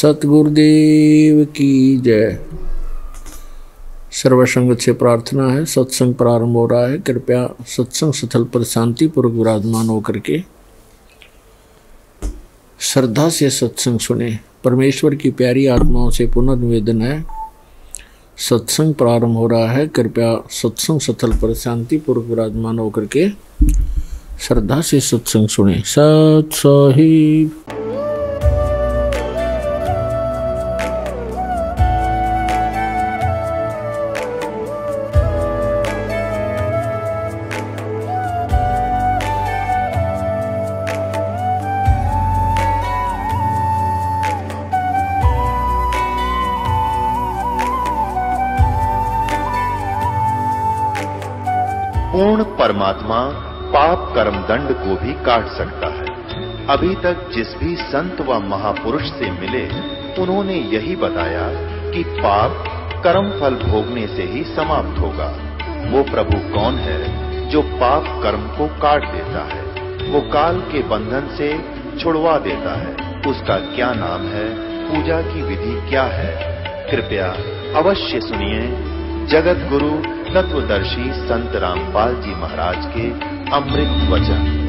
सतगुरुदेव की जय सर्वसंगत से प्रार्थना है सत्संग प्रारंभ हो रहा है कृपया सत्संग स्थल पर शांतिपूर्वक विराजमान होकर के श्रद्धा से सत्संग सुने परमेश्वर की प्यारी आत्माओं से पुनर्निवेदन है सत्संग प्रारंभ हो रहा है कृपया सत्संग स्थल पर शांतिपूर्वक विराजमान होकर के श्रद्धा से सत्संग सुने सत को भी काट सकता है अभी तक जिस भी संत व महापुरुष से मिले उन्होंने यही बताया कि पाप कर्म फल भोगने से ही समाप्त होगा वो प्रभु कौन है जो पाप कर्म को काट देता है वो काल के बंधन से छुड़वा देता है उसका क्या नाम है पूजा की विधि क्या है कृपया अवश्य सुनिए जगत गुरु तत्वदर्शी संत रामपाल जी महाराज के अमृत वचन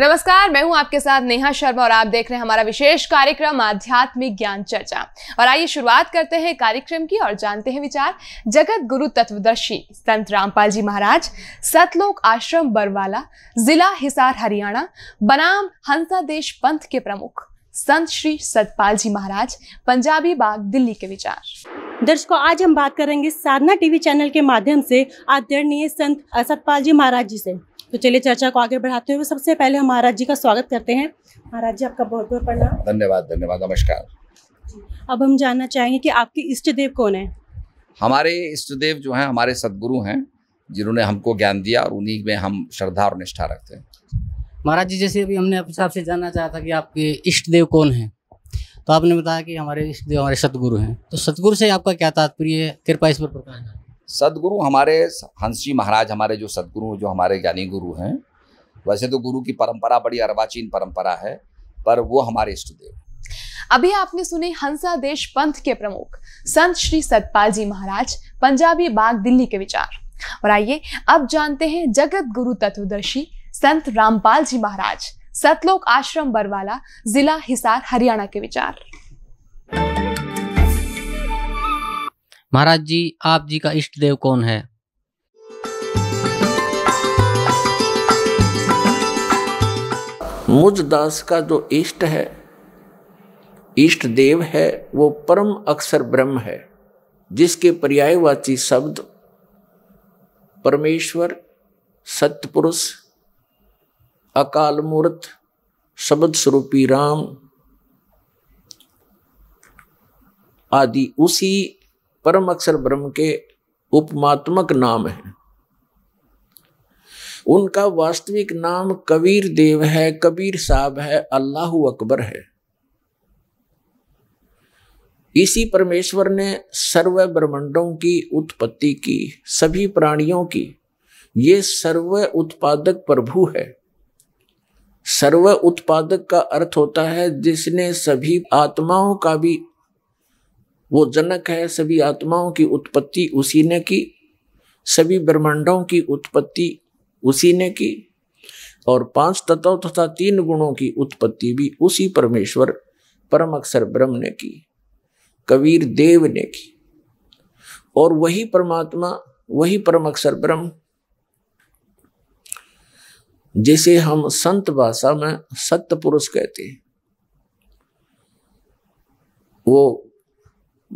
नमस्कार मैं हूं आपके साथ नेहा शर्मा और आप देख रहे हैं हमारा विशेष कार्यक्रम आध्यात्मिक ज्ञान चर्चा और आइए शुरुआत करते हैं कार्यक्रम की और जानते हैं विचार जगत गुरु तत्वदर्शी संत रामपाल जी महाराज सतलोक आश्रम बरवाला जिला हिसार हरियाणा बनाम हंसा देश पंथ के प्रमुख संत श्री सतपाल जी महाराज पंजाबी बाग दिल्ली के विचार दर्शकों आज हम बात करेंगे साधना टीवी चैनल के माध्यम से आदरणीय संत सतपाल जी महाराज जी से तो चलिए चर्चा को आगे बढ़ाते हुए सबसे पहले हम महाराज जी का स्वागत करते हैं महाराज जी आपका बहुत बहुत प्रणाम धन्यवाद धन्यवाद नमस्कार अब हम जानना चाहेंगे कि आपके इष्ट देव कौन है हमारे इष्ट देव जो हैं हमारे सदगुरु हैं जिन्होंने हमको ज्ञान दिया और उन्हीं में हम श्रद्धा और निष्ठा रखते हैं महाराज जी जैसे अभी हमने आपसे से जानना चाहा था कि आपके इष्ट देव कौन हैं तो आपने बताया कि हमारे इष्ट देव हमारे सतगुरु हैं तो सतगुरु से आपका क्या तात्पर्य है कृपा इस पर प्रकाश सदगुरु हमारे हंस जी महाराज हमारे जो सदगुरु जो हमारे ज्ञानी गुरु हैं वैसे तो गुरु की परंपरा बड़ी अर्वाचीन परंपरा है पर वो हमारे इष्ट देव अभी आपने सुने हंसा देश पंथ के प्रमुख संत श्री सतपाल जी महाराज पंजाबी बाग दिल्ली के विचार और आइए अब जानते हैं जगत गुरु तत्वदर्शी संत रामपाल जी महाराज सतलोक आश्रम बरवाला जिला हिसार हरियाणा के विचार महाराज जी आप जी का इष्ट देव कौन है मुझ दास का जो इष्ट है इष्ट देव है वो परम अक्षर ब्रह्म है जिसके पर्यायवाची शब्द परमेश्वर सत्यपुरुष अकाल मूर्त शब्द स्वरूपी राम आदि उसी परम अक्षर ब्रह्म के उपमात्मक नाम है उनका वास्तविक नाम कबीर देव है कबीर साहब है अल्लाह अकबर है इसी परमेश्वर ने सर्व ब्रह्मंडों की उत्पत्ति की सभी प्राणियों की ये सर्व उत्पादक प्रभु है सर्व उत्पादक का अर्थ होता है जिसने सभी आत्माओं का भी वो जनक है सभी आत्माओं की उत्पत्ति उसी ने की सभी ब्रह्मांडों की उत्पत्ति उसी ने की और पांच तत्व तथा तीन गुणों की उत्पत्ति भी उसी परमेश्वर परम अक्षर ब्रह्म ने की कबीर देव ने की और वही परमात्मा वही परम अक्षर ब्रह्म जिसे हम संत भाषा में सत्य पुरुष कहते हैं वो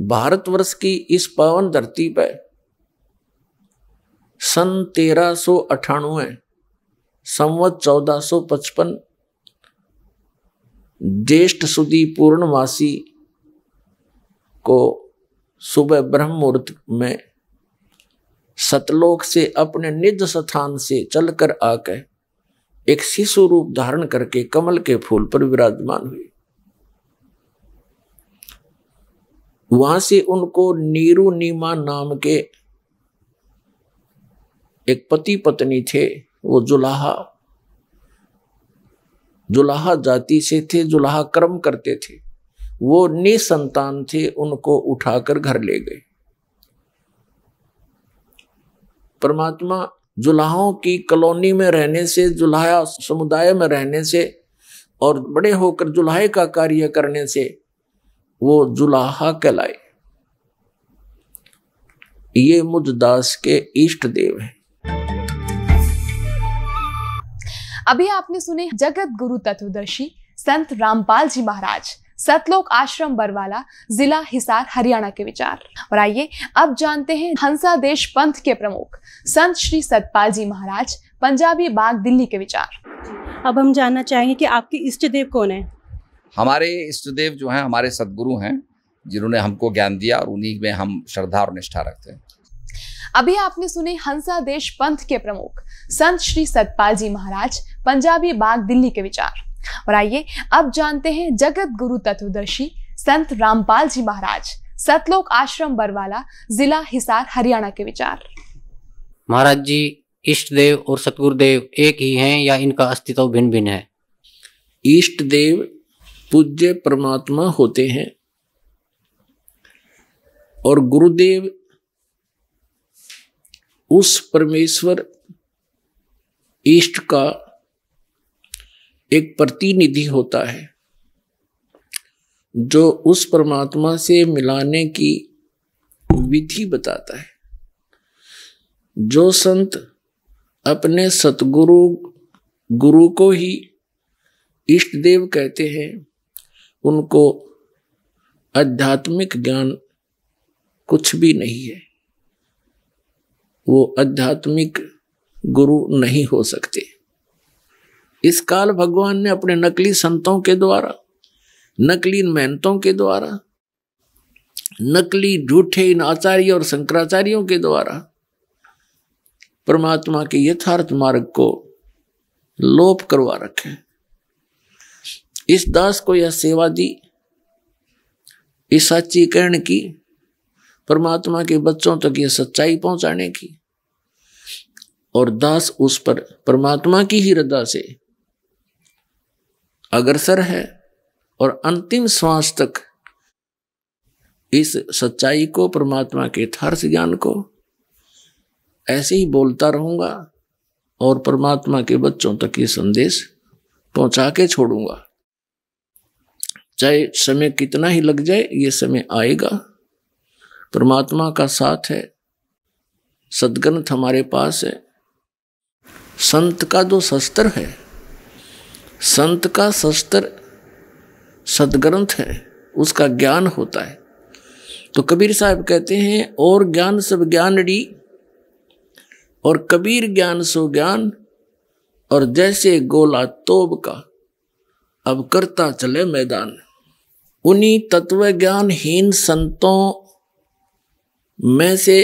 भारतवर्ष की इस पावन धरती पर सन तेरह सो अठानवे संवत चौदह सो पचपन ज्येष्ठ सुदी पूर्णमासी को सुबह ब्रह्म मुहूर्त में सतलोक से अपने निज स्थान से चलकर आकर एक शिशु रूप धारण करके कमल के फूल पर विराजमान हुई वहां से उनको नीरू नीमा नाम के एक पति पत्नी थे वो जुलाहा जुलाहा जाति से थे जुलाहा कर्म करते थे वो निसंतान थे उनको उठाकर घर ले गए परमात्मा जुलाहों की कॉलोनी में रहने से जुलाहा समुदाय में रहने से और बड़े होकर जुलाहे का कार्य करने से वो जुलाहा कहलाए ये मुझ दास के इष्ट देव है अभी आपने सुने जगत गुरु तत्वदर्शी संत रामपाल जी महाराज सतलोक आश्रम बरवाला जिला हिसार हरियाणा के विचार और आइए अब जानते हैं हंसा देश पंथ के प्रमुख संत श्री सतपाल जी महाराज पंजाबी बाग दिल्ली के विचार अब हम जानना चाहेंगे कि आपके इष्ट देव कौन है हमारे इष्टदेव जो हैं हमारे सदगुरु हैं जिन्होंने हमको ज्ञान दिया और उन्हीं में हम श्रद्धा और निष्ठा रखते हैं अभी आपने सुने हंसा देश पंथ के प्रमुख संत श्री सतपाल जी महाराज पंजाबी बाग दिल्ली के विचार और आइए अब जानते हैं जगत गुरु तत्वदर्शी संत रामपाल जी महाराज सतलोक आश्रम बरवाला जिला हिसार हरियाणा के विचार महाराज जी इष्ट देव और सतगुरुदेव एक ही हैं या इनका अस्तित्व भिन्न भिन्न है इष्ट देव पूज्य परमात्मा होते हैं और गुरुदेव उस परमेश्वर इष्ट का एक प्रतिनिधि होता है जो उस परमात्मा से मिलाने की विधि बताता है जो संत अपने सतगुरु गुरु को ही इष्ट देव कहते हैं उनको आध्यात्मिक ज्ञान कुछ भी नहीं है वो आध्यात्मिक गुरु नहीं हो सकते इस काल भगवान ने अपने नकली संतों के द्वारा नकली मेहनतों के द्वारा नकली झूठे इन आचार्य और शंकराचार्यों के द्वारा परमात्मा के यथार्थ मार्ग को लोप करवा रखे इस दास को यह सेवा दी इस सच्ची कर्ण की परमात्मा के बच्चों तक यह सच्चाई पहुंचाने की और दास उस पर परमात्मा की ही रद्दा से अग्रसर है और अंतिम श्वास तक इस सच्चाई को परमात्मा के यथार्थ ज्ञान को ऐसे ही बोलता रहूंगा और परमात्मा के बच्चों तक ये संदेश पहुंचा के छोड़ूंगा चाहे समय कितना ही लग जाए ये समय आएगा परमात्मा का साथ है सदग्रंथ हमारे पास है संत का जो शस्त्र है संत का शस्त्र सदग्रंथ है उसका ज्ञान होता है तो कबीर साहब कहते हैं और ज्ञान सब ज्ञान डी और कबीर ज्ञान सो ज्ञान और जैसे गोला तोब का अब करता चले मैदान उन्हीं तत्व ज्ञानहीन संतों में से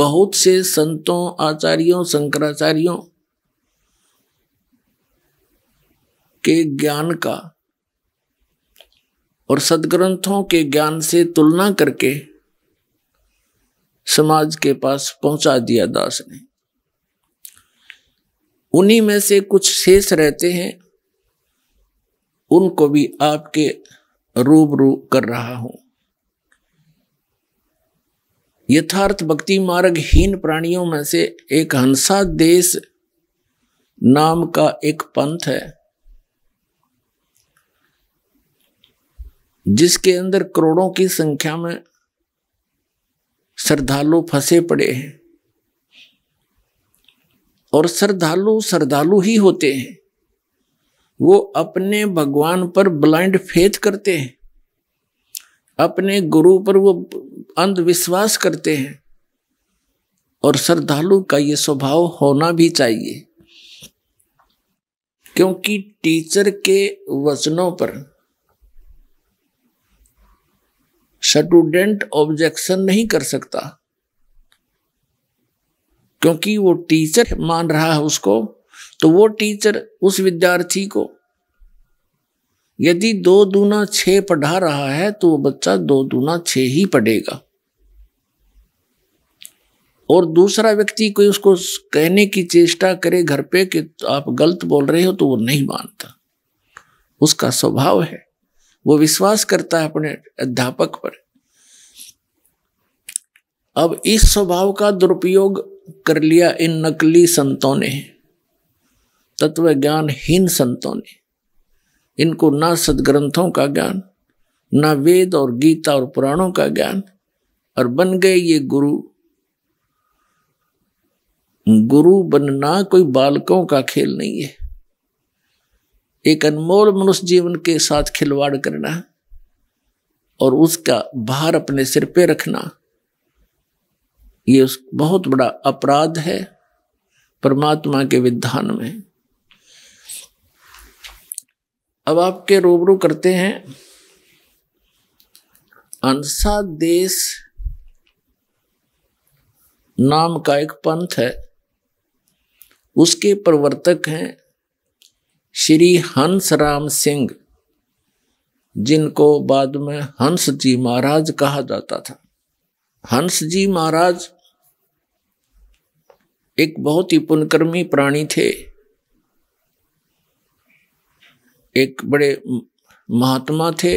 बहुत से संतों आचार्यों शंकराचार्यों के ज्ञान का और सदग्रंथों के ज्ञान से तुलना करके समाज के पास पहुंचा दिया दास ने उन्हीं में से कुछ शेष रहते हैं उनको भी आपके रूबरू कर रहा हूं यथार्थ भक्ति मार्ग हीन प्राणियों में से एक हंसा देश नाम का एक पंथ है जिसके अंदर करोड़ों की संख्या में श्रद्धालु फंसे पड़े हैं और श्रद्धालु श्रद्धालु ही होते हैं वो अपने भगवान पर ब्लाइंड फेथ करते हैं अपने गुरु पर वो अंधविश्वास करते हैं और श्रद्धालु का ये स्वभाव होना भी चाहिए क्योंकि टीचर के वचनों पर स्टूडेंट ऑब्जेक्शन नहीं कर सकता क्योंकि वो टीचर मान रहा है उसको तो वो टीचर उस विद्यार्थी को यदि दो दूना छ पढ़ा रहा है तो वो बच्चा दो दूना छ ही पढ़ेगा और दूसरा व्यक्ति कोई उसको कहने की चेष्टा करे घर पे कि आप गलत बोल रहे हो तो वो नहीं मानता उसका स्वभाव है वो विश्वास करता है अपने अध्यापक पर अब इस स्वभाव का दुरुपयोग कर लिया इन नकली संतों ने तत्व ज्ञान हीन संतों ने इनको ना सदग्रंथों का ज्ञान ना वेद और गीता और पुराणों का ज्ञान और बन गए ये गुरु गुरु बनना कोई बालकों का खेल नहीं है एक अनमोल मनुष्य जीवन के साथ खिलवाड़ करना और उसका भार अपने सिर पे रखना ये उस बहुत बड़ा अपराध है परमात्मा के विधान में अब आपके रूबरू करते हैं अंसा देश नाम का एक पंथ है उसके प्रवर्तक हैं श्री हंस राम सिंह जिनको बाद में हंस जी महाराज कहा जाता था हंस जी महाराज एक बहुत ही पुनकर्मी प्राणी थे एक बड़े महात्मा थे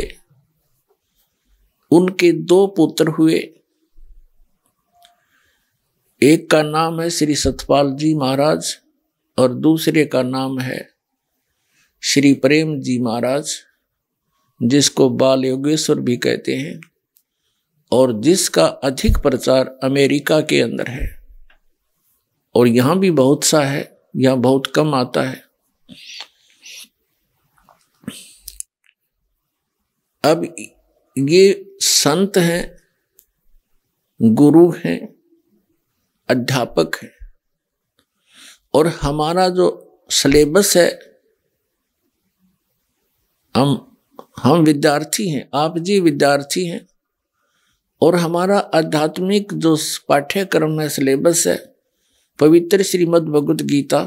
उनके दो पुत्र हुए एक का नाम है श्री सतपाल जी महाराज और दूसरे का नाम है श्री प्रेम जी महाराज जिसको बाल योगेश्वर भी कहते हैं और जिसका अधिक प्रचार अमेरिका के अंदर है और यहाँ भी बहुत सा है यहाँ बहुत कम आता है अब ये संत हैं गुरु हैं अध्यापक हैं और हमारा जो सिलेबस है हम हम विद्यार्थी हैं आप जी विद्यार्थी हैं और हमारा आध्यात्मिक जो पाठ्यक्रम है सिलेबस है पवित्र श्रीमद् भगवत गीता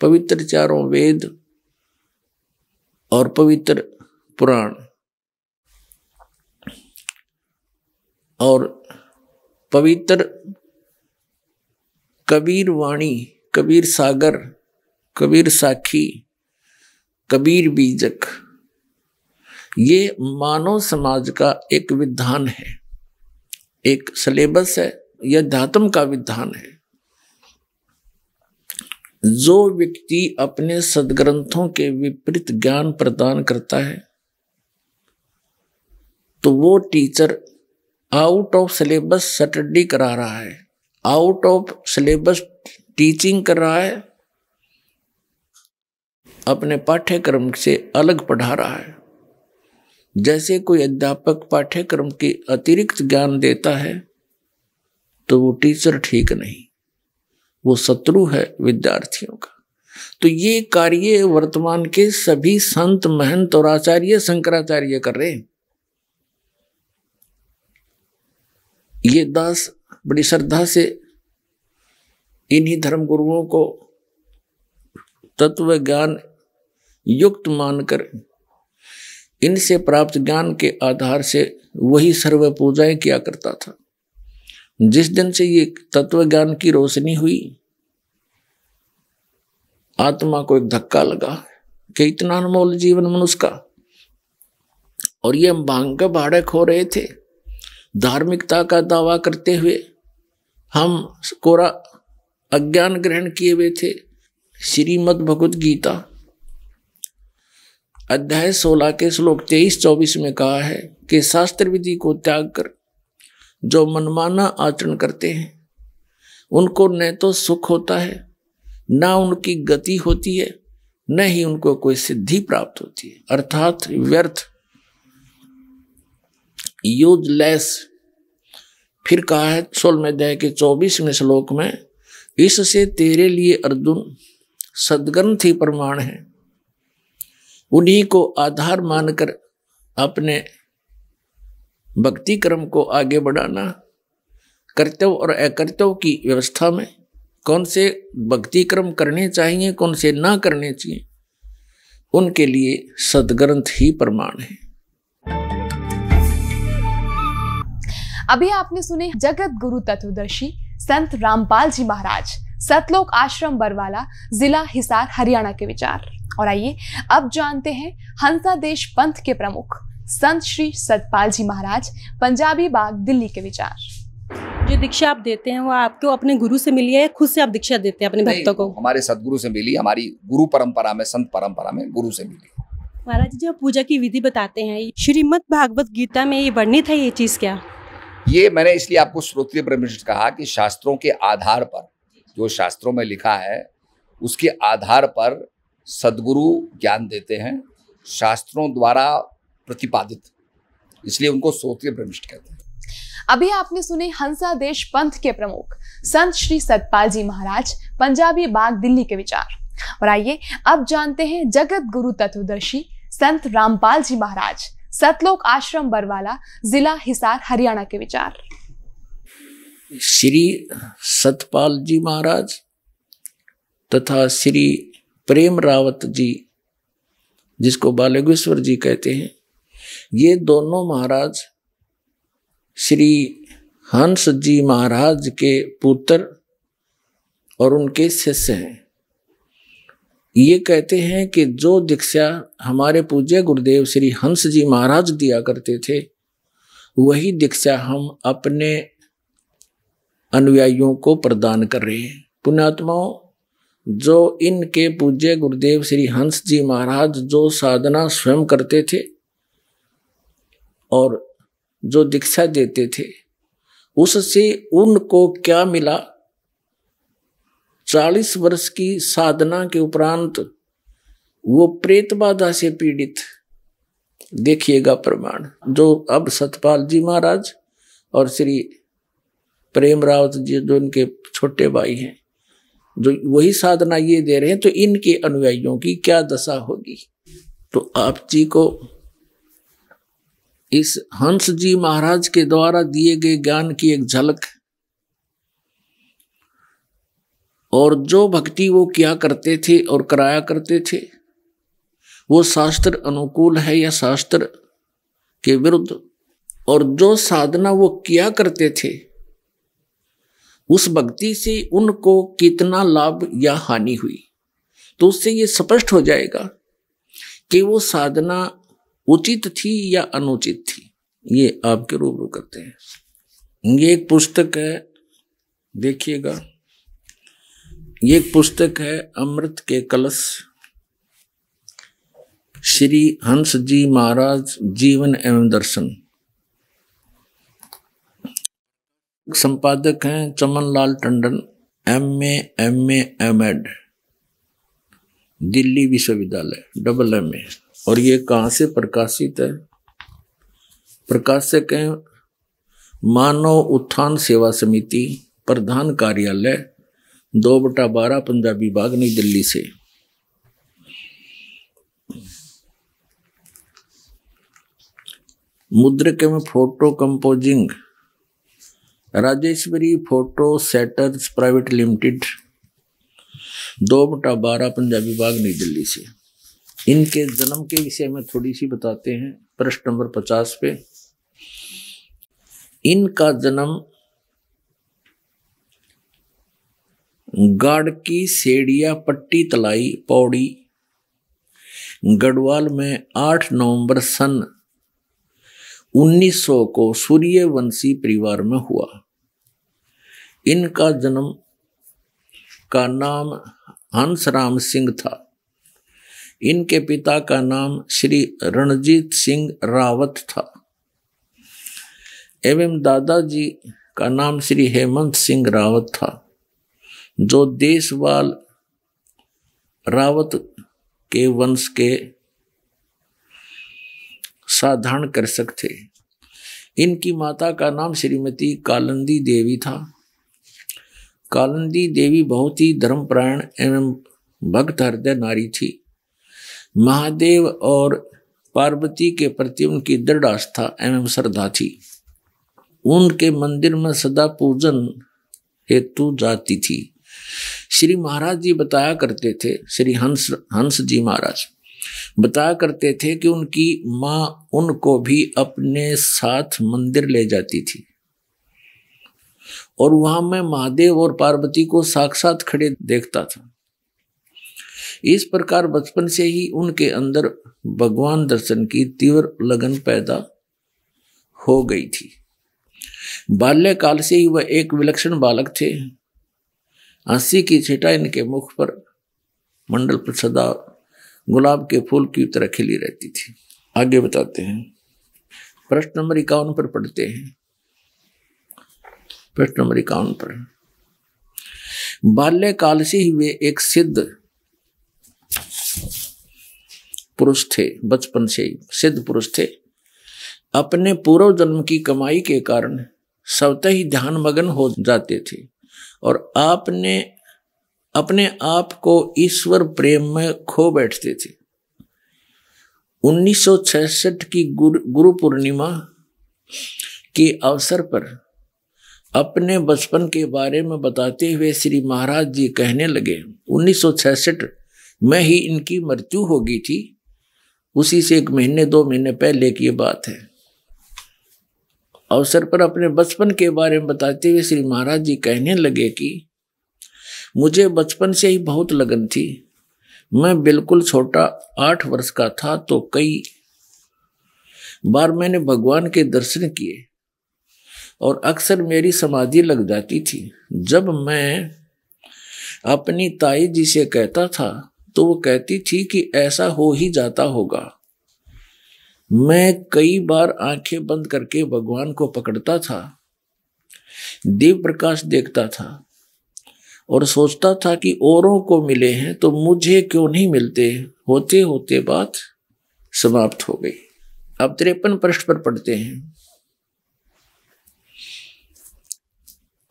पवित्र चारों वेद और पवित्र पुराण और पवित्र कबीर वाणी कबीर सागर कबीर साखी कबीर बीजक ये मानव समाज का एक विधान है एक सिलेबस है यह धातम का विधान है जो व्यक्ति अपने सदग्रंथों के विपरीत ज्ञान प्रदान करता है तो वो teacher out of syllabus study करा रहा है आउट ऑफ सिलेबस टीचिंग कर रहा है अपने पाठ्यक्रम से अलग पढ़ा रहा है जैसे कोई अध्यापक पाठ्यक्रम के अतिरिक्त ज्ञान देता है तो वो टीचर ठीक नहीं वो शत्रु है विद्यार्थियों का तो ये कार्य वर्तमान के सभी संत महंत और आचार्य शंकराचार्य कर रहे हैं ये दास बड़ी श्रद्धा से इन्हीं धर्म गुरुओं को तत्व ज्ञान युक्त मानकर इनसे प्राप्त ज्ञान के आधार से वही सर्व पूजाएं किया करता था जिस दिन से ये तत्व ज्ञान की रोशनी हुई आत्मा को एक धक्का लगा कि इतना अनमोल जीवन मनुष्य का और ये हम भांग का भाड़े रहे थे धार्मिकता का दावा करते हुए हम कोरा अज्ञान ग्रहण किए हुए थे श्रीमद भगवत गीता अध्याय सोलह के श्लोक तेईस चौबीस में कहा है कि शास्त्र विधि को त्याग कर जो मनमाना आचरण करते हैं उनको न तो सुख होता है ना उनकी गति होती है न ही उनको कोई सिद्धि प्राप्त होती है अर्थात व्यर्थ यूजलेस फिर कहा है सोलह अध्याय के चौबीसवें श्लोक में इससे तेरे लिए अर्जुन सदग्रंथ ही प्रमाण है उन्हीं को आधार मानकर अपने भक्ति क्रम को आगे बढ़ाना कर्तव्य और अकर्तव्य की व्यवस्था में कौन से भक्ति क्रम करने चाहिए कौन से ना करने चाहिए उनके लिए सदग्रंथ ही प्रमाण है अभी आपने सुने जगत गुरु तत्वदर्शी संत रामपाल जी महाराज सतलोक आश्रम बरवाला जिला हिसार हरियाणा के विचार और आइए अब जानते हैं हंसा देश पंथ के प्रमुख संत श्री सतपाल जी महाराज पंजाबी बाग दिल्ली के विचार जो दीक्षा आप देते हैं वो आपको अपने गुरु से मिली है खुद से आप दीक्षा देते हैं अपने भक्तों को हमारे सदगुरु से मिली हमारी गुरु परंपरा में संत परंपरा में गुरु से मिली महाराज जी आप पूजा की विधि बताते हैं श्रीमद भागवत गीता में ये वर्णित है ये चीज क्या ये मैंने इसलिए आपको श्रोत्रिय ब्रह्मनिष्ठ कहा कि शास्त्रों के आधार पर जो शास्त्रों में लिखा है उसके आधार पर सदगुरु ज्ञान देते हैं शास्त्रों द्वारा प्रतिपादित इसलिए उनको श्रोत्रिय ब्रह्मनिष्ठ कहते हैं अभी आपने सुने हंसा देश पंथ के प्रमुख संत श्री सतपाल जी महाराज पंजाबी बाग दिल्ली के विचार और आइए अब जानते हैं जगत गुरु तत्वदर्शी संत रामपाल जी महाराज सतलोक आश्रम बरवाला जिला हिसार हरियाणा के विचार श्री सतपाल जी महाराज तथा श्री प्रेम रावत जी जिसको बालेगेश्वर जी कहते हैं ये दोनों महाराज श्री हंस जी महाराज के पुत्र और उनके शिष्य हैं ये कहते हैं कि जो दीक्षा हमारे पूज्य गुरुदेव श्री हंस जी महाराज दिया करते थे वही दीक्षा हम अपने अनुयायियों को प्रदान कर रहे हैं पुण्यात्माओं जो इनके पूज्य गुरुदेव श्री हंस जी महाराज जो साधना स्वयं करते थे और जो दीक्षा देते थे उससे उनको क्या मिला चालीस वर्ष की साधना के उपरांत वो प्रेत बाधा से पीड़ित देखिएगा प्रमाण जो अब सतपाल जी महाराज और श्री प्रेम रावत जी जो इनके छोटे भाई हैं जो वही साधना ये दे रहे हैं तो इनके अनुयायियों की क्या दशा होगी तो आप जी को इस हंस जी महाराज के द्वारा दिए गए ज्ञान की एक झलक और जो भक्ति वो किया करते थे और कराया करते थे वो शास्त्र अनुकूल है या शास्त्र के विरुद्ध और जो साधना वो किया करते थे उस भक्ति से उनको कितना लाभ या हानि हुई तो उससे ये स्पष्ट हो जाएगा कि वो साधना उचित थी या अनुचित थी ये आपके रूबरू करते हैं ये एक पुस्तक है देखिएगा ये एक पुस्तक है अमृत के कलश श्री हंस जी महाराज जीवन एवं दर्शन संपादक हैं Lal Tandon M A M A M Ed Delhi विश्वविद्यालय डबल एम ए और ये कहाँ से प्रकाशित है प्रकाशक हैं मानव उत्थान सेवा समिति प्रधान कार्यालय दो बटा बारह पंजाबी बाग नई दिल्ली से मुद्रक में photo composing Rajeshwari photo setters private limited दो बटा बारह पंजाबी बाग नई दिल्ली से इनके जन्म के विषय में थोड़ी सी बताते हैं प्रश्न नंबर पचास पे इनका जन्म गढ़ की सेडिया पट्टी तलाई पौड़ी गढ़वाल में 8 नवंबर सन 1900 को सूर्यवंशी परिवार में हुआ इनका जन्म का नाम हंस राम सिंह था इनके पिता का नाम श्री रणजीत सिंह रावत था एवं दादाजी का नाम श्री हेमंत सिंह रावत था जो देशवाल रावत के वंश के साधारण कृषक थे इनकी माता का नाम श्रीमती कालंदी देवी था कालंदी देवी बहुत ही धर्मप्रायण एवं भक्त हृदय नारी थी महादेव और पार्वती के प्रति उनकी दृढ़ आस्था एवं श्रद्धा थी उनके मंदिर में सदा पूजन हेतु जाती थी श्री महाराज जी बताया करते थे श्री हंस हंस जी महाराज बताया करते थे कि उनकी माँ उनको भी अपने साथ मंदिर ले जाती थी और वहां मैं महादेव और पार्वती को साक्षात खड़े देखता था इस प्रकार बचपन से ही उनके अंदर भगवान दर्शन की तीव्र लगन पैदा हो गई थी बाल्यकाल से ही वह एक विलक्षण बालक थे हंसी की छिटा इनके मुख पर मंडल पर सदा गुलाब के फूल की तरह खिली रहती थी आगे बताते हैं प्रश्न नंबर इक्यावन पर पढ़ते हैं प्रश्न नंबर इक्यावन पर बाल्यकाल से ही वे एक सिद्ध पुरुष थे बचपन से ही सिद्ध पुरुष थे अपने पूर्व जन्म की कमाई के कारण स्वतः ही ध्यान मगन हो जाते थे और आपने अपने आप को ईश्वर प्रेम में खो बैठते थे 1966 की गुरु, गुरु पूर्णिमा के अवसर पर अपने बचपन के बारे में बताते हुए श्री महाराज जी कहने लगे 1966 में ही इनकी मृत्यु हो गई थी उसी से एक महीने दो महीने पहले की बात है अवसर पर अपने बचपन के बारे में बताते हुए श्री महाराज जी कहने लगे कि मुझे बचपन से ही बहुत लगन थी मैं बिल्कुल छोटा आठ वर्ष का था तो कई बार मैंने भगवान के दर्शन किए और अक्सर मेरी समाधि लग जाती थी जब मैं अपनी ताई जी से कहता था तो वो कहती थी कि ऐसा हो ही जाता होगा मैं कई बार आंखें बंद करके भगवान को पकड़ता था देव प्रकाश देखता था और सोचता था कि औरों को मिले हैं तो मुझे क्यों नहीं मिलते होते होते बात समाप्त हो गई अब त्रेपन पृष्ठ पर पढ़ते हैं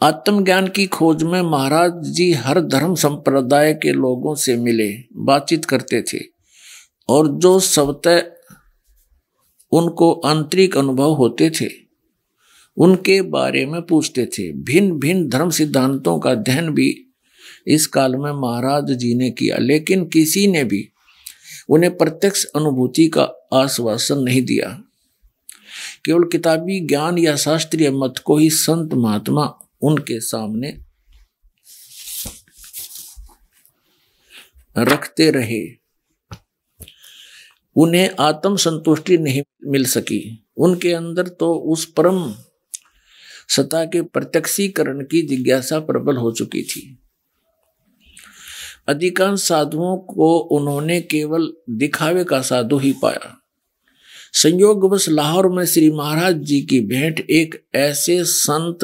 आत्मज्ञान की खोज में महाराज जी हर धर्म संप्रदाय के लोगों से मिले बातचीत करते थे और जो सवतः उनको आंतरिक अनुभव होते थे उनके बारे में पूछते थे भिन्न भिन्न धर्म सिद्धांतों का अध्ययन भी इस काल में महाराज जी ने किया लेकिन किसी ने भी उन्हें प्रत्यक्ष अनुभूति का आश्वासन नहीं दिया केवल किताबी ज्ञान या शास्त्रीय मत को ही संत महात्मा उनके सामने रखते रहे उन्हें आत्म संतुष्टि नहीं मिल सकी उनके अंदर तो उस परम सत्ता के प्रत्यक्षीकरण की जिज्ञासा प्रबल हो चुकी थी अधिकांश साधुओं को उन्होंने केवल दिखावे का साधु ही पाया संयोगवश लाहौर में श्री महाराज जी की भेंट एक ऐसे संत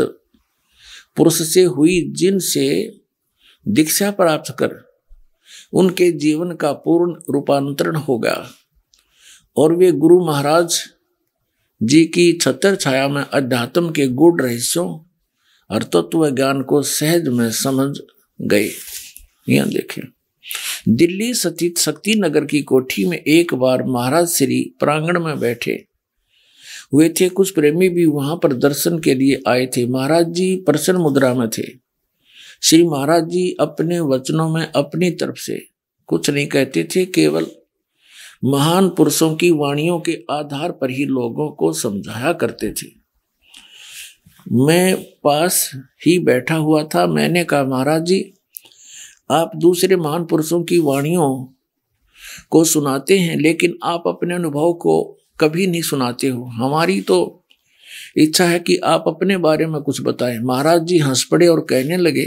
पुरुष से हुई जिनसे दीक्षा प्राप्त कर उनके जीवन का पूर्ण रूपांतरण हो गया और वे गुरु महाराज जी की छत्र छाया में अध्यात्म के गुड रहस्यों और तत्व ज्ञान को सहज में समझ गए यह देखे दिल्ली स्थित शक्ति नगर की कोठी में एक बार महाराज श्री प्रांगण में बैठे हुए थे कुछ प्रेमी भी वहां पर दर्शन के लिए आए थे महाराज जी प्रसन्न मुद्रा में थे श्री महाराज जी अपने वचनों में अपनी तरफ से कुछ नहीं कहते थे केवल महान पुरुषों की वाणियों के आधार पर ही लोगों को समझाया करते थे मैं पास ही बैठा हुआ था मैंने कहा महाराज जी आप दूसरे महान पुरुषों की वाणियों को सुनाते हैं लेकिन आप अपने अनुभव को कभी नहीं सुनाते हो हमारी तो इच्छा है कि आप अपने बारे में कुछ बताएं महाराज जी हंस पड़े और कहने लगे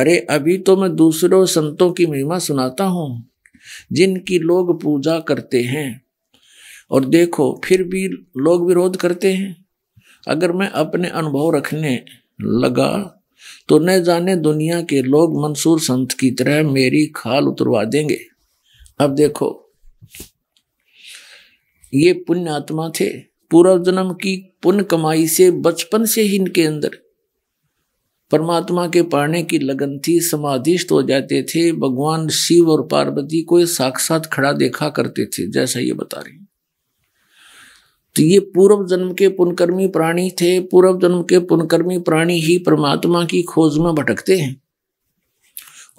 अरे अभी तो मैं दूसरों संतों की महिमा सुनाता हूँ जिनकी लोग पूजा करते हैं और देखो फिर भी लोग विरोध करते हैं अगर मैं अपने अनुभव रखने लगा तो न जाने दुनिया के लोग मंसूर संत की तरह मेरी खाल उतरवा देंगे अब देखो ये पुण्य आत्मा थे पूर्व जन्म की पुण्य कमाई से बचपन से ही इनके अंदर परमात्मा के पढ़ने की लगन थी समाधिष्ट हो जाते थे भगवान शिव और पार्वती को साक्षात खड़ा देखा करते थे जैसा ये बता रही तो ये पूर्व जन्म के पुनकर्मी प्राणी थे पूर्व जन्म के पुनकर्मी प्राणी ही परमात्मा की खोज में भटकते हैं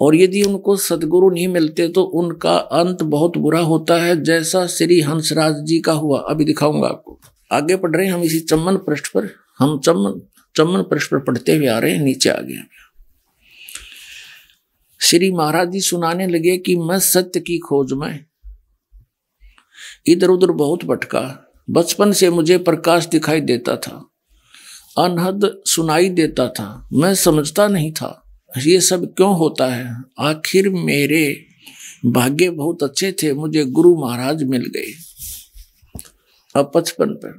और यदि उनको सदगुरु नहीं मिलते तो उनका अंत बहुत बुरा होता है जैसा श्री हंसराज जी का हुआ अभी दिखाऊंगा आपको आगे पढ़ रहे हैं हम इसी चम्मन पृष्ठ पर हम चम्मन चमन परस्पर पढ़ते हुए आ रहे हैं नीचे आ गया श्री महाराज जी सुनाने लगे कि मैं सत्य की खोज में इधर उधर बहुत भटका बचपन से मुझे प्रकाश दिखाई देता था अनहद सुनाई देता था मैं समझता नहीं था ये सब क्यों होता है आखिर मेरे भाग्य बहुत अच्छे थे मुझे गुरु महाराज मिल गए अब पचपन पर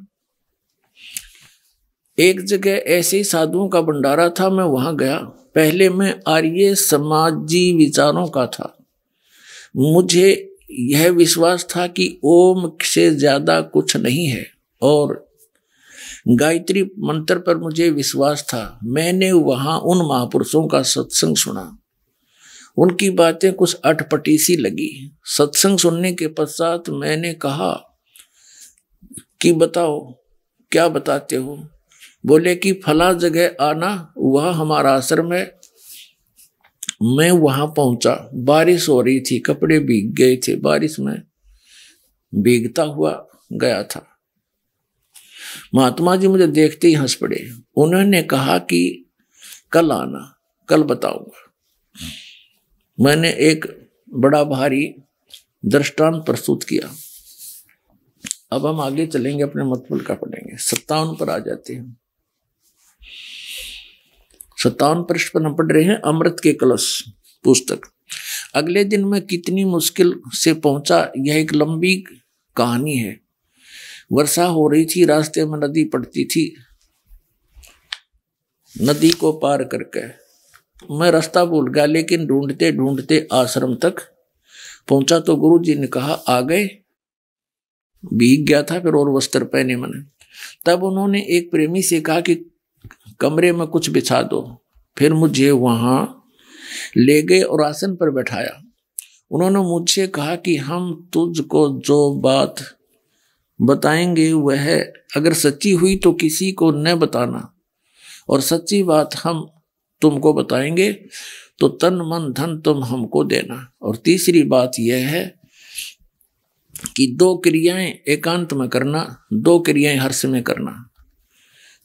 एक जगह ऐसे ही साधुओं का भंडारा था मैं वहां गया पहले मैं आर्य समाजी विचारों का था मुझे यह विश्वास था कि ओम से ज्यादा कुछ नहीं है और गायत्री मंत्र पर मुझे विश्वास था मैंने वहां उन महापुरुषों का सत्संग सुना उनकी बातें कुछ अटपटी सी लगी सत्संग सुनने के पश्चात मैंने कहा कि बताओ क्या बताते हो बोले कि फला जगह आना वह हमारा आश्रम है मैं वहां पहुंचा बारिश हो रही थी कपड़े भीग गए थे बारिश में भीगता हुआ गया था महात्मा जी मुझे देखते ही हंस पड़े उन्होंने कहा कि कल आना कल बताऊंगा मैंने एक बड़ा भारी दृष्टांत प्रस्तुत किया अब हम आगे चलेंगे अपने मतबल का पढ़ेंगे सत्तावन पर आ जाते हैं सत्तावन पृष्ठ पर हम पढ़ रहे हैं अमृत के कलश पुस्तक अगले दिन मैं कितनी मुश्किल से पहुंचा यह एक लंबी कहानी है वर्षा हो रही थी रास्ते में नदी पड़ती थी नदी को पार करके मैं रास्ता भूल गया लेकिन ढूंढते ढूंढते आश्रम तक पहुंचा तो गुरु जी ने कहा आ गए भीग गया था फिर और वस्त्र पहने मैंने तब उन्होंने एक प्रेमी से कहा कि कमरे में कुछ बिछा दो फिर मुझे वहाँ ले गए और आसन पर बैठाया उन्होंने मुझसे कहा कि हम तुझको जो बात बताएंगे वह अगर सच्ची हुई तो किसी को न बताना और सच्ची बात हम तुमको बताएंगे तो तन मन धन तुम हमको देना और तीसरी बात यह है कि दो क्रियाएं एकांत में करना दो क्रियाएं हर्ष में करना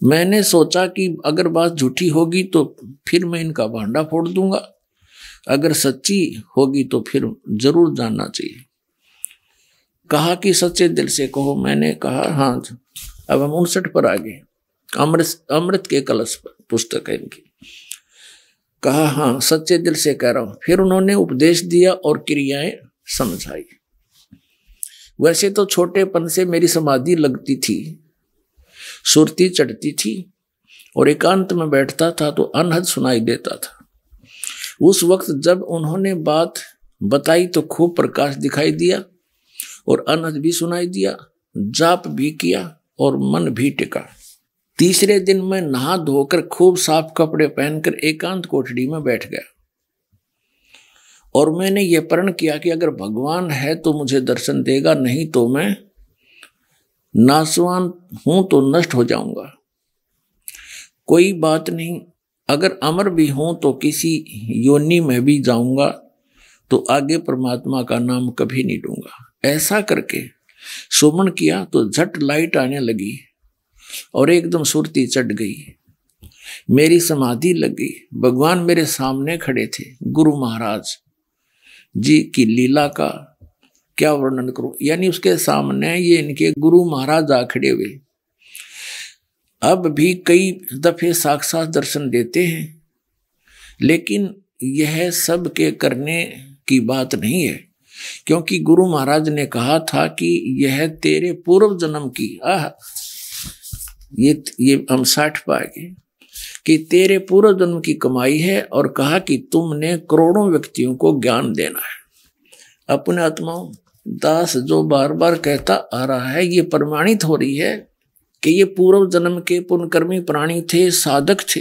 मैंने सोचा कि अगर बात झूठी होगी तो फिर मैं इनका भांडा फोड़ दूंगा अगर सच्ची होगी तो फिर जरूर जानना चाहिए कहा कि सच्चे दिल से कहो मैंने कहा हाँ अब हम उनसठ पर आ गए अमृत अमृत के कलश पर पुस्तक है इनकी कहा हाँ सच्चे दिल से कह रहा हूं फिर उन्होंने उपदेश दिया और क्रियाएं समझाई वैसे तो छोटेपन से मेरी समाधि लगती थी सुरती चढ़ती थी और एकांत में बैठता था तो अनहद सुनाई देता था उस वक्त जब उन्होंने बात बताई तो खूब प्रकाश दिखाई दिया और अनहद भी सुनाई दिया जाप भी किया और मन भी टिका तीसरे दिन मैं नहा धोकर खूब साफ कपड़े पहनकर एकांत कोठड़ी में बैठ गया और मैंने यह प्रण किया कि अगर भगवान है तो मुझे दर्शन देगा नहीं तो मैं नासवान हूं तो नष्ट हो जाऊंगा कोई बात नहीं अगर अमर भी हूं तो किसी योनि में भी जाऊंगा तो आगे परमात्मा का नाम कभी नहीं लूंगा ऐसा करके सुमन किया तो झट लाइट आने लगी और एकदम सुरती चढ़ गई मेरी समाधि लग गई भगवान मेरे सामने खड़े थे गुरु महाराज जी की लीला का क्या वर्णन करूं यानी उसके सामने ये इनके गुरु महाराज आखड़े खड़े हुए अब भी कई दफे साक्षात दर्शन देते हैं लेकिन यह सब के करने की बात नहीं है क्योंकि गुरु महाराज ने कहा था कि यह तेरे पूर्व जन्म की आह ये ये हम साठ पाएंगे कि तेरे पूर्व जन्म की कमाई है और कहा कि तुमने करोड़ों व्यक्तियों को ज्ञान देना है अपने आत्माओं दास जो बार बार कहता आ रहा है ये प्रमाणित हो रही है कि ये पूर्व जन्म के पुनकर्मी प्राणी थे साधक थे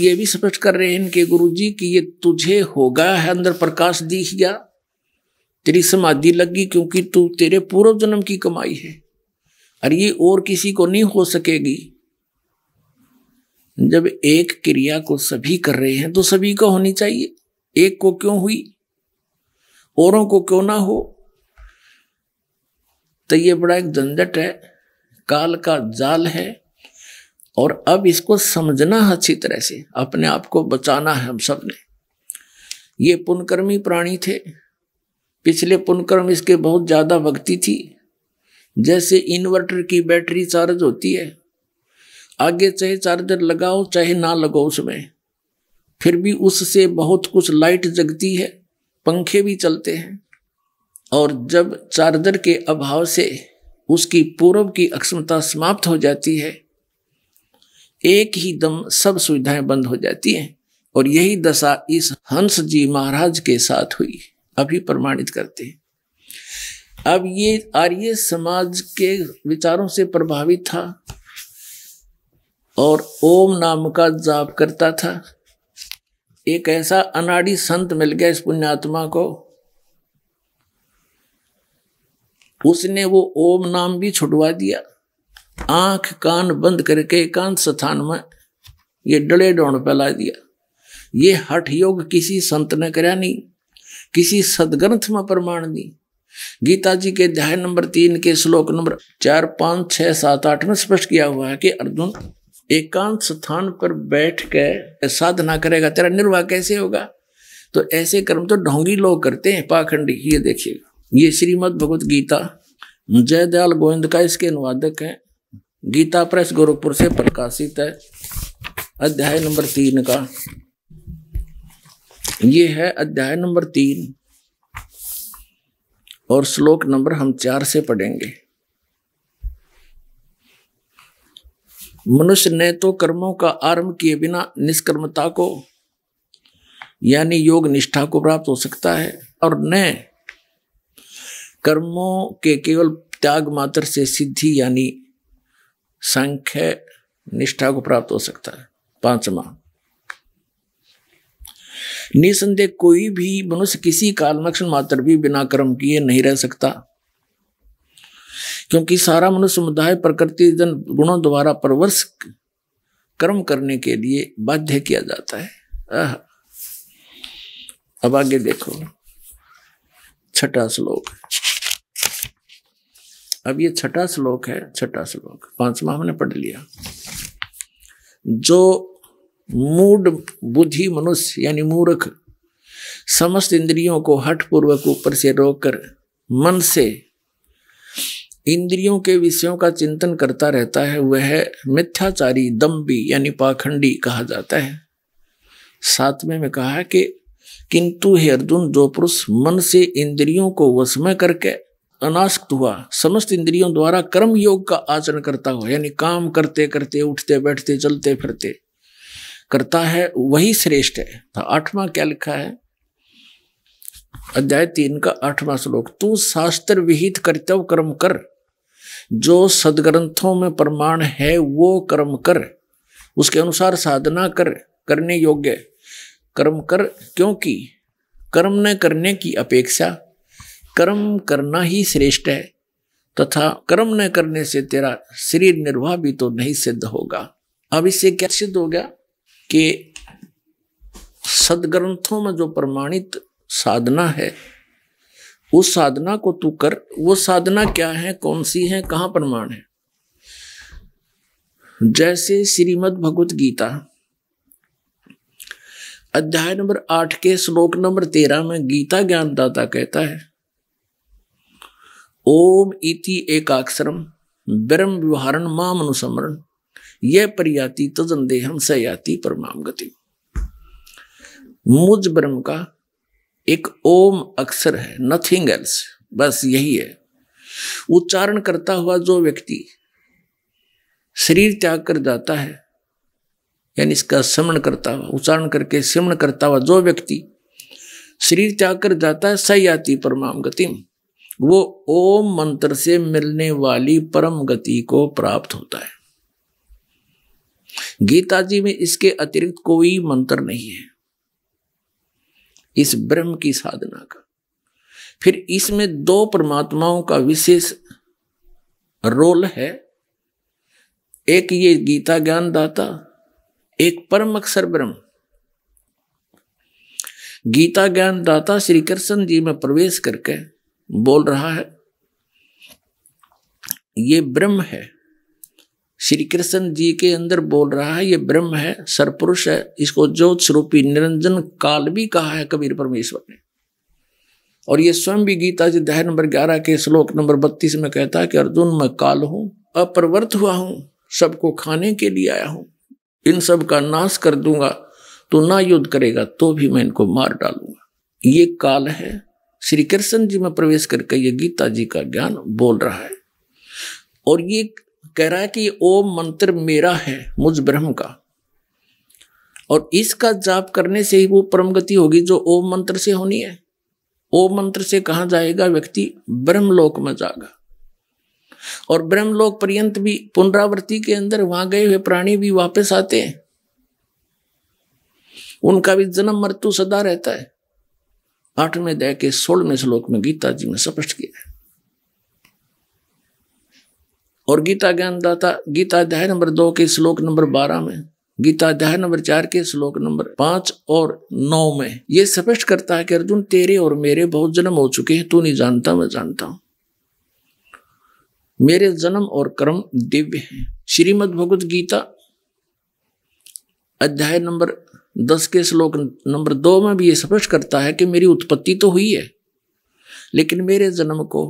ये भी स्पष्ट कर रहे हैं इनके गुरु जी कि ये तुझे होगा है अंदर प्रकाश दिख गया तेरी समाधि लगी क्योंकि तू तेरे पूर्व जन्म की कमाई है और ये और किसी को नहीं हो सकेगी जब एक क्रिया को सभी कर रहे हैं तो सभी को होनी चाहिए एक को क्यों हुई औरों को क्यों ना हो तो ये बड़ा एक झंझट है काल का जाल है और अब इसको समझना अच्छी तरह से अपने आप को बचाना है हम सब ने ये पुनकर्मी प्राणी थे पिछले पुनकर्म इसके बहुत ज़्यादा भक्ति थी जैसे इन्वर्टर की बैटरी चार्ज होती है आगे चाहे चार्जर लगाओ चाहे ना लगाओ उसमें फिर भी उससे बहुत कुछ लाइट जगती है पंखे भी चलते हैं और जब चार्जर के अभाव से उसकी पूर्व की अक्षमता समाप्त हो जाती है एक ही दम सब सुविधाएं बंद हो जाती हैं और यही दशा इस हंस जी महाराज के साथ हुई अभी प्रमाणित करते हैं अब ये आर्य समाज के विचारों से प्रभावित था और ओम नाम का जाप करता था एक ऐसा अनाड़ी संत मिल गया इस पुण्यात्मा को उसने वो ओम नाम भी छुड़वा दिया आंख कान बंद करके एकांत स्थान में ये डले डोण फैला दिया ये हठ योग किसी संत ने करा नहीं किसी सदग्रंथ में प्रमाण नहीं गीता जी के अध्याय नंबर तीन के श्लोक नंबर चार पांच छह सात आठ में स्पष्ट किया हुआ है कि अर्जुन एकांत स्थान पर बैठ के साधना करेगा तेरा निर्वाह कैसे होगा तो ऐसे कर्म तो ढोंगी लोग करते हैं पाखंडी ये देखिएगा ये श्रीमद भगवत गीता जयदयाल गोविंद का इसके अनुवादक है गीता प्रेस गोरखपुर से प्रकाशित है अध्याय नंबर तीन का ये है अध्याय नंबर तीन और श्लोक नंबर हम चार से पढ़ेंगे मनुष्य ने तो कर्मों का आरंभ किए बिना निष्कर्मता को यानी योग निष्ठा को प्राप्त हो सकता है और न कर्मों के केवल त्याग मात्र से सिद्धि यानी संख्य निष्ठा को प्राप्त हो सकता है पांचवा निसंदेह कोई भी मनुष्य किसी काल लक्षण मात्र भी बिना कर्म किए नहीं रह सकता क्योंकि सारा मनुष्य समुदाय प्रकृति जन गुणों द्वारा परवर्ष कर्म करने के लिए बाध्य किया जाता है आह अब आगे देखो छठा श्लोक अब ये छठा श्लोक है छठा श्लोक पांचवा हमने पढ़ लिया जो मूड बुद्धि मनुष्य यानी मूर्ख समस्त इंद्रियों को हठपूर्वक ऊपर से रोककर मन से इंद्रियों के विषयों का चिंतन करता रहता है वह मिथ्याचारी दम्बी यानी पाखंडी कहा जाता है सातवें में कहा है कि किंतु हे अर्जुन जो पुरुष मन से इंद्रियों को वश में करके अनास्क्त हुआ समस्त इंद्रियों द्वारा कर्म योग का आचरण करता हुआ यानी काम करते करते उठते बैठते चलते फिरते करता है वही श्रेष्ठ है तो आठवां क्या लिखा है अध्याय तीन का आठवां श्लोक तू शास्त्र विहित कर्तव्य कर्म कर जो सदग्रंथों में प्रमाण है वो कर्म कर उसके अनुसार साधना कर करने योग्य कर्म कर क्योंकि कर्म न करने की अपेक्षा कर्म करना ही श्रेष्ठ है तथा कर्म न करने से तेरा शरीर निर्वाह भी तो नहीं सिद्ध होगा अब इससे क्या सिद्ध हो गया कि सदग्रंथों में जो प्रमाणित साधना है उस साधना को तू कर वो साधना क्या है कौन सी है कहाँ प्रमाण है जैसे श्रीमद भगवत गीता अध्याय नंबर आठ के श्लोक नंबर तेरह में गीता ज्ञानदाता कहता है ओम इति एकाक्षरम ब्रह्म व्यवहारण माम अनुसमरण यह परियाति तदंदेहम सयाति परमाम गति मुझ ब्रह्म का एक ओम अक्षर है नथिंग एल्स बस यही है उच्चारण करता हुआ जो व्यक्ति शरीर त्याग कर जाता है यानी इसका श्रमण करता हुआ उच्चारण करके श्रमण करता हुआ जो व्यक्ति शरीर त्याग कर जाता है सही आती परमाम गतिम वो ओम मंत्र से मिलने वाली परम गति को प्राप्त होता है गीता जी में इसके अतिरिक्त कोई मंत्र नहीं है इस ब्रह्म की साधना का फिर इसमें दो परमात्माओं का विशेष रोल है एक ये गीता ज्ञान दाता एक परम अक्षर ब्रह्म गीता ज्ञान दाता श्री कृष्ण जी में प्रवेश करके बोल रहा है ये ब्रह्म है श्री कृष्ण जी के अंदर बोल रहा है ये ब्रह्म है सरपुरुष है इसको ज्योत स्वरूपी निरंजन काल भी कहा है कबीर परमेश्वर ने और ये स्वयं भी गीता जी दह नंबर ग्यारह के श्लोक नंबर बत्तीस में कहता है कि अर्जुन मैं काल हूं अपरवर्त हुआ हूं सबको खाने के लिए आया हूं इन सब का नाश कर दूंगा तो ना युद्ध करेगा तो भी मैं इनको मार डालूंगा ये काल है श्री कृष्ण जी में प्रवेश करके ये गीता जी का ज्ञान बोल रहा है और ये कह रहा है कि ओम मंत्र मेरा है मुझ ब्रह्म का और इसका जाप करने से ही वो परम गति होगी जो ओम मंत्र से होनी है ओम मंत्र से कहा जाएगा व्यक्ति ब्रह्मलोक में जाएगा और ब्रह्मलोक पर्यंत भी पुनरावृत्ति के अंदर वहां गए हुए प्राणी भी वापस आते हैं उनका भी जन्म मृत्यु सदा रहता है आठवें दया के सोलहवें श्लोक में गीता जी ने स्पष्ट किया है और गीता ज्ञानदाता गीता अध्याय नंबर दो के श्लोक नंबर बारह में गीता अध्याय नंबर चार के श्लोक नंबर पांच और नौ में यह स्पष्ट करता है कि अर्जुन तेरे और मेरे बहुत जन्म हो चुके हैं तू नहीं जानता मैं जानता हूं मेरे जन्म और कर्म दिव्य हैं श्रीमद भगवत गीता अध्याय नंबर दस के श्लोक नंबर दो में भी ये स्पष्ट करता है कि मेरी उत्पत्ति तो हुई है लेकिन मेरे जन्म को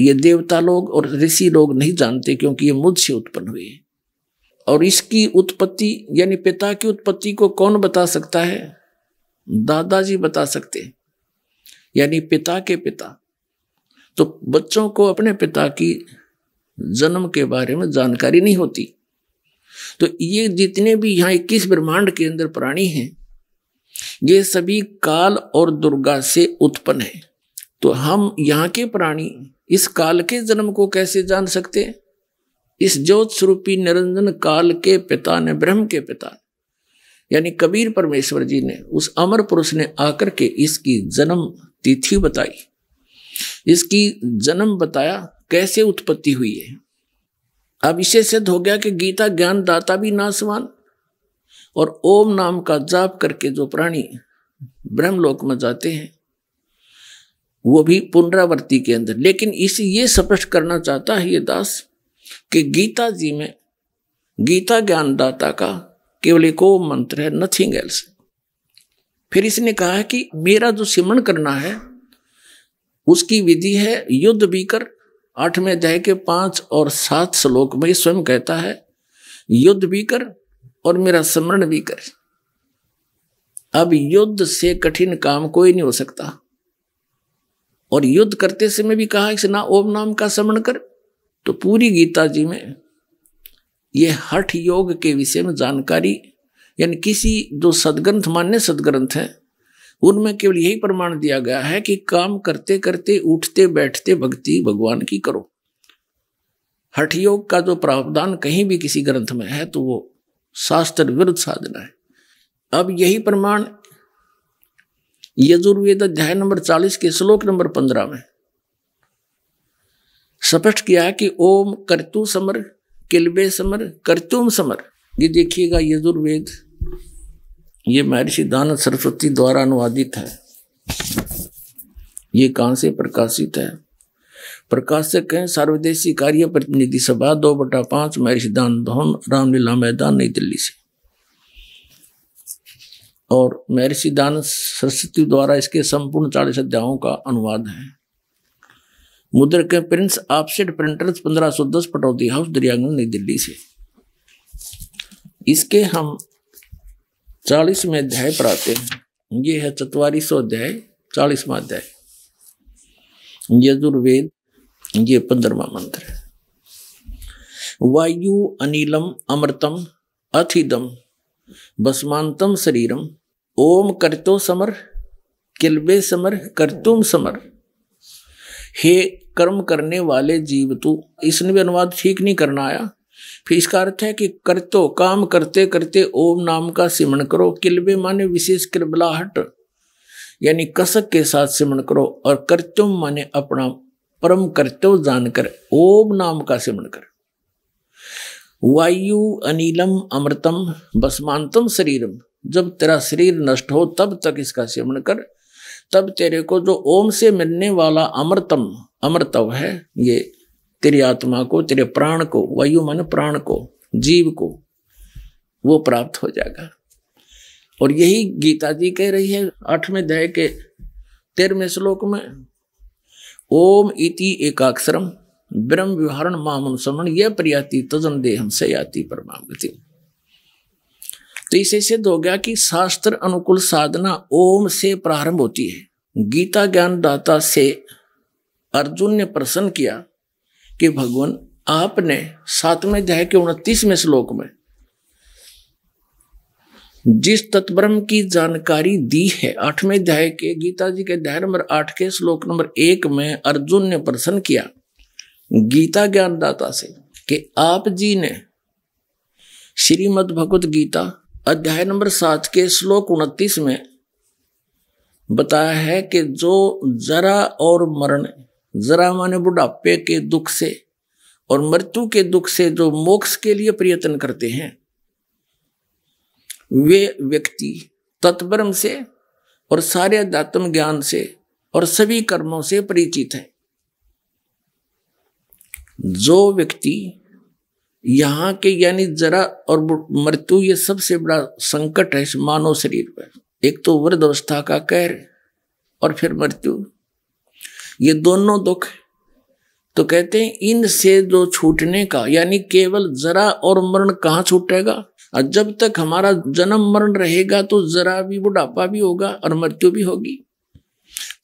ये देवता लोग और ऋषि लोग नहीं जानते क्योंकि ये मुझसे उत्पन्न हुई है और इसकी उत्पत्ति यानी पिता की उत्पत्ति को कौन बता सकता है दादाजी बता सकते हैं यानी पिता के पिता तो बच्चों को अपने पिता की जन्म के बारे में जानकारी नहीं होती तो ये जितने भी यहाँ इक्कीस ब्रह्मांड के अंदर प्राणी हैं ये सभी काल और दुर्गा से उत्पन्न है तो हम यहाँ के प्राणी इस काल के जन्म को कैसे जान सकते हैं इस ज्योत स्वरूपी निरंजन काल के पिता ने ब्रह्म के पिता यानी कबीर परमेश्वर जी ने उस अमर पुरुष ने आकर के इसकी जन्म तिथि बताई इसकी जन्म बताया कैसे उत्पत्ति हुई है अब इसे सिद्ध हो गया कि गीता ज्ञान दाता भी नासवान और ओम नाम का जाप करके जो प्राणी ब्रह्मलोक में जाते हैं वो भी पुनरावृत्ति के अंदर लेकिन इसे ये स्पष्ट करना चाहता है ये दास कि गीता जी में गीता ज्ञानदाता का केवल एक ओम मंत्र है नथिंग एल्स फिर इसने कहा है कि मेरा जो सिमरण करना है उसकी विधि है युद्ध भी कर आठवें अध्याय के पांच और सात श्लोक में स्वयं कहता है युद्ध भी कर और मेरा स्मरण भी कर अब युद्ध से कठिन काम कोई नहीं हो सकता और युद्ध करते समय भी कहा इस ना ओम नाम का स्मरण कर तो पूरी गीता जी में ये हठ योग के विषय में जानकारी यानी किसी जो सदग्रंथ मान्य सदग्रंथ है उनमें केवल यही प्रमाण दिया गया है कि काम करते करते उठते बैठते भक्ति भगवान की करो हठ योग का जो प्रावधान कहीं भी किसी ग्रंथ में है तो वो शास्त्र विरुद्ध साधना है अब यही प्रमाण यजुर्वेद अध्याय नंबर चालीस के श्लोक नंबर पंद्रह में स्पष्ट किया है कि ओम कर्तु समर किलबे समर कर्तुम समर ये देखिएगा यजुर्वेद ये महर्षि दानंद सरस्वती द्वारा अनुवादित है ये कहां से प्रकाशित है प्रकाशक हैं सर्वदेशी कार्य प्रतिनिधि सभा दो बटा पांच महर्षि दान भवन रामलीला मैदान नई दिल्ली से और महर्षि दान सरस्वती द्वारा इसके संपूर्ण चालीस अध्यायों का अनुवाद है मुद्र के प्रिंस आपसेट प्रिंटर्स पंद्रह सौ दस पटौती हाउस दरियागंज नई दिल्ली से इसके हम चालीसवें अध्याय प्राप्त है ये है सौ अध्याय चालीसवा अध्याय यजुर्वेद ये पंद्रवा मंत्र है वायु अनिलम अमृतम अथिदम भस्मांतम शरीरम ओम करतो समर किल्बे समर करतुम समर हे कर्म करने वाले जीव तू इसने भी अनुवाद ठीक नहीं करना आया फिर इसका अर्थ है कि करतो काम करते करते ओम नाम का सिमरण करो किलबे माने विशेष किलबलाहट यानी कसक के साथ सिमरण करो और कर्तव्य माने अपना परम कर्तव्य जानकर ओम नाम का सिमरण कर वायु अनिलम अमृतम बसमानतम शरीरम जब तेरा शरीर नष्ट हो तब तक इसका सेवन कर तब तेरे को जो ओम से मिलने वाला अमृतम अमृतव है ये तेरी आत्मा को तेरे प्राण को वायु मन प्राण को जीव को वो प्राप्त हो जाएगा और यही गीता जी कह रही है आठवें अध्याय के तेरहवें श्लोक में ओम इति एकाक्षरम ब्रह्म विहरण मामन समण यह प्रयाति तजन देहम से याति परमाम गति तो इसे सिद्ध हो गया कि शास्त्र अनुकूल साधना ओम से प्रारंभ होती है गीता ज्ञान दाता से अर्जुन ने प्रसन्न किया कि भगवान आपने सातवें अध्याय के उनतीसवें श्लोक में जिस तत्ब्रह्म की जानकारी दी है आठवें अध्याय के गीता जी के अध्याय नंबर आठ के श्लोक नंबर एक में अर्जुन ने प्रश्न किया गीता ज्ञानदाता से कि आप जी ने श्रीमद भगवत गीता अध्याय नंबर सात के श्लोक उनतीस में बताया है कि जो जरा और मरण जरा माने बुढ़ापे के दुख से और मृत्यु के दुख से जो मोक्ष के लिए प्रयत्न करते हैं वे व्यक्ति तत्परम से और सारे अध्यात्म ज्ञान से और सभी कर्मों से परिचित है जो व्यक्ति यहां के यानी जरा और मृत्यु ये सबसे बड़ा संकट है इस मानव शरीर पर एक तो वृद्ध अवस्था का कहर और फिर मृत्यु ये दोनों दुख है तो कहते हैं इन से जो छूटने का यानी केवल जरा और मरण कहाँ छूटेगा और जब तक हमारा जन्म मरण रहेगा तो जरा भी बुढ़ापा भी होगा और मृत्यु भी होगी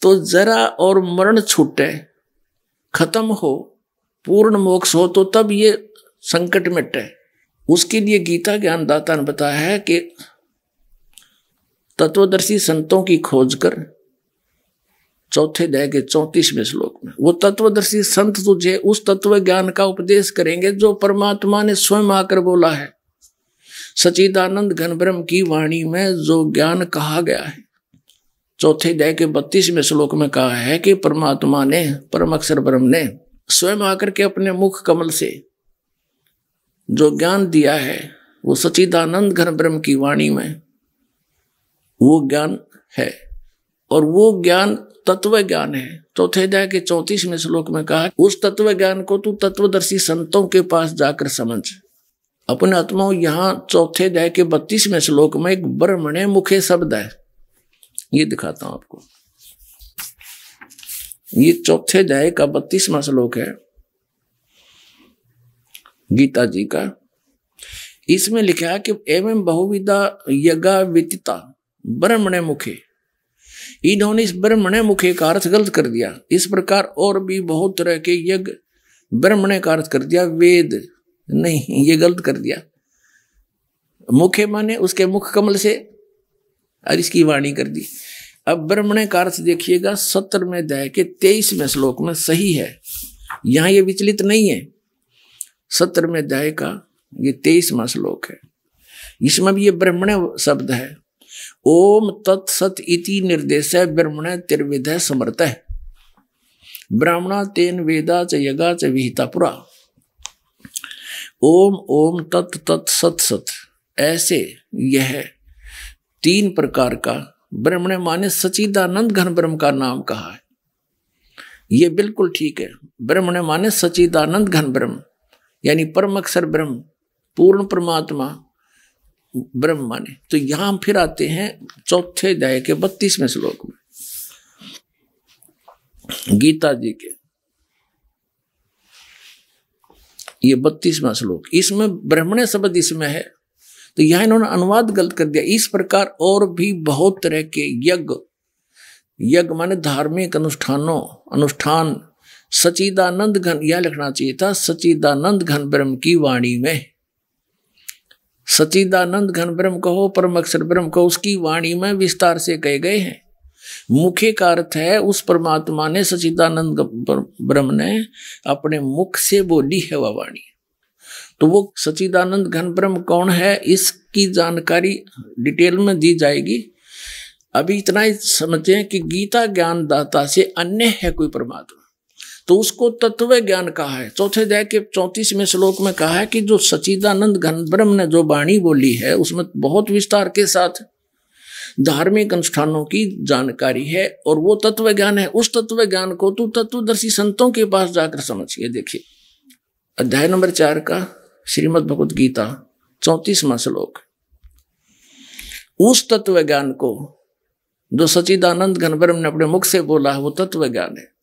तो जरा और मरण छूटे खत्म हो पूर्ण मोक्ष हो तो तब ये संकट मिटे उसके लिए गीता ज्ञानदाता ने बताया है कि तत्वदर्शी संतों की खोज कर चौथे दया के चौतीसवें श्लोक में वो तत्वदर्शी संत तुझे उस तत्व ज्ञान का उपदेश करेंगे जो परमात्मा ने स्वयं आकर बोला है सचिदानंद घनब्रह्म की वाणी में जो ज्ञान कहा गया है चौथे दया के बत्तीसवें श्लोक में कहा है कि परमात्मा ने परम अक्षर ब्रह्म ने स्वयं आकर के अपने मुख कमल से जो ज्ञान दिया है वो सचिदानंद घन ब्रह्म की वाणी में वो ज्ञान है और वो ज्ञान तत्व ज्ञान है चौथे अध्याय के चौतीसवें श्लोक में कहा उस तत्व ज्ञान को तू तत्वदर्शी संतों के पास जाकर समझ अपने आत्मा यहाँ चौथे अध्याय के बत्तीसवें श्लोक में एक ब्रह्मणे मुखे शब्द है ये दिखाता हूं आपको ये चौथे अध्याय का बत्तीसवा श्लोक है गीता जी का इसमें लिखा कि एवं बहुविधा यज्ञा व्यतीता ब्रह्मणे मुखे इन्होंने इस ब्रह्मणे मुखे का अर्थ गलत कर दिया इस प्रकार और भी बहुत तरह के यज्ञ ब्रह्मणे का अर्थ कर दिया वेद नहीं ये गलत कर दिया मुखे माने उसके मुख कमल से और इसकी वाणी कर दी अब ब्रह्मणे का अर्थ देखिएगा सत्र में दया के तेईसवें श्लोक में सही है यहां ये विचलित नहीं है सत्र में दया का ये तेईसवा श्लोक है इसमें भी ये ब्रह्मण शब्द है ओम तत्सत इति निर्देश ब्रह्मण त्रिविध समर्थ ब्राह्मणा तेन वेदा च यगा च विहिता पुरा ओम ओम तत् तत् सत सत ऐसे यह तीन प्रकार का ब्रह्म ने माने सचिदानंद घन ब्रह्म का नाम कहा है ये बिल्कुल ठीक है ब्रह्म ने माने सचिदानंद घन ब्रह्म यानी परम अक्षर ब्रह्म पूर्ण परमात्मा ब्रह्मा ने तो यहां हम फिर आते हैं चौथे अध्याय के बत्तीसवें श्लोक में गीता जी के ये बत्तीसवा श्लोक इसमें ब्रह्मण शब्द इसमें है तो यह इन्होंने अनुवाद गलत कर दिया इस प्रकार और भी बहुत तरह के यज्ञ यज्ञ माने धार्मिक अनुष्ठानों अनुष्ठान सचिदानंद घन यह लिखना चाहिए था सचिदानंद घन ब्रह्म की वाणी में सचिदानंद घन ब्रह्म कहो परम अक्षर ब्रह्म कहो उसकी वाणी में विस्तार से कहे गए हैं मुख्य का अर्थ है उस परमात्मा ने सचिदानंद ब्रह्म ने अपने मुख से बोली है वह वाणी तो वो सचिदानंद घन ब्रह्म कौन है इसकी जानकारी डिटेल में दी जाएगी अभी इतना ही समझें कि गीता ज्ञानदाता से अन्य है कोई परमात्मा तो उसको तत्व ज्ञान कहा है चौथे अध्याय के चौंतीसवें श्लोक में कहा है कि जो सचिदानंद घन ब्रह्म ने जो वाणी बोली है उसमें बहुत विस्तार के साथ धार्मिक अनुष्ठानों की जानकारी है और वो तत्व ज्ञान है उस तत्व ज्ञान को तू तत्वदर्शी संतों के पास जाकर समझिए देखिए अध्याय नंबर चार का श्रीमद भगवत गीता चौंतीसवा श्लोक उस तत्व ज्ञान को जो सचिदानंद घनबरम ने अपने मुख से बोला है वो तत्व ज्ञान है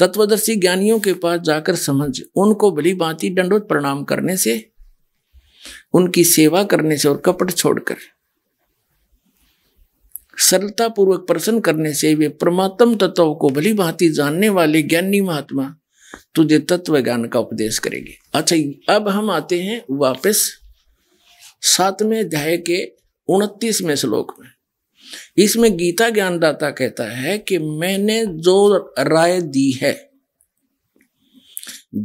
तत्वदर्शी ज्ञानियों के पास जाकर समझ उनको भली भांति दंडोत प्रणाम करने से उनकी सेवा करने से और कपट छोड़कर सरलता पूर्वक प्रसन्न करने से वे परमात्म तत्व को भली भांति जानने वाले ज्ञानी महात्मा तुझे तत्व ज्ञान का उपदेश करेगी अच्छा अब हम आते हैं वापस सातवें अध्याय के उनतीसवें श्लोक में इसमें गीता ज्ञानदाता कहता है कि मैंने जो राय दी है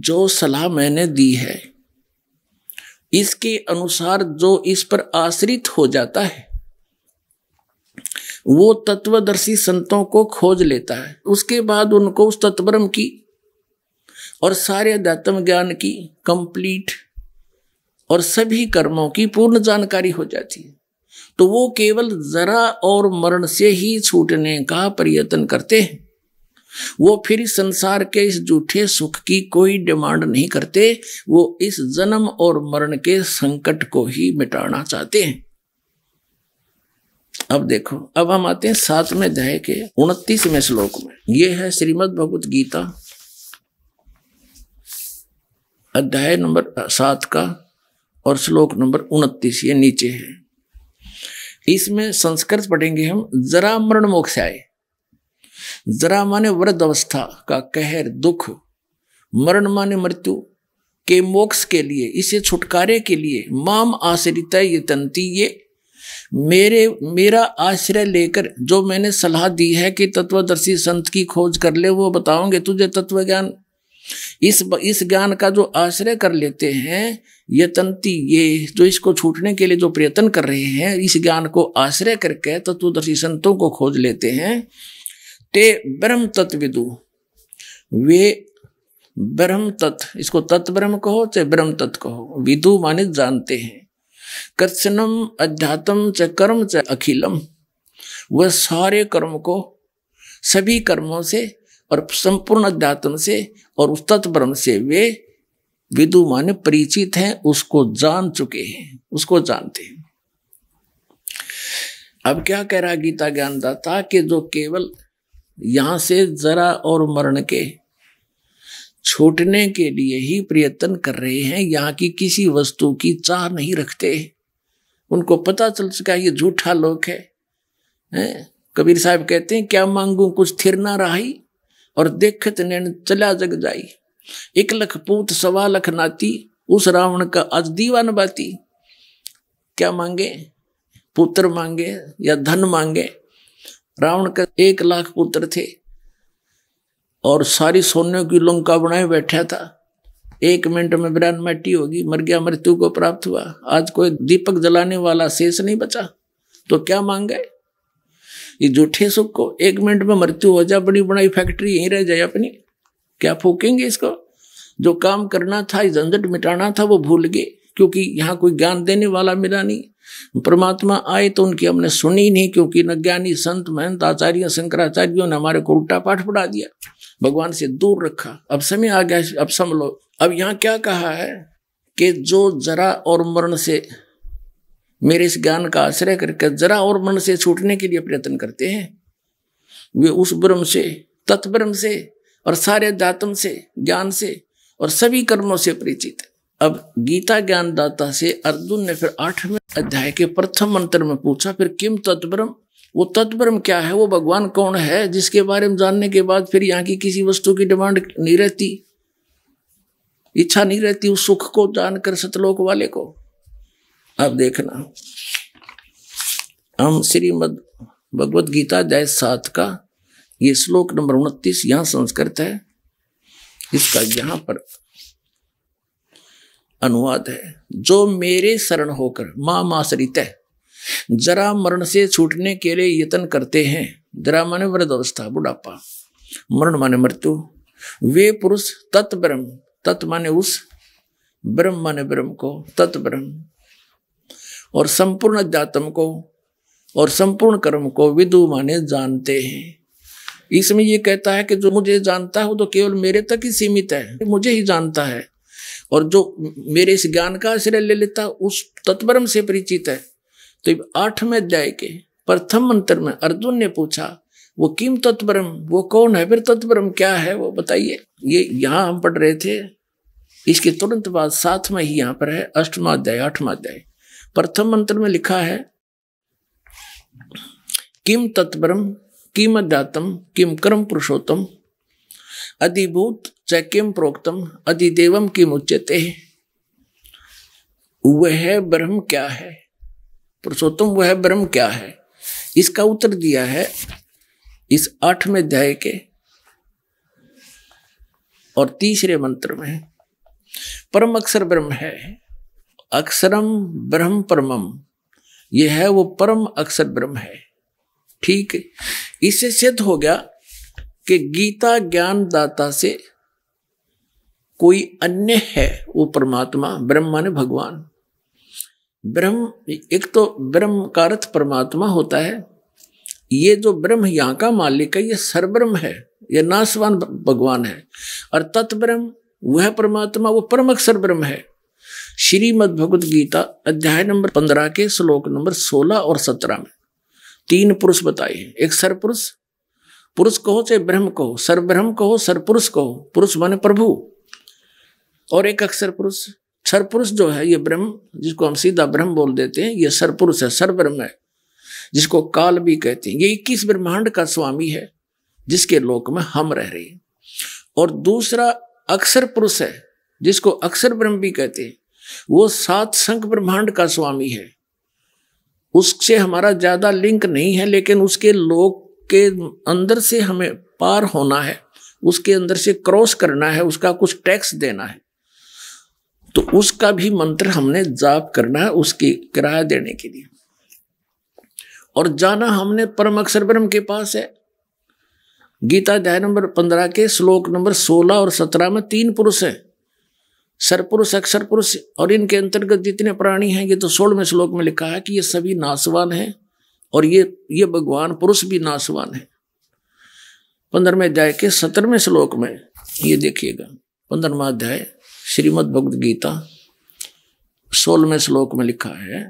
जो सलाह मैंने दी है इसके अनुसार जो इस पर आश्रित हो जाता है वो तत्वदर्शी संतों को खोज लेता है उसके बाद उनको उस तत्वरम की और सारे अध्यात्म ज्ञान की कंप्लीट और सभी कर्मों की पूर्ण जानकारी हो जाती है तो वो केवल जरा और मरण से ही छूटने का प्रयत्न करते हैं वो फिर संसार के इस जूठे सुख की कोई डिमांड नहीं करते वो इस जन्म और मरण के संकट को ही मिटाना चाहते हैं अब देखो अब हम आते हैं सातवें अध्याय के उनतीसवें श्लोक में ये है श्रीमद भगवत गीता अध्याय नंबर सात का और श्लोक नंबर उनतीस ये नीचे है इसमें संस्कृत पढ़ेंगे हम जरा मरण मोक्ष आए जरा माने वृद्ध अवस्था का कहर दुख मरण माने मृत्यु के मोक्ष के लिए इसे छुटकारे के लिए माम आश्रित ये तंती ये मेरे मेरा आश्रय लेकर जो मैंने सलाह दी है कि तत्वदर्शी संत की खोज कर ले वो बताओगे तुझे तत्व ज्ञान इस इस ज्ञान का जो आश्रय कर लेते हैं यतंती ये जो इसको छूटने के लिए जो प्रयत्न कर रहे हैं इस ज्ञान को आश्रय करके तत्वदर्शी संतों को खोज लेते हैं ते ब्रह्म तत्विदु वे ब्रह्म तत्व इसको तत्ब्रह्म कहो चाहे ब्रह्म तत्व कहो विदु माने जानते हैं कत्नम अध्यात्म च कर्म च अखिलम वह सारे कर्म को सभी कर्मों से और संपूर्ण अध्यात्म से और उस्तत ब्रह्म से वे विदु माने परिचित हैं उसको जान चुके हैं उसको जानते हैं अब क्या कह रहा गीता ज्ञानदाता कि जो केवल यहां से जरा और मरण के छूटने के लिए ही प्रयत्न कर रहे हैं यहाँ की किसी वस्तु की चाह नहीं रखते उनको पता चल चुका ये झूठा लोक है, है? कबीर साहब कहते हैं क्या मांगू कुछ थिर ना रहा और देखत नैन चला जग जाई एक लख पूत सवा लख नाती उस रावण का आज दीवान बाती क्या मांगे पुत्र मांगे या धन मांगे रावण का एक लाख पुत्र थे और सारी सोने की लंका बनाए बैठा था एक मिनट में ब्रांड मैटी होगी मर गया मृत्यु को प्राप्त हुआ आज कोई दीपक जलाने वाला शेष नहीं बचा तो क्या मांगे ये जूठे सुख को एक मिनट में मृत्यु हो जाए बड़ी बनाई फैक्ट्री यहीं रह जाए अपनी क्या फूकेंगे इसको जो काम करना था झंझट मिटाना था वो भूल गए क्योंकि यहाँ कोई ज्ञान देने वाला मिला नहीं परमात्मा आए तो उनकी हमने सुनी नहीं क्योंकि न ज्ञानी संत महंत आचार्य शंकराचार्यों ने हमारे को उल्टा पाठ पढ़ा दिया भगवान से दूर रखा अब समय आ गया अब समझ लो अब यहाँ क्या कहा है कि जो जरा और मरण से मेरे इस ज्ञान का आश्रय करके जरा और मन से छूटने के लिए प्रयत्न करते हैं वे उस ब्रह्म से तत्ब्रह्म से और सारे दातम से ज्ञान से और सभी कर्मों से परिचित अब गीता ज्ञान दाता से अर्जुन ने फिर आठवें अध्याय के प्रथम मंत्र में पूछा फिर किम तत्ब्रम वो तत्ब्रम क्या है वो भगवान कौन है जिसके बारे में जानने के बाद फिर यहाँ की किसी वस्तु की डिमांड नहीं रहती इच्छा नहीं रहती उस सुख को जानकर सतलोक वाले को अब देखना हम श्रीमद भगवत गीता जय सात का ये श्लोक नंबर उनतीस यहां संस्कृत है इसका यहां पर अनुवाद है जो मेरे शरण होकर मां आश्रित है जरा मरण से छूटने के लिए यत्न करते हैं जरा माने वृद्ध अवस्था बुढ़ापा मरण माने मृत्यु वे पुरुष तत्ब्रह्म तत् माने उस ब्रह्म माने ब्रह्म को तत्ब्रह्म और संपूर्ण अध्यात्म को और संपूर्ण कर्म को विदु माने जानते हैं इसमें यह कहता है कि जो मुझे जानता है वो तो केवल मेरे तक ही सीमित है मुझे ही जानता है और जो मेरे इस ज्ञान का आश्रय ले लेता उस तत्परम से परिचित है तो आठवें अध्याय के प्रथम मंत्र में अर्जुन ने पूछा वो किम तत्परम वो कौन है फिर तत्परम क्या है वो बताइए ये यहाँ हम पढ़ रहे थे इसके तुरंत बाद साथ में ही यहाँ पर है अष्टमाध्याय आठवाध्याय प्रथम मंत्र में लिखा है किम तत्परम किम अध्यात्म किम कर्म पुरुषोत्तम अधिभूत च किम प्रोक्तम अधिदेवम किम उच्यते वह ब्रह्म क्या है पुरुषोत्तम वह ब्रह्म क्या है इसका उत्तर दिया है इस आठवें अध्याय के और तीसरे मंत्र में परम अक्षर ब्रह्म है अक्षरम ब्रह्म परमम यह है वो परम अक्षर ब्रह्म है ठीक है इससे सिद्ध हो गया कि गीता ज्ञान दाता से कोई अन्य है वो परमात्मा ब्रह्म माने भगवान ब्रह्म एक तो ब्रह्म का अर्थ परमात्मा होता है ये जो ब्रह्म यहाँ का मालिक है ये सर्वब्रह्म है ये नाशवान भगवान है और तत्ब्रह्म वह परमात्मा वो परम अक्षर ब्रह्म है श्रीमद भगवद गीता अध्याय नंबर पंद्रह के श्लोक नंबर सोलह और सत्रह में तीन पुरुष बताए हैं एक सरपुरुष पुरुष कहो चाहे ब्रह्म कहो सरब्रह्म कहो सरपुरुष कहो पुरुष माने प्रभु और एक अक्षर पुरुष सरपुरुष जो है ये ब्रह्म जिसको हम सीधा ब्रह्म बोल देते हैं ये सरपुरुष है सरब्रह्म है जिसको काल भी कहते हैं ये इक्कीस ब्रह्मांड का स्वामी है जिसके लोक में हम रह रहे हैं और दूसरा अक्षर पुरुष है जिसको अक्षर ब्रह्म भी कहते हैं वो सात संख ब्रह्मांड का स्वामी है उससे हमारा ज्यादा लिंक नहीं है लेकिन उसके लोक के अंदर से हमें पार होना है उसके अंदर से क्रॉस करना है उसका कुछ टैक्स देना है तो उसका भी मंत्र हमने जाप करना है उसकी किराया देने के लिए और जाना हमने परम अक्षर ब्रह्म के पास है गीता अध्याय नंबर पंद्रह के श्लोक नंबर सोलह और सत्रह में तीन पुरुष हैं सरपुरुष अक्षर पुरुष और इनके अंतर्गत जितने प्राणी हैं ये तो सोलहवें श्लोक में लिखा है कि ये सभी नासवान हैं और ये ये भगवान पुरुष भी नासवान है पंद्रहवें अध्याय के सत्रहवें श्लोक में ये देखिएगा पंद्रहवा अध्याय श्रीमद भगवद गीता सोलहवें श्लोक में लिखा है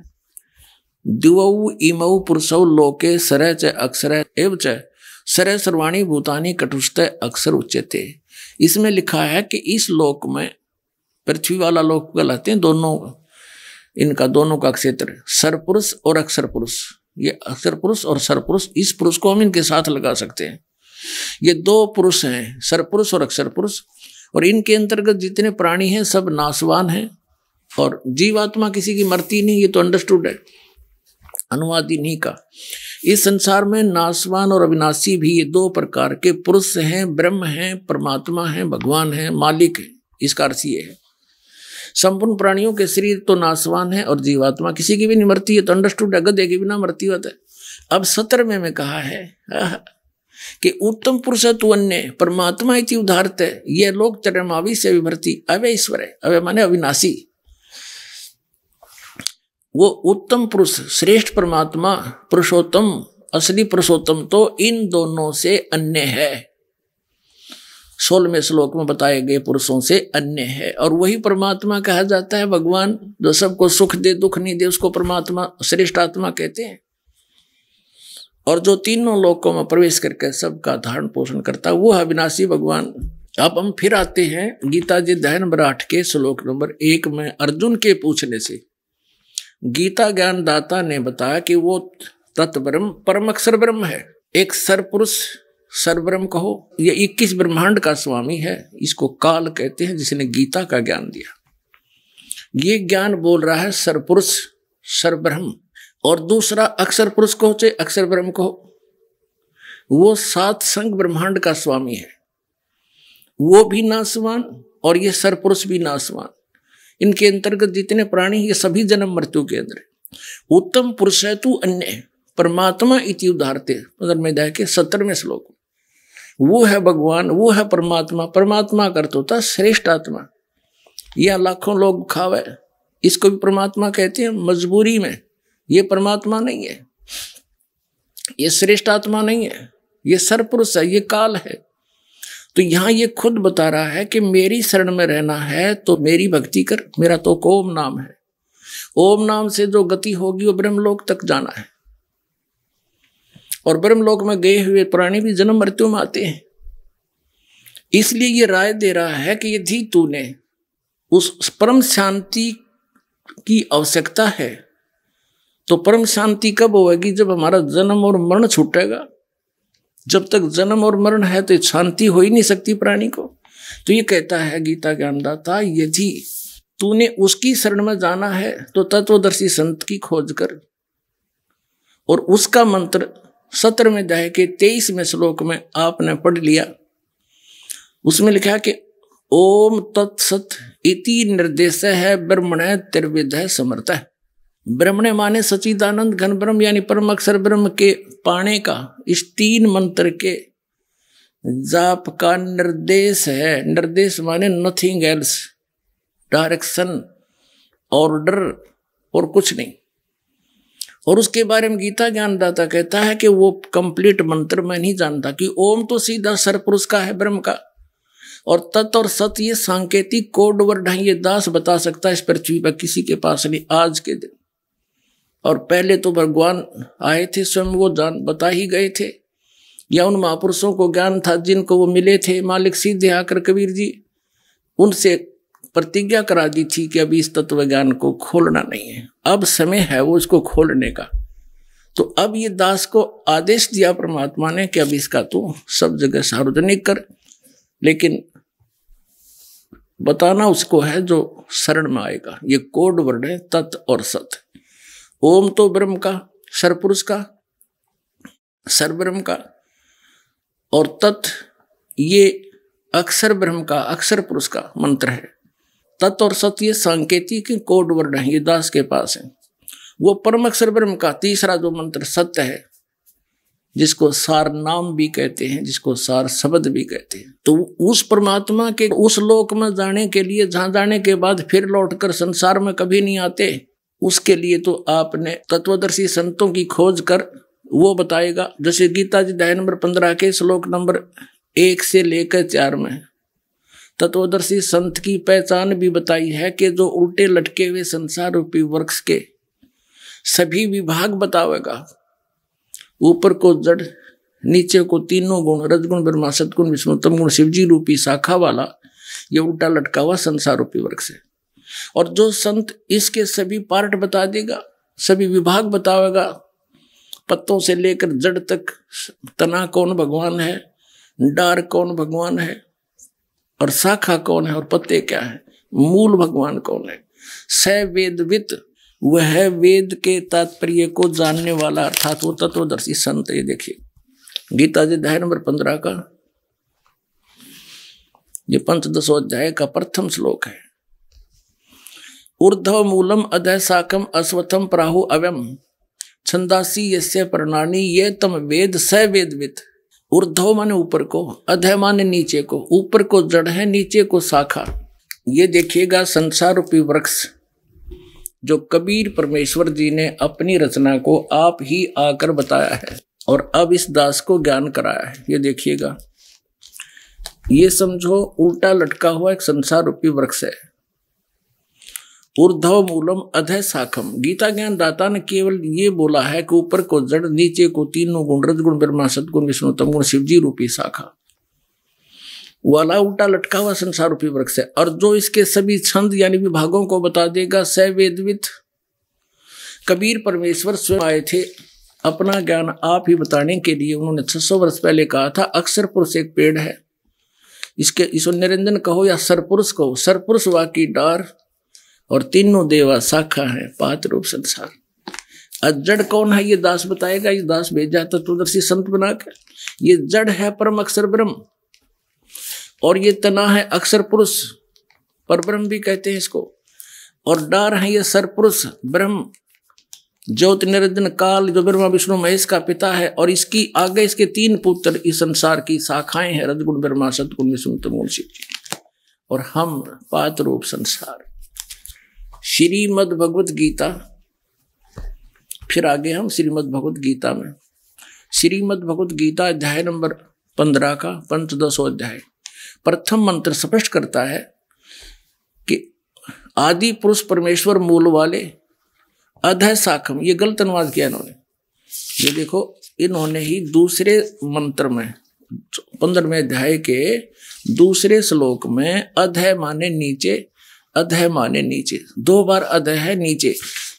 दिव इम पुरुषौ लोके सर च अक्षर एव च सर सर्वाणी भूतानी कटुस्त अक्षर उच्चते इसमें लिखा है कि इस लोक में पृथ्वी वाला लोग कहलाते हैं दोनों इनका दोनों का क्षेत्र सरपुरुष और अक्षर पुरुष ये अक्षर पुरुष और सरपुरुष इस पुरुष को हम इनके साथ लगा सकते हैं ये दो पुरुष हैं सरपुरुष और अक्षर पुरुष और इनके अंतर्गत जितने प्राणी हैं सब नासवान हैं और जीवात्मा किसी की मरती नहीं ये तो अंडरस्टूड है अनुवाद इन्हीं का इस संसार में नासवान और अविनाशी भी ये दो प्रकार के पुरुष हैं ब्रह्म हैं परमात्मा हैं भगवान हैं मालिक हैं इसका अर्थ ये है संपूर्ण प्राणियों के शरीर तो नासवान है और जीवात्मा किसी की भी नहीं मरती है तो अंडरस्टूड है गधे की मरती होता है अब सत्र में मैं कहा है कि उत्तम पुरुष तू अन्य परमात्मा इति उदाहरत है यह लोक चरमावि से विभरती अवय ईश्वर है अवय माने अविनाशी वो उत्तम पुरुष श्रेष्ठ परमात्मा पुरुषोत्तम असली पुरुषोत्तम तो इन दोनों से अन्य है सोलहवें श्लोक में बताए गए पुरुषों से अन्य है और वही परमात्मा कहा जाता है भगवान जो सबको सुख दे दुख नहीं दे उसको परमात्मा श्रेष्ठ आत्मा कहते हैं और जो तीनों लोकों में प्रवेश करके सबका धारण पोषण करता है वो अविनाशी भगवान अब हम फिर आते हैं गीता जी दहन बराठ के श्लोक नंबर एक में अर्जुन के पूछने से गीता ज्ञानदाता ने बताया कि वो तत्ब्रह्म परम अक्षर ब्रह्म है एक पुरुष सर्वब्रह्म कहो ये इक्कीस ब्रह्मांड का स्वामी है इसको काल कहते हैं जिसने गीता का ज्ञान दिया ये ज्ञान बोल रहा है सरपुरुष सरब्रह्म और दूसरा अक्षर पुरुष कहो चाहे अक्षर ब्रह्म कहो वो सात संग ब्रह्मांड का स्वामी है वो भी नासवान और ये सरपुरुष भी नासवान इनके अंतर्गत जितने प्राणी ये सभी जन्म मृत्यु के अंदर उत्तम पुरुष है तू अन्य है परमात्मा इति उदाहरते पंद्रह के सत्तरवें श्लोक वो है भगवान वो है परमात्मा परमात्मा का अर्थ होता श्रेष्ठ आत्मा यह लाखों लोग खावे इसको भी परमात्मा कहते हैं मजबूरी में ये परमात्मा नहीं है ये श्रेष्ठ आत्मा नहीं है ये सरपुरुष है ये काल है तो यहां ये खुद बता रहा है कि मेरी शरण में रहना है तो मेरी भक्ति कर मेरा तो ओम नाम है ओम नाम से जो गति होगी वो ब्रह्मलोक तक जाना है और ब्रह्मलोक में गए हुए प्राणी भी जन्म मृत्यु में आते हैं इसलिए ये राय दे रहा है कि यदि तूने उस परम शांति की आवश्यकता है तो परम शांति कब होगी जब हमारा जन्म और मरण छूटेगा जब तक जन्म और मरण है तो शांति हो ही नहीं सकती प्राणी को तो ये कहता है गीता के अन्नदाता यदि तूने उसकी शरण में जाना है तो तत्वदर्शी संत की खोज कर और उसका मंत्र सत्रहवें अध्याय के तेईसवें श्लोक में आपने पढ़ लिया उसमें लिखा कि ओम तत्सत इति निर्देश है ब्रह्मण है समर्थ है ब्रह्मणे माने सचिदानंद घन ब्रह्म यानी परम अक्षर ब्रह्म के पाने का इस तीन मंत्र के जाप का निर्देश है निर्देश माने नथिंग एल्स डायरेक्शन ऑर्डर और कुछ नहीं और उसके बारे में गीता ज्ञानदाता कहता है कि वो कंप्लीट मंत्र में नहीं जानता कि ओम तो सीधा सरपुरुष का है ब्रह्म का और तत् और सत ये सांकेतिक कोड वर्ड है ये दास बता सकता है इस पृथ्वी पर किसी के पास नहीं आज के दिन और पहले तो भगवान आए थे स्वयं वो जान बता ही गए थे या उन महापुरुषों को ज्ञान था जिनको वो मिले थे मालिक सीधे आकर कबीर जी उनसे प्रतिज्ञा करा दी थी कि अभी इस तत्व ज्ञान को खोलना नहीं है अब समय है वो उसको खोलने का तो अब ये दास को आदेश दिया परमात्मा ने कि अब इसका तू सब जगह सार्वजनिक कर लेकिन बताना उसको है जो शरण में आएगा ये कोड वर्ड है तत् और सत ओम तो ब्रह्म का सरपुरुष का सरब्रह्म का और तत् ये अक्षर ब्रह्म का अक्षर पुरुष का मंत्र है तत् और सत्य ये सांकेतिक कोड वर्ड है ये दास के पास है वो परम अक्षर ब्रह्म का तीसरा जो मंत्र सत्य है जिसको सार नाम भी कहते हैं जिसको सार शब्द भी कहते हैं तो उस परमात्मा के उस लोक में जाने के लिए जहां जाने के बाद फिर लौटकर संसार में कभी नहीं आते उसके लिए तो आपने तत्वदर्शी संतों की खोज कर वो बताएगा जैसे गीता जी दया नंबर पंद्रह के श्लोक नंबर एक से लेकर चार में तत्वदर्शी संत की पहचान भी बताई है कि जो उल्टे लटके हुए संसार रूपी वृक्ष के सभी विभाग बतावेगा ऊपर को जड़ नीचे को तीनों गुण रजगुण ब्रह्मा सदगुण विष्णुतम गुण शिवजी रूपी शाखा वाला ये उल्टा लटका हुआ संसार रूपी वृक्ष है और जो संत इसके सभी पार्ट बता देगा सभी विभाग बतावेगा पत्तों से लेकर जड़ तक तना कौन भगवान है डार कौन भगवान है और शाखा कौन है और पत्ते क्या है मूल भगवान कौन है स वेदवित वह वेद के तात्पर्य को जानने वाला अर्थात वो तत्वदर्शी संत ये देखिए गीता जी अध्याय नंबर पंद्रह का ये अध्याय का प्रथम श्लोक है ऊर्धव मूलम अधय साकम अश्वथम प्राहु अव्यम छंदासी यस्य प्रणानी ये तम वेद स वेदवित ऊर्धव माने ऊपर को अध माने नीचे को ऊपर को जड़ है नीचे को शाखा ये देखिएगा संसार रूपी वृक्ष जो कबीर परमेश्वर जी ने अपनी रचना को आप ही आकर बताया है और अब इस दास को ज्ञान कराया है ये देखिएगा ये समझो उल्टा लटका हुआ एक संसार रूपी वृक्ष है ऊर्धव मूलम अधय साखम गीता ज्ञान दाता ने केवल ये बोला है कि ऊपर को जड़ नीचे को तीनों गुण रजगुण ब्रह्मा सदगुण विष्णु तमगुण शिवजी रूपी शाखा वाला उल्टा लटका हुआ संसार रूपी वृक्ष है और जो इसके सभी छंद यानी विभागों को बता देगा स कबीर परमेश्वर स्वयं आए थे अपना ज्ञान आप ही बताने के लिए उन्होंने 600 वर्ष पहले कहा था अक्षर पुरुष एक पेड़ है इसके इसको निरंजन कहो या सरपुरुष कहो सरपुरुष वाकी डार और तीनों देवा शाखा है पात रूप संसार आज जड़ कौन है ये दास बताएगा ये दास भेजा तो तुलसी संत बनाकर ये जड़ है परम अक्षर ब्रह्म और ये तना है अक्षर पुरुष पर ब्रह्म भी कहते हैं इसको और डार है ये सर पुरुष ब्रह्म ज्योत निरंजन काल जो ब्रह्मा विष्णु महेश का पिता है और इसकी आगे इसके तीन पुत्र इस संसार की शाखाएं हैं रजगुण ब्रह्मा सदगुण विष्णु तमूल और हम पात्र रूप संसार श्रीमद भगवत गीता फिर आगे हम श्रीमद भगवत गीता में श्रीमद भगवत गीता अध्याय नंबर पंद्रह का पंचदशो अध्याय प्रथम मंत्र स्पष्ट करता है कि आदि पुरुष परमेश्वर मूल वाले अधय साखम ये गलत अनुवाद किया इन्होंने ये देखो इन्होंने ही दूसरे मंत्र में पंद्रहवें अध्याय के दूसरे श्लोक में अधय माने नीचे अध है माने नीचे दो बार अध है नीचे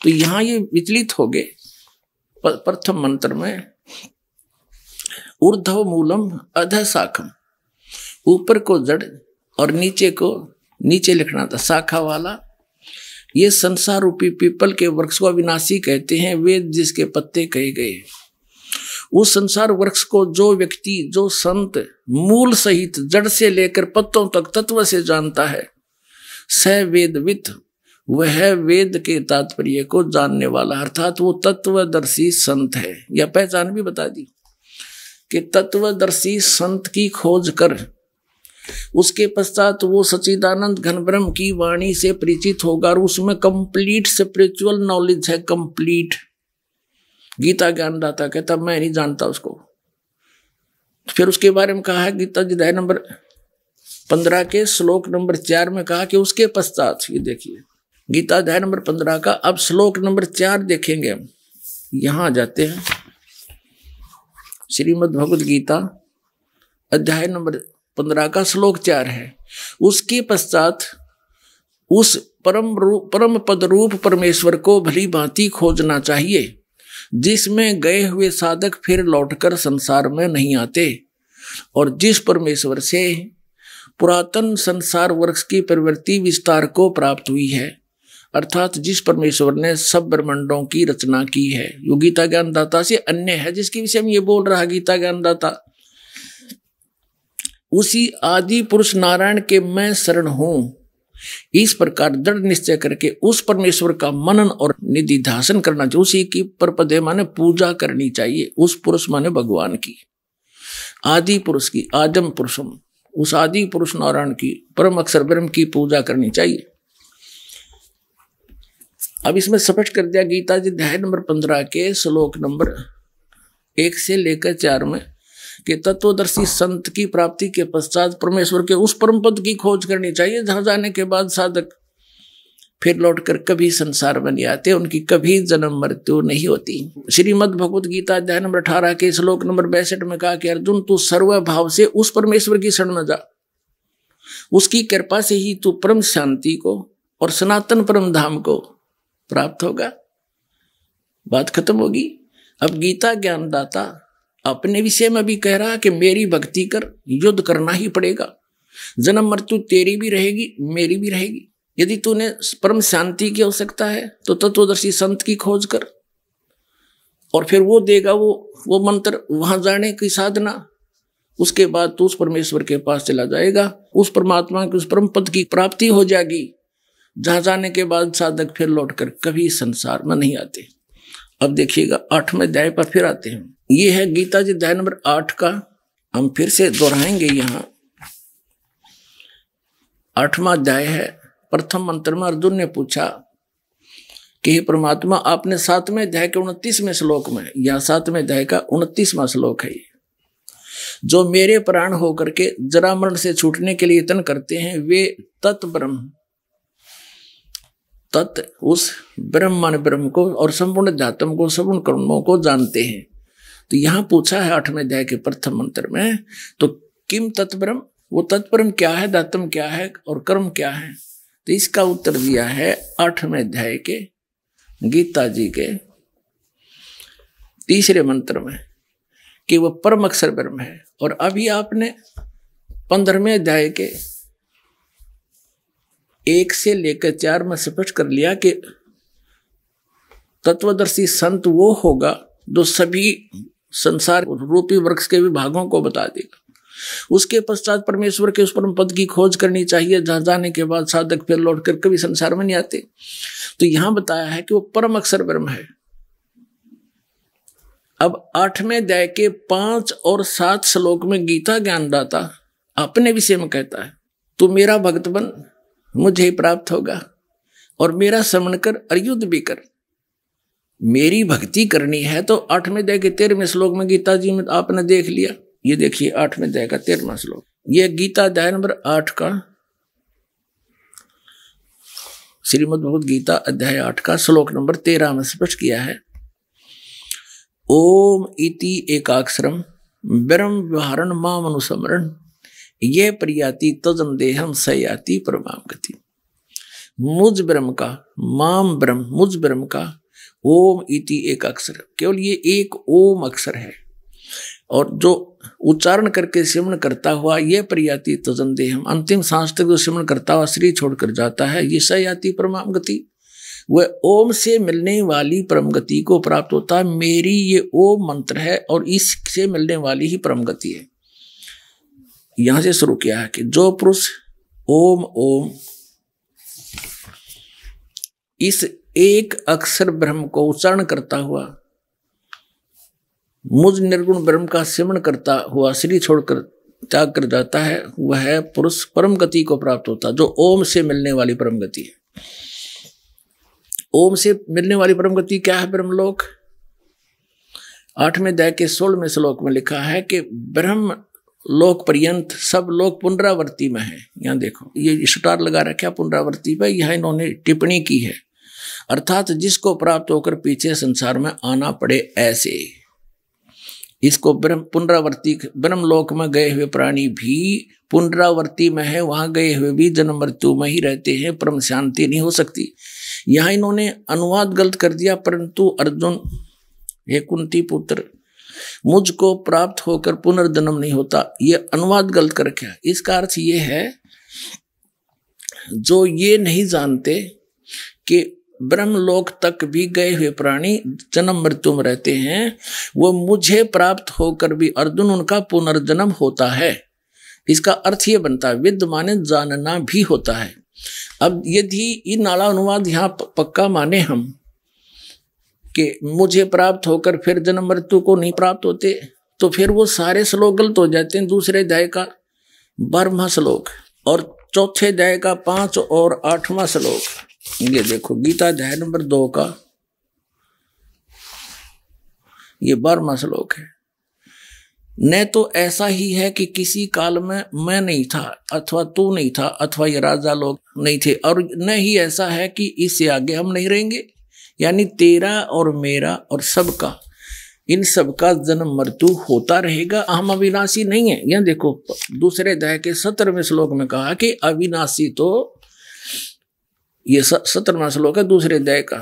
तो यहां ये विचलित हो गए प्रथम मंत्र में ऊर्धव मूलम अध शाखम ऊपर को जड़ और नीचे को नीचे लिखना था शाखा वाला ये संसार रूपी पीपल के वृक्ष को अविनाशी कहते हैं वेद जिसके पत्ते कहे गए उस संसार वृक्ष को जो व्यक्ति जो संत मूल सहित जड़ से लेकर पत्तों तक तत्व से जानता है स वह वेद के तात्पर्य को जानने वाला अर्थात वो तत्वदर्शी संत है यह पहचान भी बता दी कि तत्वदर्शी संत की खोज कर उसके पश्चात वो सचिदानंद घनब्रह्म की वाणी से परिचित होगा और उसमें कंप्लीट स्पिरिचुअल नॉलेज है कंप्लीट गीता ज्ञानदाता कहता मैं नहीं जानता उसको फिर उसके बारे में कहा है गीता जी नंबर पंद्रह के श्लोक नंबर चार में कहा कि उसके पश्चात ये देखिए गीता अध्याय नंबर पंद्रह का अब श्लोक नंबर चार देखेंगे हम यहाँ जाते हैं श्रीमद भगवद गीता अध्याय नंबर पंद्रह का श्लोक चार है उसके पश्चात उस परम रूप परम पद रूप परमेश्वर को भली भांति खोजना चाहिए जिसमें गए हुए साधक फिर लौटकर संसार में नहीं आते और जिस परमेश्वर से पुरातन संसार वर्ष की प्रवृत्ति विस्तार को प्राप्त हुई है अर्थात जिस परमेश्वर ने सब ब्रह्मंडों की रचना की है जो गीता ज्ञानदाता से अन्य है जिसके विषय में ये बोल रहा गीता ज्ञानदाता उसी आदि पुरुष नारायण के मैं शरण हूं इस प्रकार दृढ़ निश्चय करके उस परमेश्वर का मनन और निधि धासन करना चाहिए उसी की परपदे माने पूजा करनी चाहिए उस पुरुष माने भगवान की आदि पुरुष की आदम पुरुषम उस आदि पुरुष नारायण की परम अक्षर ब्रह्म की पूजा करनी चाहिए अब इसमें स्पष्ट कर दिया गीता जी अध्याय नंबर पंद्रह के श्लोक नंबर एक से लेकर चार में कि तत्वदर्शी संत की प्राप्ति के पश्चात परमेश्वर के उस परम पद की खोज करनी चाहिए जहां जाने के बाद साधक फिर लौटकर कभी संसार बन जाते उनकी कभी जन्म मृत्यु नहीं होती श्रीमद भगवत गीता अध्याय नंबर अठारह के श्लोक नंबर बैसठ में कहा कि अर्जुन तू सर्व भाव से उस परमेश्वर की शरण में जा उसकी कृपा से ही तू परम शांति को और सनातन परम धाम को प्राप्त होगा बात खत्म होगी अब गीता ज्ञानदाता अपने विषय में भी कह रहा कि मेरी भक्ति कर युद्ध करना ही पड़ेगा जन्म मृत्यु तेरी भी रहेगी मेरी भी रहेगी यदि तूने परम शांति की आवश्यकता है तो तत्वदर्शी संत की खोज कर और फिर वो देगा वो वो मंत्र वहां जाने की साधना उसके बाद तू उस परमेश्वर के पास चला जाएगा उस परमात्मा की उस परम पद की प्राप्ति हो जाएगी जहां जाने के बाद साधक फिर लौट कर कभी संसार में नहीं आते अब देखिएगा आठवें अध्याय पर फिर आते हैं ये है गीता जी अध्याय नंबर आठ का हम फिर से दोहराएंगे यहाँ आठवां अध्याय है प्रथम मंत्र में अर्जुन ने पूछा कि हे परमात्मा आपने सातवें अध्याय के उनतीसवें श्लोक में या सातवें अध्याय का उनतीसवां श्लोक है जो मेरे प्राण होकर के जरा मरण से छूटने के लिए यत्न करते हैं वे तत् ब्रह्म तत् उस ब्रह्म ब्रह्म को और संपूर्ण जातम को संपूर्ण कर्मों को जानते हैं तो यहां पूछा है आठवें अध्याय के प्रथम मंत्र में तो किम तत्ब्रह्म वो तत्परम क्या है दातम क्या है और कर्म क्या है तो इसका उत्तर दिया है आठवें अध्याय के गीता जी के तीसरे मंत्र में कि वह परम अक्षर ब्रह्म है और अभी आपने पंद्रहवें अध्याय के एक से लेकर चार में स्पष्ट कर लिया कि तत्वदर्शी संत वो होगा जो सभी संसार रूपी वृक्ष के विभागों को बता देगा उसके पश्चात परमेश्वर के उस परम पद की खोज करनी चाहिए जहाँ जाने के बाद साधक फिर लौट कर कभी संसार में नहीं आते तो यहाँ बताया है कि वो परम अक्षर ब्रह्म है अब आठवें अध्याय के पांच और सात श्लोक में गीता ज्ञानदाता अपने विषय में कहता है तो मेरा भक्त बन मुझे ही प्राप्त होगा और मेरा श्रमण कर अर्युद्ध भी कर मेरी भक्ति करनी है तो आठवें अध्याय के तेरहवें श्लोक में गीता जी में आपने देख लिया ये देखिए आठवें अध्याय का तेरहवा श्लोक ये गीता अध्याय नंबर आठ का श्रीमद भगवत गीता अध्याय आठ का श्लोक नंबर तेरह में स्पष्ट किया है ओम इति एकाक्षरम ब्रह्म विहारण माम अनुसमरण ये प्रयाति तदन देहम सयाति परमाम गति मुझ ब्रह्म का माम ब्रह्म मुझ ब्रह्म का ओम इति एक अक्षर केवल ये एक ओम अक्षर है और जो उच्चारण करके सिमरण करता हुआ ये प्रयाति तजन देह अंतिम सांस तक जो सिमरण करता हुआ श्री छोड़कर जाता है ये सयाति परमाम गति वह ओम से मिलने वाली परम गति को प्राप्त होता है मेरी ये ओम मंत्र है और इससे मिलने वाली ही परम गति है यहां से शुरू किया है कि जो पुरुष ओम ओम इस एक अक्षर ब्रह्म को उच्चारण करता हुआ मुझ निर्गुण ब्रह्म का सिमरण करता हुआ श्री छोड़कर त्याग कर जाता है वह पुरुष परम गति को प्राप्त होता जो ओम से मिलने वाली परम गति है ओम से मिलने वाली परम गति क्या है ब्रह्मलोक आठवें दया के सोलहवें श्लोक में लिखा है कि ब्रह्म लोक पर्यंत सब लोग पुनरावृत्ति में है यहाँ देखो ये स्टार लगा रखा पुनरावृत्ति पर यह इन्होंने टिप्पणी की है अर्थात जिसको प्राप्त होकर पीछे संसार में आना पड़े ऐसे इसको ब्रह्म पुनरावर्ती ब्रह्म लोक में गए हुए प्राणी भी पुनरावर्ती में है वहां गए हुए भी जन्म मृत्यु में ही रहते हैं परम शांति नहीं हो सकती यहाँ इन्होंने अनुवाद गलत कर दिया परंतु अर्जुन हे कुंती पुत्र मुझको प्राप्त होकर पुनर्जन्म नहीं होता ये अनुवाद गलत कर रखा इसका अर्थ ये है जो ये नहीं जानते कि ब्रह्म लोक तक भी गए हुए प्राणी जन्म मृत्यु में रहते हैं वो मुझे प्राप्त होकर भी अर्जुन उनका पुनर्जन्म होता है इसका अर्थ ये बनता है विद्य माने जानना भी होता है अब यदि ये नाला अनुवाद यहाँ पक्का माने हम कि मुझे प्राप्त होकर फिर जन्म मृत्यु को नहीं प्राप्त होते तो फिर वो सारे श्लोक गलत हो जाते हैं दूसरे अध्याय का बारहवा श्लोक और चौथे अध्याय का पांच और आठवां श्लोक ये देखो गीता अध्याय नंबर दो का ये बारवा श्लोक है न तो ऐसा ही है कि किसी काल में मैं नहीं था अथवा तू नहीं था अथवा ये राजा लोग नहीं थे और न ही ऐसा है कि इससे आगे हम नहीं रहेंगे यानी तेरा और मेरा और सबका इन सबका जन्म मृत्यु होता रहेगा हम अविनाशी नहीं है यह देखो दूसरे अध्याय के सत्रहवें श्लोक में कहा कि अविनाशी तो ये सत्रहवा श्लोक है दूसरे अध्याय का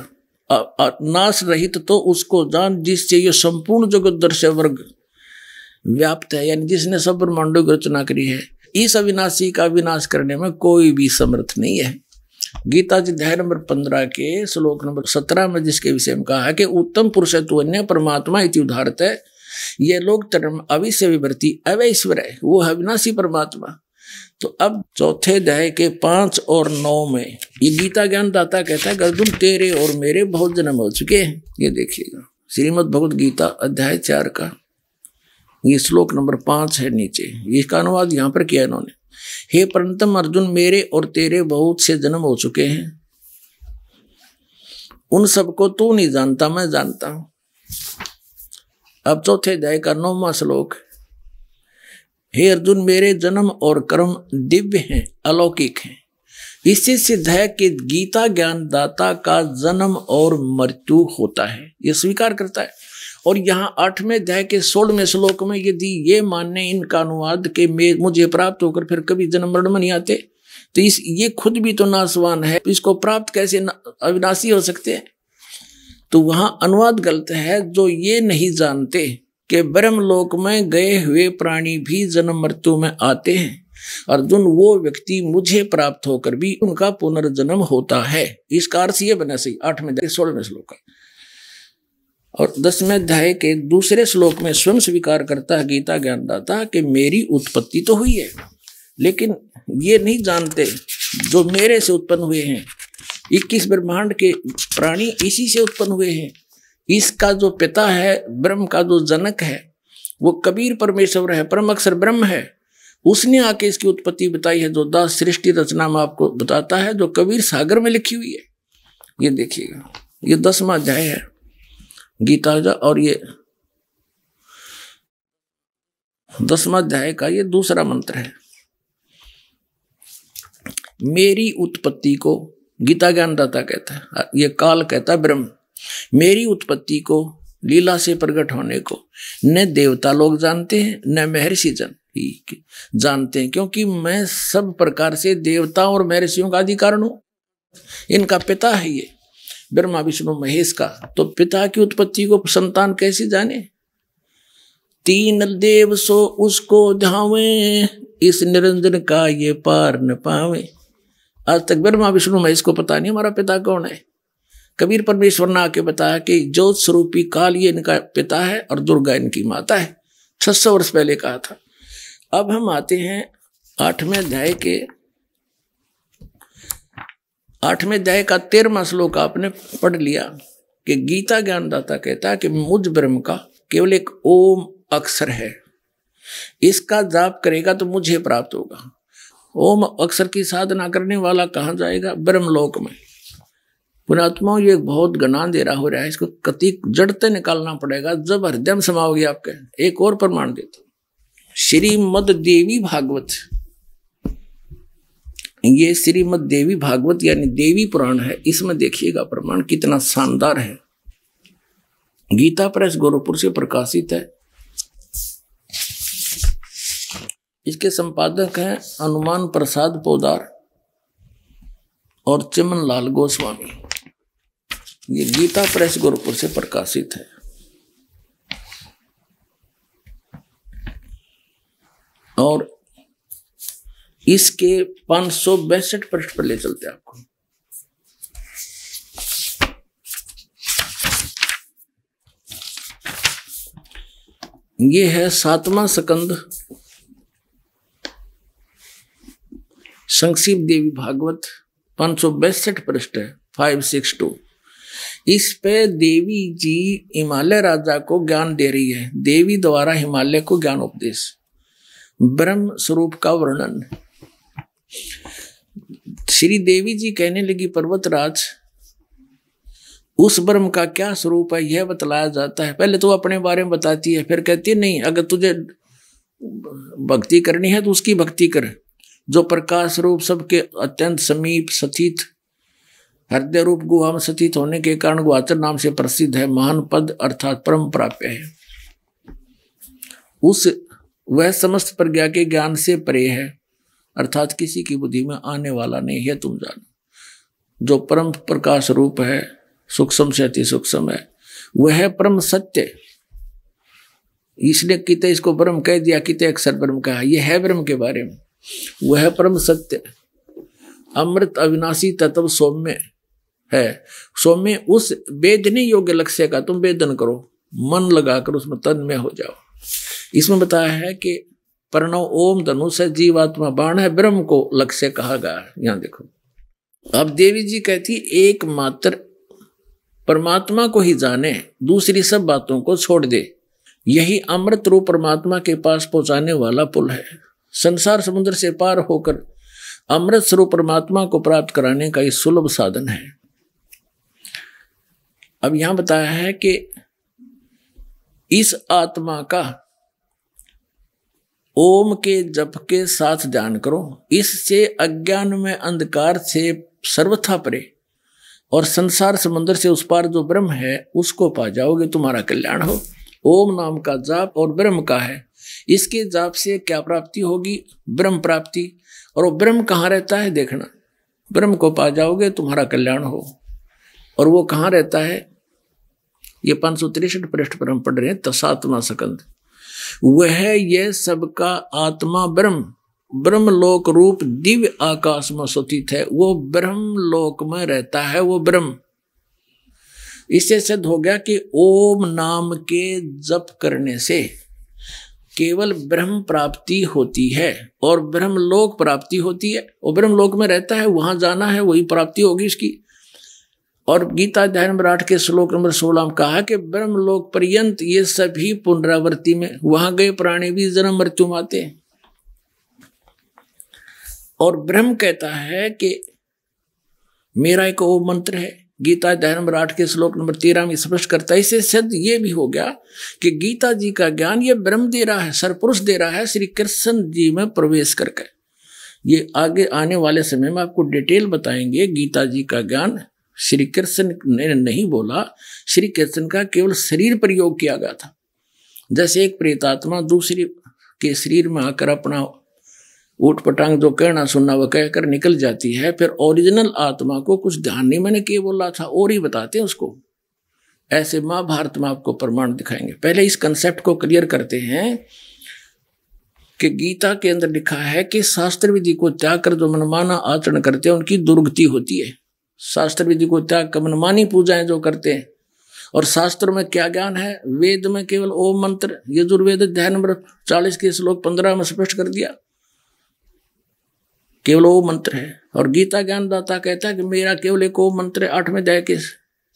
नाश रहित तो उसको जान जिससे ये संपूर्ण जगत दृश्य वर्ग व्याप्त है यानी जिसने सब ब्रह्मांडों की रचना करी है इस अविनाशी का विनाश करने में कोई भी समर्थ नहीं है गीता जी अध्याय नंबर पंद्रह के श्लोक नंबर सत्रह में जिसके विषय में कहा है कि उत्तम पुरुष तू अन्य परमात्मा इति उदाहरत है ये लोक धर्म अविश्य विवृति अवैश्वर है वो अविनाशी परमात्मा तो अब चौथे दह के पांच और नौ में ये गीता ज्ञान दाता कहता है गर्दुन तेरे और मेरे बहुत जन्म हो चुके हैं ये देखिएगा श्रीमद भगवत गीता अध्याय चार का ये श्लोक नंबर पांच है नीचे इसका अनुवाद यहाँ पर किया इन्होंने हे परंतम अर्जुन मेरे और तेरे बहुत से जन्म हो चुके हैं उन सबको तू नहीं जानता मैं जानता हूं अब चौथे अध्याय का नौवा श्लोक हे अर्जुन मेरे जन्म और कर्म दिव्य हैं अलौकिक हैं इससे सिद्ध है कि गीता ज्ञान दाता का जन्म और मृत्यु होता है ये स्वीकार करता है और यहाँ आठवें अध्याय के सोलहवें श्लोक में यदि ये, ये मानने इनका अनुवाद के मे मुझे प्राप्त होकर फिर कभी जन्म मरण में नहीं आते तो इस ये खुद भी तो नासवान है इसको प्राप्त कैसे अविनाशी हो सकते हैं तो वहाँ अनुवाद गलत है जो ये नहीं जानते कि ब्रह्म लोक में गए हुए प्राणी भी जन्म मृत्यु में आते हैं अर्जुन वो व्यक्ति मुझे प्राप्त होकर भी उनका पुनर्जन्म होता है इस कार से बना सही आठवें अध्याय सोलहवें श्लोक और दसवें अध्याय के दूसरे श्लोक में स्वयं स्वीकार करता है गीता ज्ञानदाता कि मेरी उत्पत्ति तो हुई है लेकिन ये नहीं जानते जो मेरे से उत्पन्न हुए हैं इक्कीस ब्रह्मांड के प्राणी इसी से उत्पन्न हुए हैं इसका जो पिता है ब्रह्म का जो जनक है वो कबीर परमेश्वर है परम अक्षर ब्रह्म है उसने आके इसकी उत्पत्ति बताई है जो दास सृष्टि रचना में आपको बताता है जो कबीर सागर में लिखी हुई है ये देखिएगा ये दसवा अध्याय है गीता और ये दसवा अध्याय का ये दूसरा मंत्र है मेरी उत्पत्ति को गीता ज्ञानदाता कहता है ये काल कहता है ब्रह्म मेरी उत्पत्ति को लीला से प्रकट होने को न देवता लोग जानते हैं न महर्षि जन जानते हैं क्योंकि मैं सब प्रकार से देवता और महर्षियों का अधिकारण हूं इनका पिता है ये ब्रह्मा विष्णु महेश का तो पिता की उत्पत्ति को संतान कैसे जाने तीन देव सो उसको धावे इस निरंजन का ये पार न पावे आज तक ब्रह्मा विष्णु महेश को पता नहीं हमारा पिता कौन है कबीर परमेश्वर ने आके बताया कि ज्योत स्वरूपी काल ये इनका पिता है और दुर्गा इनकी माता है छह सौ वर्ष पहले कहा था अब हम आते हैं आठवें अध्याय के आठवें अध्याय का तेरहवा श्लोक आपने पढ़ लिया कि गीता ज्ञानदाता कहता है कि मुझ ब्रह्म का केवल एक ओम अक्षर है इसका जाप करेगा तो मुझे प्राप्त होगा ओम अक्षर की साधना करने वाला कहाँ जाएगा ब्रह्मलोक में पुणात्मा ये बहुत दे रहा हो रहा है इसको कति जड़ते निकालना पड़ेगा जब हृदय समाओगे आपके एक और प्रमाण देता श्रीमद देवी भागवत ये श्रीमद देवी भागवत यानी देवी पुराण है इसमें देखिएगा प्रमाण कितना शानदार है गीता प्रेस गोरखपुर से प्रकाशित है इसके संपादक हैं अनुमान प्रसाद पोदार और चिमन लाल गोस्वामी ये गीता प्रेस गोरखपुर से प्रकाशित है और इसके पांच सौ बैसठ पृष्ठ पर ले चलते आपको ये है सातवां सकंद संक्षिप्त देवी भागवत पांच सौ बैसठ पृष्ठ है फाइव सिक्स टू इस पे देवी जी हिमालय राजा को ज्ञान दे रही है देवी द्वारा हिमालय को ज्ञान उपदेश ब्रह्म स्वरूप का वर्णन श्री देवी जी कहने लगी पर्वत राज उस ब्रह्म का क्या स्वरूप है यह बतलाया जाता है पहले तो अपने बारे में बताती है फिर कहती है नहीं अगर तुझे भक्ति करनी है तो उसकी भक्ति कर जो प्रकाश स्वरूप सबके अत्यंत समीप सथित हृदय रूप गुहा में स्थित होने के कारण ग्वाचर नाम से प्रसिद्ध है महान पद अर्थात परम प्राप्य है उस वह समस्त प्रज्ञा के ज्ञान से परे है अर्थात किसी की बुद्धि में आने वाला नहीं है तुम जानो जो परम प्रकाश रूप है सूक्ष्म से अति सूक्ष्म है वह परम सत्य इसने कित इसको ब्रह्म कह दिया कित अक्षर ब्रह्म कहा यह है ब्रह्म के बारे में वह परम सत्य अमृत अविनाशी तत्व सौम्य है सो में उस वेदनी योग्य लक्ष्य का तुम वेदन करो मन लगाकर उसमें तन में हो जाओ इसमें बताया है कि प्रणव ओम धनुष से जीवात्मा बाण है ब्रह्म को लक्ष्य कहा गया है यहां देखो अब देवी जी कहती एकमात्र परमात्मा को ही जाने दूसरी सब बातों को छोड़ दे यही अमृत रूप परमात्मा के पास पहुंचाने वाला पुल है संसार समुद्र से पार होकर अमृत स्वरूप परमात्मा को प्राप्त कराने का ये सुलभ साधन है अब यहां बताया है कि इस आत्मा का ओम के जप के साथ ध्यान करो इससे अज्ञान में अंधकार से सर्वथा परे और संसार समुद्र से उस पार जो ब्रह्म है उसको पा जाओगे तुम्हारा कल्याण हो ओम नाम का जाप और ब्रह्म का है इसके जाप से क्या प्राप्ति होगी ब्रह्म प्राप्ति और वो ब्रह्म कहाँ रहता है देखना ब्रह्म को पा जाओगे तुम्हारा कल्याण हो और वो कहाँ रहता है ये पांच सौ तिरसठ पृष्ठ पर हम पढ़ रहे हैं तसात्मा सकंद वह यह सबका आत्मा ब्रह्म लोक रूप दिव्य आकाश में सुतित है वो ब्रह्म लोक में रहता है वो ब्रह्म इससे सिद्ध हो गया कि ओम नाम के जप करने से केवल ब्रह्म प्राप्ति होती है और ब्रह्म लोक प्राप्ति होती है और ब्रह्म लोक में रहता है वहां जाना है वही प्राप्ति होगी इसकी और गीता अध्याय नंबर आठ के श्लोक नंबर सोलह में कहा कि ब्रह्म लोक पर्यंत ये सभी पुनरावृत्ति में वहां गए प्राणी भी जन्म मृत्यु आते हैं और ब्रह्म कहता है कि मेरा एक वो मंत्र है गीता अध्याय नंबर आठ के श्लोक नंबर तेरह में स्पष्ट करता है इसे सिद्ध ये भी हो गया कि गीता जी का ज्ञान ये ब्रह्म दे रहा है सरपुरुष दे रहा है श्री कृष्ण जी में प्रवेश करके ये आगे आने वाले समय में आपको डिटेल बताएंगे गीता जी का ज्ञान श्री कृष्ण ने नहीं बोला श्री कृष्ण का केवल शरीर प्रयोग किया गया था जैसे एक प्रेतात्मा दूसरी के शरीर में आकर अपना ऊट पटांग जो कहना सुनना वह कहकर निकल जाती है फिर ओरिजिनल आत्मा को कुछ ध्यान नहीं मैंने किए बोला था और ही बताते हैं उसको ऐसे महाभारत में आपको प्रमाण दिखाएंगे पहले इस कंसेप्ट को क्लियर करते हैं कि गीता के अंदर लिखा है कि शास्त्र विधि को त्याग कर जो मनमाना आचरण करते हैं उनकी दुर्गति होती है शास्त्र विधि को त्याग कर मनमानी पूजाएं जो करते हैं और शास्त्र में क्या ज्ञान है वेद में केवल ओम मंत्र यजुर्वेद अध्याय नंबर चालीस के श्लोक पंद्रह में स्पष्ट कर दिया केवल ओम मंत्र है और गीता ज्ञान दाता कहता है कि मेरा केवल एक ओम मंत्र है आठवें अध्याय के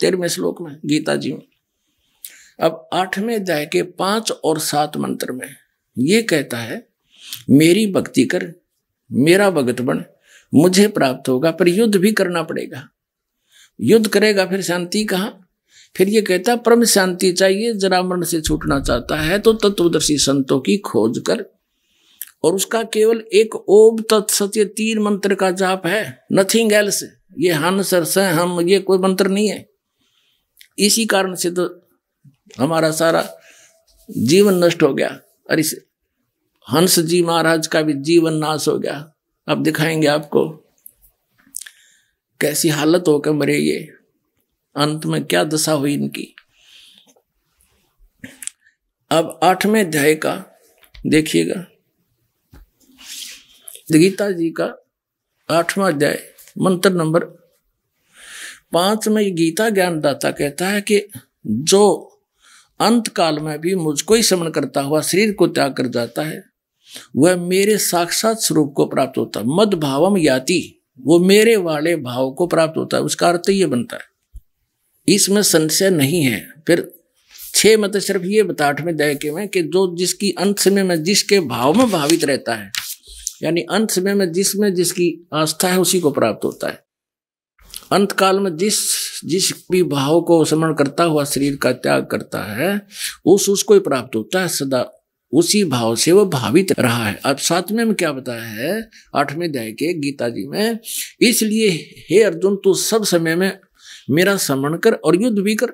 तेरहवें श्लोक में गीता जी में अब आठवें अध्याय के पांच और सात मंत्र में ये कहता है मेरी भक्ति कर मेरा भगत बन मुझे प्राप्त होगा पर युद्ध भी करना पड़ेगा युद्ध करेगा फिर शांति कहा फिर ये कहता परम शांति चाहिए जरा मरण से छूटना चाहता है तो तत्वदर्शी संतों की खोज कर और उसका केवल एक ओम तत्सत्य तीन मंत्र का जाप है नथिंग एल्स ये हन सरस हम ये कोई मंत्र नहीं है इसी कारण से तो हमारा सारा जीवन नष्ट हो गया और इस हंस जी महाराज का भी जीवन नाश हो गया अब दिखाएंगे आपको कैसी हालत होकर मरे ये अंत में क्या दशा हुई इनकी अब आठवें अध्याय का देखिएगा गीता जी का आठवां अध्याय मंत्र नंबर पांच में गीता ज्ञानदाता कहता है कि जो अंत काल में भी मुझको ही श्रमण करता हुआ शरीर को त्याग कर जाता है वह मेरे साक्षात स्वरूप को प्राप्त होता है मद भावम याति वो मेरे वाले भाव को प्राप्त होता है उसका अर्थ ये बनता है इसमें संशय नहीं है फिर छह मत सिर्फ ये बताठवें दायके में कि जो जिसकी अंत समय में जिसके भाव में भावित रहता है यानी अंत समय में जिसमें जिसकी आस्था है उसी को प्राप्त होता है अंत काल में जिस जिस भी भाव को स्मरण करता हुआ शरीर का त्याग करता है उस उसको ही प्राप्त होता है सदा उसी भाव से वो भावित रहा है अब सातवें में क्या बताया है आठवें अध्याय के गीता जी में इसलिए हे अर्जुन तू सब समय में मेरा श्रमण कर और युद्ध भी कर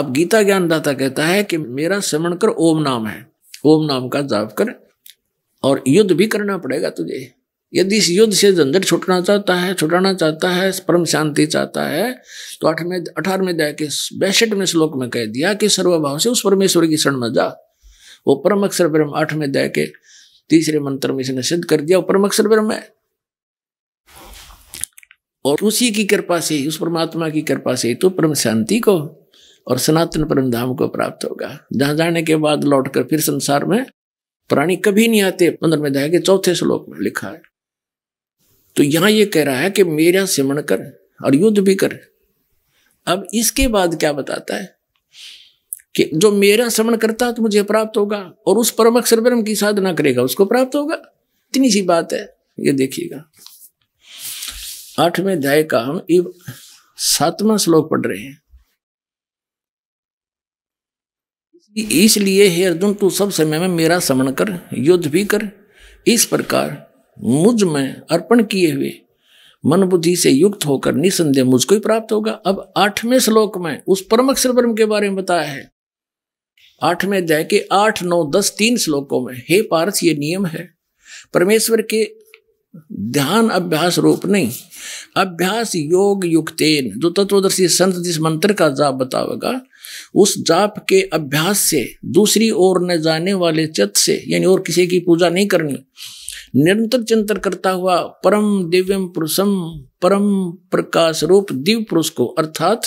अब गीता ज्ञानदाता कहता है कि मेरा श्रमण कर ओम नाम है ओम नाम का जाप कर और युद्ध भी करना पड़ेगा तुझे यदि इस युद्ध से झंझट छुटना चाहता है छुटाना चाहता है परम शांति चाहता है तो अठवें अठारहवें दया के बैसठवें श्लोक में कह दिया कि सर्वभाव से उस परमेश्वर की शरण में जा वो परम अक्षर ब्रह्म आठवें दया के तीसरे मंत्र में इसने सिद्ध कर दिया वो परम अक्षर ब्रह्म है और उसी की कृपा से ही उस परमात्मा की कृपा से ही तो परम शांति को और सनातन परम धाम को प्राप्त होगा जहां जाने के बाद लौटकर फिर संसार में प्राणी कभी नहीं आते पंद्रह दया के चौथे श्लोक में लिखा है तो यहां ये कह रहा है कि मेरा सिमण कर और युद्ध भी कर अब इसके बाद क्या बताता है कि जो मेरा श्रवण करता है तो मुझे प्राप्त होगा और उस परम अक्षर ब्रह्म की साधना करेगा उसको प्राप्त होगा इतनी सी बात है ये देखिएगा आठवें अध्याय का हम सातवा श्लोक पढ़ रहे हैं इसलिए हे अर्जुन तू सब समय में मेरा श्रवण कर युद्ध भी कर इस प्रकार मुझ में अर्पण किए हुए मन बुद्धि से युक्त होकर निसंदेह मुझको ही प्राप्त होगा अब आठवें श्लोक में उस परम अक्षर ब्रह्म के बारे में बताया है आठवें अध्याय के आठ नौ दस तीन श्लोकों में हे पारस ये नियम है परमेश्वर के ध्यान अभ्यास रूप नहीं अभ्यास योग युक्तेन जो तत्वदर्शी संत जिस मंत्र का जाप बतावेगा उस जाप के अभ्यास से दूसरी ओर न जाने वाले चत से यानी और किसी की पूजा नहीं करनी निरंतर चिंतन करता हुआ परम दिव्यम पुरुषम परम प्रकाश रूप दिव्य पुरुष को अर्थात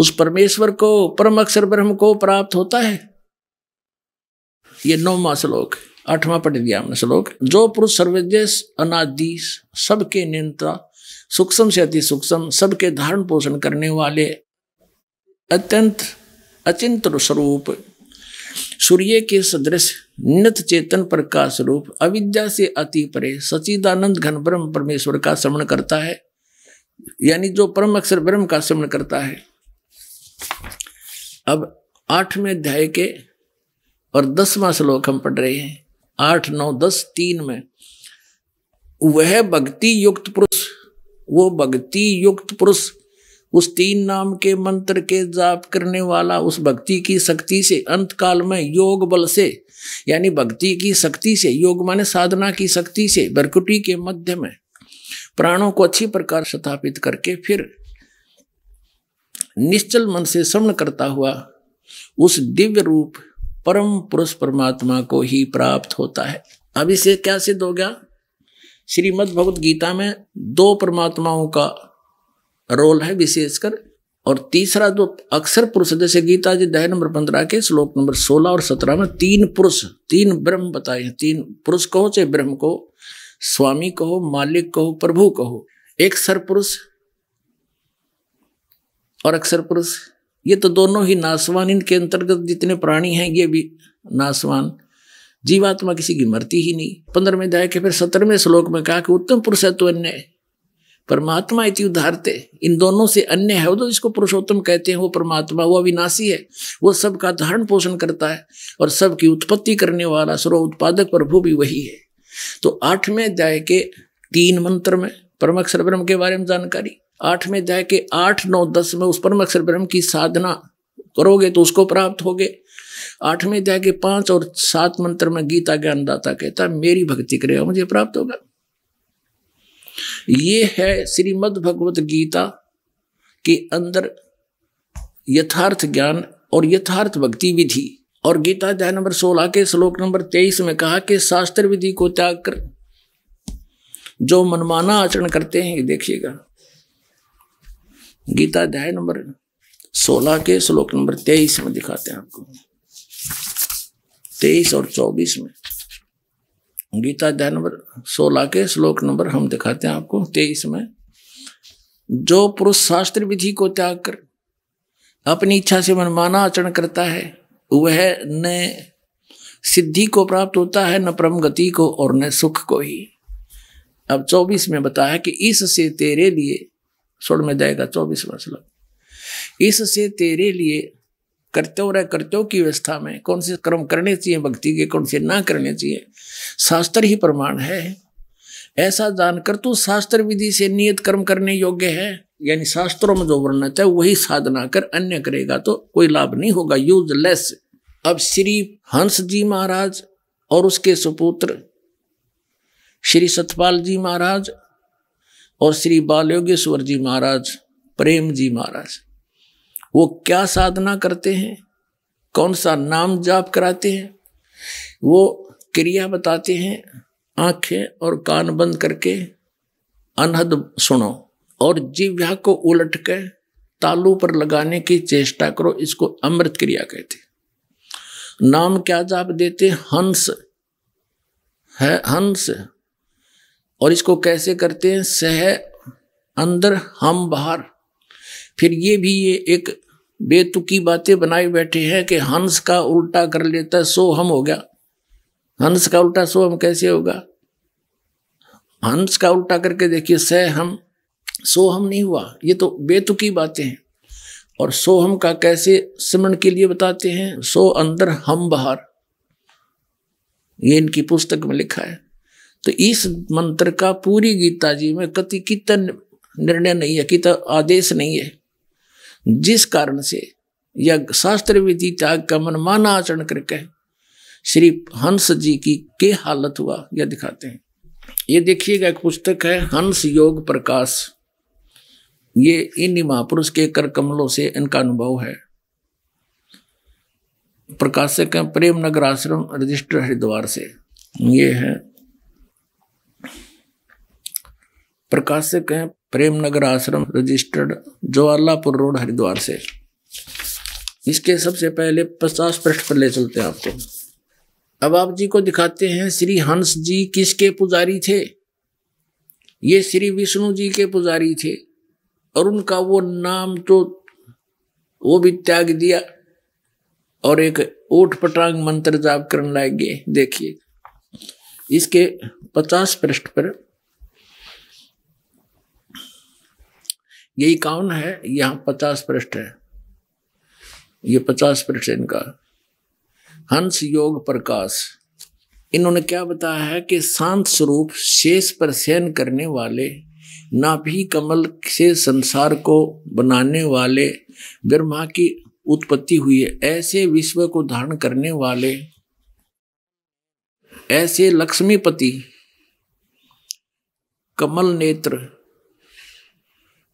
उस परमेश्वर को परम अक्षर ब्रह्म को प्राप्त होता है ये नौवा श्लोक आठवां पढ़ दिया हमने श्लोक जो पुरुष सर्वज्ञ अनादि सबके नियंत्रण सूक्ष्म से अति सूक्ष्म सबके धारण पोषण करने वाले अत्यंत अचिंत स्वरूप सूर्य के सदृश नित चेतन प्रकाश रूप अविद्या से अति परे सचिदानंद घन ब्रह्म परमेश्वर का श्रवण करता है यानी जो परम अक्षर ब्रह्म का श्रवण करता है अब आठवें अध्याय के और दसवां श्लोक हम पढ़ रहे हैं आठ नौ दस तीन में वह भक्ति युक्त पुरुष वो भक्ति युक्त पुरुष उस तीन नाम के मंत्र के जाप करने वाला उस भक्ति की शक्ति से अंत काल में योग बल से यानी भक्ति की शक्ति से योग माने साधना की शक्ति से बरकुटी के मध्य में प्राणों को अच्छी प्रकार स्थापित करके फिर निश्चल मन से श्रवण करता हुआ उस दिव्य रूप परम पुरुष परमात्मा को ही प्राप्त होता है अब इसे क्या सिद्ध हो गया श्रीमद भगवत गीता में दो परमात्माओं का रोल है विशेषकर और तीसरा जो अक्सर पुरुष जैसे गीता जी दह नंबर पंद्रह के श्लोक नंबर सोलह और सत्रह में तीन पुरुष तीन ब्रह्म बताए हैं तीन पुरुष कहो चाहे ब्रह्म को स्वामी कहो मालिक कहो प्रभु कहो एक सर पुरुष और अक्षर पुरुष ये तो दोनों ही नासवान इनके अंतर्गत जितने प्राणी हैं ये भी नासवान जीवात्मा किसी की मरती ही नहीं पंद्रहवें अध्याय के फिर सत्रहवें श्लोक में कहा कि उत्तम पुरुष है तो अन्य परमात्मा इति उदाहरते इन दोनों से अन्य है वो तो जिसको पुरुषोत्तम कहते हैं वो परमात्मा वो अविनाशी है वो सब का धारण पोषण करता है और सब की उत्पत्ति करने वाला सर्व उत्पादक प्रभु भी वही है तो आठवें अध्याय के तीन मंत्र में परम अक्षर ब्रह्म के बारे में जानकारी आठवें अध्याय के आठ नौ दस में उस परम अक्षर ब्रह्म की साधना करोगे तो उसको प्राप्त होगे आठवें अध्याय के पांच और सात मंत्र में गीता ज्ञानदाता कहता मेरी भक्ति करेगा मुझे प्राप्त होगा ये है श्रीमद् भगवत गीता के अंदर यथार्थ ज्ञान और यथार्थ भक्ति विधि और गीता अध्याय नंबर सोलह के श्लोक नंबर तेईस में कहा कि शास्त्र विधि को त्याग कर जो मनमाना आचरण करते हैं ये देखिएगा गीता अध्याय नंबर सोलह के श्लोक नंबर तेईस में दिखाते हैं आपको तेईस और चौबीस में गीता अध्याय नंबर सोलह के श्लोक नंबर हम दिखाते हैं आपको तेईस में जो पुरुष शास्त्र विधि को त्याग कर अपनी इच्छा से मनमाना आचरण करता है वह न सिद्धि को प्राप्त होता है न परम गति को और न सुख को ही अब चौबीस में बताया कि इससे तेरे लिए स्वर्ण में जाएगा चौबीस मसला इससे तेरे लिए करते हो रहे करते हो की व्यवस्था में कौन से कर्म करने चाहिए भक्ति के कौन से ना करने चाहिए शास्त्र ही प्रमाण है ऐसा जानकर तो शास्त्र विधि से नियत कर्म करने योग्य है यानी शास्त्रों में जो वर्णत है वही साधना कर अन्य करेगा तो कोई लाभ नहीं होगा यूजलेस अब श्री हंस जी महाराज और उसके सुपुत्र श्री सतपाल जी महाराज और श्री बाल योगेश्वर जी महाराज प्रेम जी महाराज वो क्या साधना करते हैं कौन सा नाम जाप कराते हैं वो क्रिया बताते हैं आंखें और कान बंद करके अनहद सुनो और जिव्या को उलट कर तालू पर लगाने की चेष्टा करो इसको अमृत क्रिया कहते नाम क्या जाप देते हंस है हंस और इसको कैसे करते हैं सह अंदर हम बाहर फिर ये भी ये एक बेतुकी बातें बनाए बैठे हैं कि हंस का उल्टा कर लेता सो हम हो गया हंस का उल्टा सो हम कैसे होगा हंस का उल्टा करके देखिए सह हम सो हम नहीं हुआ ये तो बेतुकी बातें हैं और सो हम का कैसे स्मरण के लिए बताते हैं सो अंदर हम बाहर ये इनकी पुस्तक में लिखा है तो इस मंत्र का पूरी गीता जी में कति कितन निर्णय नहीं है कितना आदेश नहीं है जिस कारण से यह शास्त्र विधि त्याग का मनमाना आचरण करके श्री हंस जी की के हालत हुआ यह दिखाते हैं ये देखिएगा एक पुस्तक है हंस योग प्रकाश ये इन महापुरुष के कर कमलों से इनका अनुभव है प्रकाशक है प्रेम नगर आश्रम रजिस्टर हरिद्वार से ये है प्रकाशक है प्रेम नगर आश्रम रजिस्टर्ड जवाहरलापुर रोड हरिद्वार से इसके सबसे पहले पचास पृष्ठ पर ले चलते हैं आपको अब आप जी को दिखाते हैं श्री हंस जी किसके पुजारी थे ये श्री विष्णु जी के पुजारी थे और उनका वो नाम तो वो भी त्याग दिया और एक ओट पटांग मंत्र जाप करने लायक गए देखिए इसके पचास पृष्ठ पर ये इक्यावन है यहाँ पचास पृष्ठ है ये पचास पृष्ठ इनका हंस योग प्रकाश इन्होंने क्या बताया है कि शांत स्वरूप शेष पर सहन करने वाले नाभि कमल से संसार को बनाने वाले ब्रह्मा की उत्पत्ति हुई है ऐसे विश्व को धारण करने वाले ऐसे लक्ष्मीपति कमल नेत्र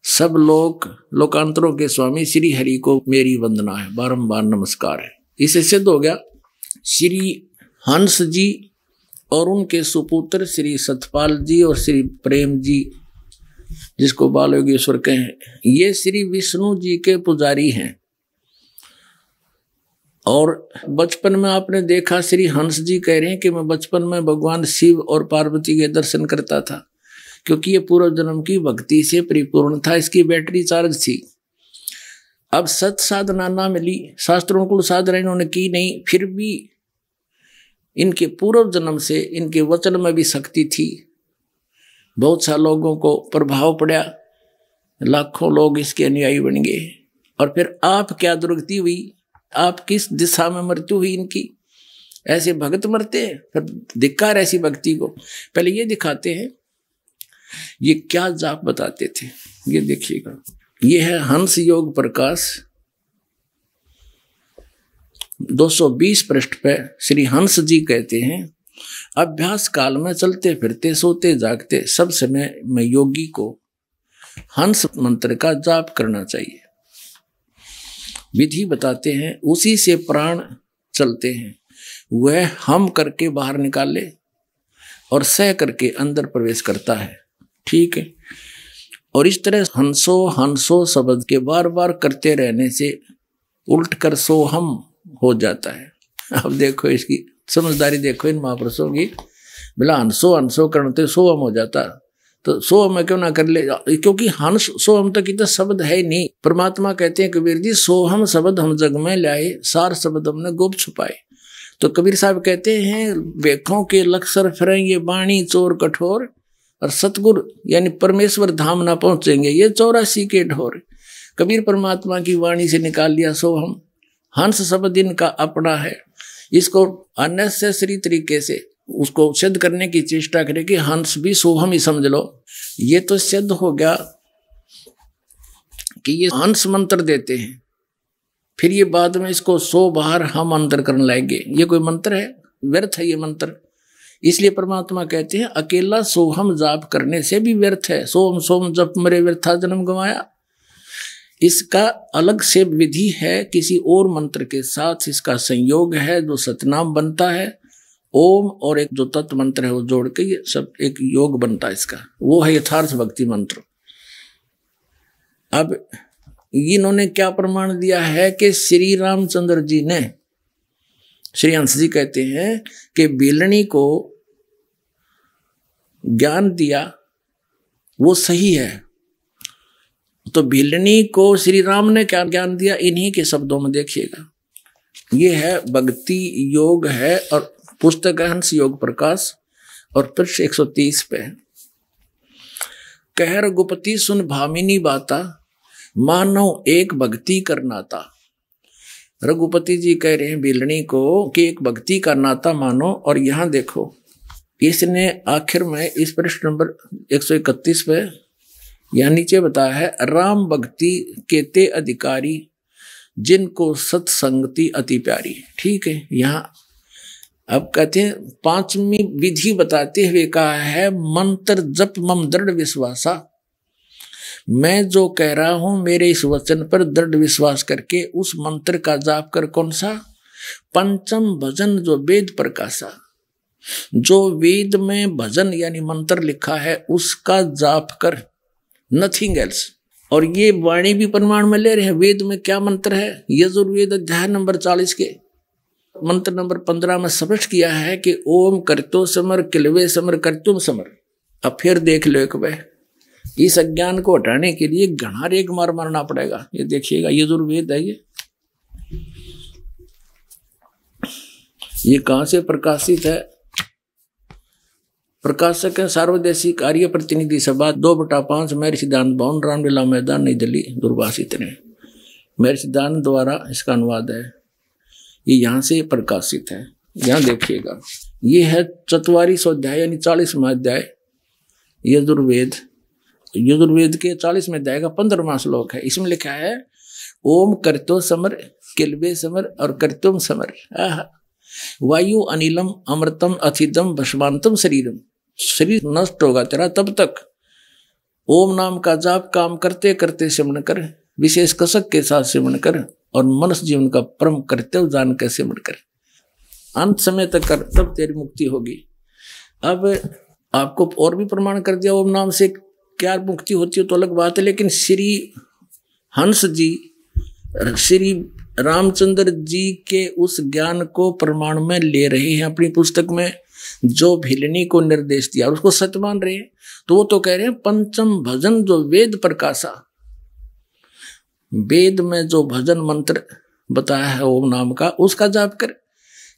सब लोक लोकांतरों के स्वामी श्री हरि को मेरी वंदना है बारंबार नमस्कार है इसे सिद्ध हो गया श्री हंस जी और उनके सुपुत्र श्री सतपाल जी और श्री प्रेम जी जिसको बाल योगेश्वर कहें ये श्री विष्णु जी के पुजारी हैं और बचपन में आपने देखा श्री हंस जी कह रहे हैं कि मैं बचपन में भगवान शिव और पार्वती के दर्शन करता था क्योंकि ये पूर्व जन्म की भक्ति से परिपूर्ण था इसकी बैटरी चार्ज थी अब सत साधना ना मिली शास्त्रों को साधना इन्होंने की नहीं फिर भी इनके पूर्व जन्म से इनके वचन में भी शक्ति थी बहुत सा लोगों को प्रभाव पड़ा लाखों लोग इसके अनुयायी बन गए और फिर आप क्या दुर्गति हुई आप किस दिशा में मृत्यु हुई इनकी ऐसे भगत मरते हैं फिर धिक्कार ऐसी भक्ति को पहले ये दिखाते हैं ये क्या जाप बताते थे ये देखिएगा ये है हंस योग प्रकाश 220 पृष्ठ पे श्री हंस जी कहते हैं अभ्यास काल में चलते फिरते सोते जागते सब समय में योगी को हंस मंत्र का जाप करना चाहिए विधि बताते हैं उसी से प्राण चलते हैं वह हम करके बाहर निकाले और सह करके अंदर प्रवेश करता है ठीक है और इस तरह हंसो हंसो शब्द के बार बार करते रहने से उल्ट कर सो हम हो जाता है अब देखो इसकी समझदारी देखो इन महापुरुषों की बोला हंसो हंसो करते सो हम हो जाता तो सो हम क्यों ना कर ले क्योंकि हंस सो हम तो कितना शब्द है ही नहीं परमात्मा कहते हैं कबीर जी सो हम शब्द हम जग में लाए सार शब्द हमने गोप छुपाए तो कबीर साहब कहते हैं वेखों के लक्सर फिरेंगे बाणी चोर कठोर और सतगुरु यानी परमेश्वर धाम ना पहुंचेंगे ये चौरासी के ढोर कबीर परमात्मा की वाणी से निकाल लिया सो हम हंस सब दिन का अपना है इसको अननेसेसरी तरीके से उसको सिद्ध करने की चेष्टा करे कि हंस भी सोहम ही समझ लो ये तो सिद्ध हो गया कि ये हंस मंत्र देते हैं फिर ये बाद में इसको सो बाहर हम अंतर करने लाएंगे ये कोई मंत्र है व्यर्थ है ये मंत्र इसलिए परमात्मा कहते हैं अकेला सोहम जाप करने से भी व्यर्थ है सोम सोम जप मरे व्यर्था जन्म गवाया इसका अलग से विधि है किसी और मंत्र के साथ इसका संयोग है जो सतनाम बनता है ओम और एक जो तत्व मंत्र है वो जोड़ के ये सब एक योग बनता है इसका वो है यथार्थ भक्ति मंत्र अब इन्होंने क्या प्रमाण दिया है कि श्री रामचंद्र जी ने श्री अंश जी कहते हैं कि बेलनी को ज्ञान दिया वो सही है तो भिलनी को श्री राम ने क्या ज्ञान दिया इन्हीं के शब्दों में देखिएगा ये है भक्ति योग है और पुस्तक हंस योग प्रकाश और पृष्ठ 130 पे कह रघुपति सुन भामिनी बाता मानो एक भक्ति कर नाता रघुपति जी कह रहे हैं बिलनी को कि एक भक्ति का नाता मानो और यहां देखो इसने आखिर में इस प्रश्न नंबर 131 पे या नीचे बताया है राम भक्ति केते अधिकारी जिनको सत्संगति अति प्यारी ठीक है यहाँ अब कहते हैं पांचवी विधि बताते हुए कहा है मंत्र जप मम दृढ़ विश्वासा मैं जो कह रहा हूं मेरे इस वचन पर दृढ़ विश्वास करके उस मंत्र का जाप कर कौन सा पंचम भजन जो वेद प्रकाशा जो वेद में भजन यानी मंत्र लिखा है उसका जाप कर नथिंग एल्स और ये वाणी भी प्रमाण में ले रहे हैं वेद में क्या मंत्र है यजुर्वेद अध्याय नंबर चालीस के मंत्र नंबर पंद्रह में स्पष्ट किया है कि ओम करतो समर किलवे समर करतुम समर अब फिर देख लो एक वह इस अज्ञान को हटाने के लिए घना रेग मार मारना पड़ेगा ये देखिएगा यजुर्वेद है ये ये कहाँ से प्रकाशित है प्रकाशक है सार्वदेशी कार्य प्रतिनिधि सभा दो बटा पांच मेरे सिद्धांत भवन रामलीला मैदान नई दिल्ली दूरभाष इतने मेरे सिद्धांत द्वारा इसका अनुवाद है ये यहाँ से प्रकाशित है यहाँ देखिएगा ये है चतवारी स्वाध्याय यानी चालीसवा अध्याय यजुर्वेद यजुर्वेद के चालीसवें अध्याय का पंद्रहवा श्लोक है इसमें लिखा है ओम करतो समर किलबे समर और करतुम समर आह वायु अनिलम अमृतम अथितम भस्मांतम शरीरम शरीर नष्ट होगा तेरा तब तक ओम नाम का जाप काम करते करते सिमरण कर विशेष कसक के साथ सिमरण कर और मनुष्य जीवन का परम कर्तव्य जान कर सिमरण कर अंत समय तक कर तब तेरी मुक्ति होगी अब आपको और भी प्रमाण कर दिया ओम नाम से क्या मुक्ति होती है हो तो अलग बात है लेकिन श्री हंस जी श्री रामचंद्र जी के उस ज्ञान को प्रमाण में ले रहे हैं अपनी पुस्तक में जो भिलनी को निर्देश दिया और उसको सत्य मान रहे हैं तो वो तो कह रहे हैं पंचम भजन जो वेद प्रकाशा वेद में जो भजन मंत्र बताया है ओम नाम का उसका जाप कर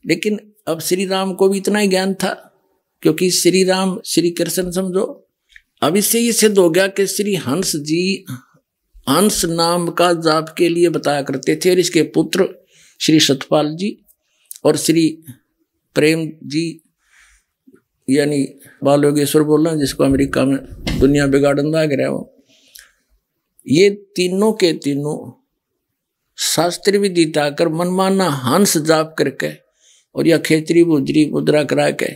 लेकिन अब श्री राम को भी इतना ही ज्ञान था क्योंकि श्री राम श्री कृष्ण समझो अब इससे ये सिद्ध हो गया कि श्री हंस जी हंस नाम का जाप के लिए बताया करते थे और इसके पुत्र श्री सतपाल जी और श्री प्रेम जी यानी बाल योगेश्वर बोलना जिसको अमेरिका में दुनिया बिगाड़न दाग रहे हो ये तीनों के तीनों शास्त्री विधि ताकर मनमाना हंस जाप करके और या खेतरी बुजरी मुद्रा करा के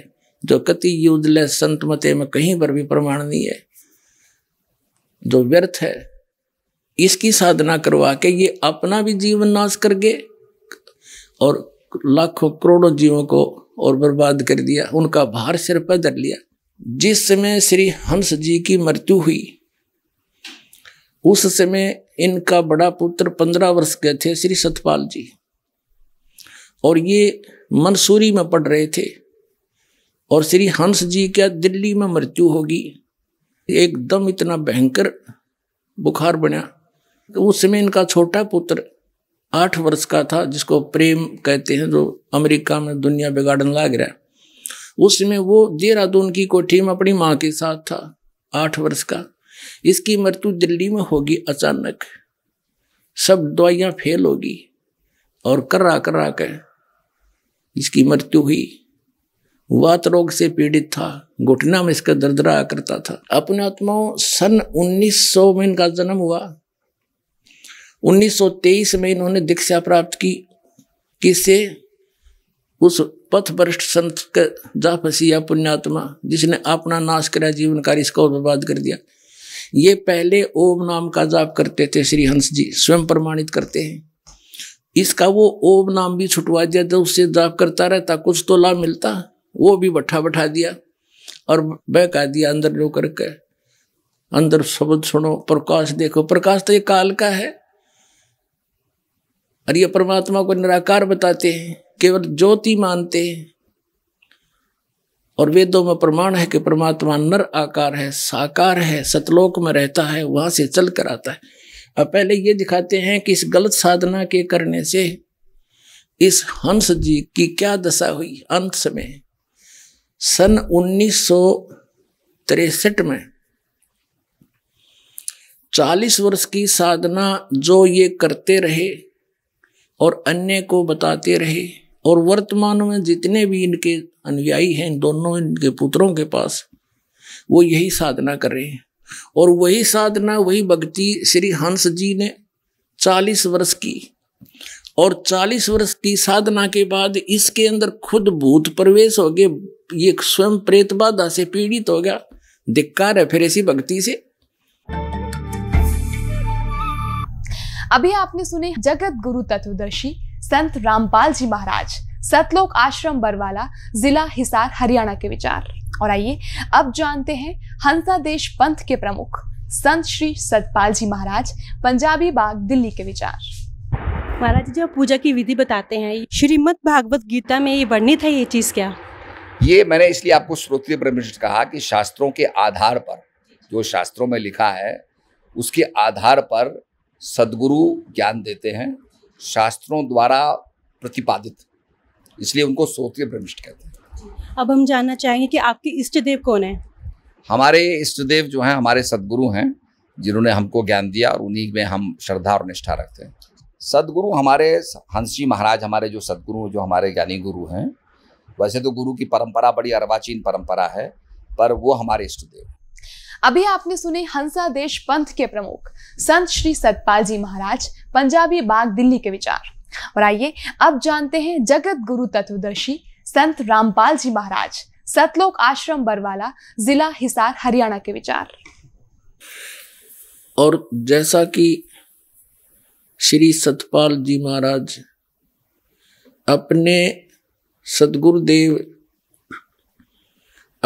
जो कति ले संत मते में कहीं पर भी प्रमाण नहीं है जो व्यर्थ है इसकी साधना करवा के ये अपना भी जीवन नाश करके और लाखों करोड़ों जीवों को और बर्बाद कर दिया उनका भार सिर पर धर लिया जिस समय श्री हंस जी की मृत्यु हुई उस समय इनका बड़ा पुत्र पंद्रह वर्ष के थे श्री सतपाल जी और ये मंसूरी में पढ़ रहे थे और श्री हंस जी का दिल्ली में मृत्यु होगी एकदम इतना भयंकर बुखार बना उस समय इनका छोटा पुत्र आठ वर्ष का था जिसको प्रेम कहते हैं जो अमेरिका में दुनिया बिगाड़न लाग रहा है उसमें वो देहरादून की कोठी में अपनी माँ के साथ था आठ वर्ष का इसकी मृत्यु दिल्ली में होगी अचानक सब दवाइयाँ फेल होगी और कर्रा कर्रा कर इसकी मृत्यु हुई वात रोग से पीड़ित था घुटना में इसका दर्दरा करता था अपने आत्मा सन 1900 में इनका जन्म हुआ 1923 में इन्होंने दीक्षा प्राप्त की किससे उस पथ भ्रष्ट संत के जाफसी या पुण्यात्मा जिसने अपना नाश करा जीवन कार्य इसका बर्बाद कर दिया ये पहले ओम नाम का जाप करते थे श्री हंस जी स्वयं प्रमाणित करते हैं इसका वो ओम नाम भी छुटवा दिया जब तो उससे जाप करता रहता कुछ तो लाभ मिलता वो भी बठा बैठा दिया और बहका दिया अंदर जो करके अंदर शब्द सुनो प्रकाश देखो प्रकाश तो ये काल का है और ये परमात्मा को निराकार बताते हैं केवल ज्योति मानते हैं और वेदों में प्रमाण है कि परमात्मा नर आकार है साकार है सतलोक में रहता है वहां से चल कर आता है अब पहले ये दिखाते हैं कि इस गलत साधना के करने से इस हंस जी की क्या दशा हुई अंत समय सन उन्नीस तिरसठ में चालीस वर्ष की साधना जो ये करते रहे और अन्य को बताते रहे और वर्तमान में जितने भी इनके अनुयायी हैं दोनों इनके पुत्रों के पास वो यही साधना कर रहे हैं और वही साधना वही भक्ति श्री हंस जी ने चालीस वर्ष की और चालीस वर्ष की साधना के बाद इसके अंदर खुद भूत प्रवेश हो गए ये स्वयं प्रेत बाधा से पीड़ित हो गया धिक्कार है फिर ऐसी भक्ति से अभी आपने सुने जगत गुरु तत्वदर्शी संत रामपाल जी महाराज सतलोक आश्रम बरवाला जिला हिसार हरियाणा के विचार और आइए अब जानते हैं देश पंथ के प्रमुख संत श्री सतपाल जी महाराज पंजाबी बाग दिल्ली के विचार महाराज जी आप पूजा की विधि बताते हैं श्रीमद भागवत गीता में ये वर्णित है ये चीज क्या ये मैंने इसलिए आपको श्रोत परमिश कहा कि शास्त्रों के आधार पर जो शास्त्रों में लिखा है उसके आधार पर सदगुरु ज्ञान देते हैं शास्त्रों द्वारा प्रतिपादित इसलिए उनको सोते ब्रह्मिष्ट कहते हैं अब हम जानना चाहेंगे कि आपके इष्ट देव कौन है हमारे इष्ट देव जो हैं हमारे सदगुरु हैं जिन्होंने हमको ज्ञान दिया और उन्हीं में हम श्रद्धा और निष्ठा रखते हैं सदगुरु हमारे हंसी महाराज हमारे जो सदगुरु जो हमारे ज्ञानी गुरु हैं वैसे तो गुरु की परंपरा बड़ी अर्वाचीन परंपरा है पर वो हमारे इष्ट देव अभी आपने सुने हंसा देश पंथ के प्रमुख संत श्री सतपाल जी महाराज पंजाबी बाग दिल्ली के विचार और आइए अब जानते हैं जगत गुरु तत्वदर्शी संत रामपाल जी महाराज सतलोक आश्रम बरवाला जिला हिसार हरियाणा के विचार और जैसा कि श्री सतपाल जी महाराज अपने सतगुरुदेव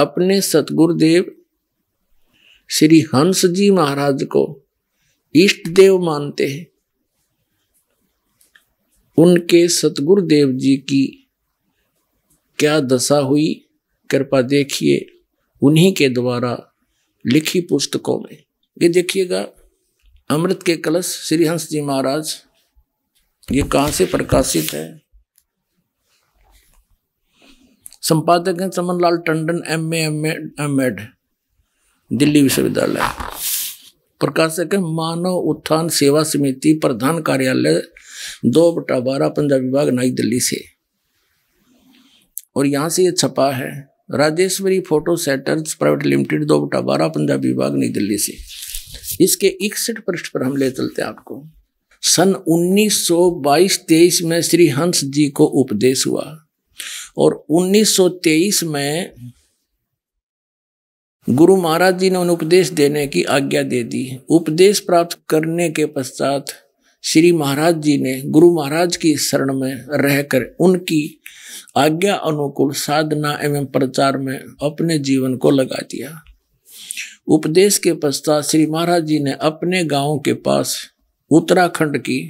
अपने सतगुरुदेव श्री हंस जी महाराज को इष्ट देव मानते हैं उनके सतगुरु देव जी की क्या दशा हुई कृपा देखिए उन्हीं के द्वारा लिखी पुस्तकों में ये देखिएगा अमृत के कलश श्री हंस जी महाराज ये कहाँ से प्रकाशित है संपादक हैं Lal Tandon M M M Ed Delhi विश्वविद्यालय प्रकाशक है मानव उत्थान सेवा समिति प्रधान कार्यालय दो बटा बारह पंजाब विभाग नई दिल्ली से और यहाँ से ये छपा है Rajeshwari photo setters private limited दो बटा बारह पंजाब विभाग नई दिल्ली से इसके इकसठ पृष्ठ पर हम ले चलते हैं आपको सन 1922-23 में श्री हंस जी को उपदेश हुआ और 1923 में गुरु महाराज जी ने उन्हें उपदेश देने की आज्ञा दे दी उपदेश प्राप्त करने के पश्चात श्री महाराज जी ने गुरु महाराज की शरण में रहकर उनकी आज्ञा अनुकूल साधना एवं प्रचार में अपने जीवन को लगा दिया उपदेश के पश्चात श्री महाराज जी ने अपने गांव के पास उत्तराखंड की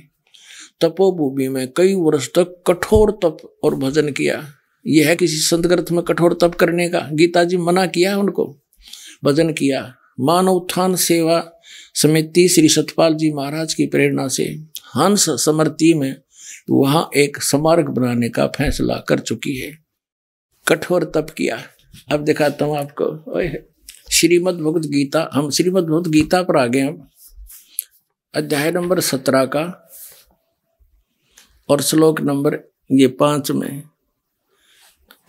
तपोभूमि में कई वर्ष तक कठोर तप और भजन किया यह है किसी संत ग्रंथ में कठोर तप करने का गीता जी मना किया उनको भजन किया मानव उत्थान सेवा समिति श्री सतपाल जी महाराज की प्रेरणा से हंस समर्ति में वहाँ एक स्मारक बनाने का फैसला कर चुकी है कठोर तप किया अब दिखाता हूँ आपको श्रीमद भगवत गीता हम श्रीमद भगवत गीता पर आ गए हम अध्याय नंबर सत्रह का और श्लोक नंबर ये पांच में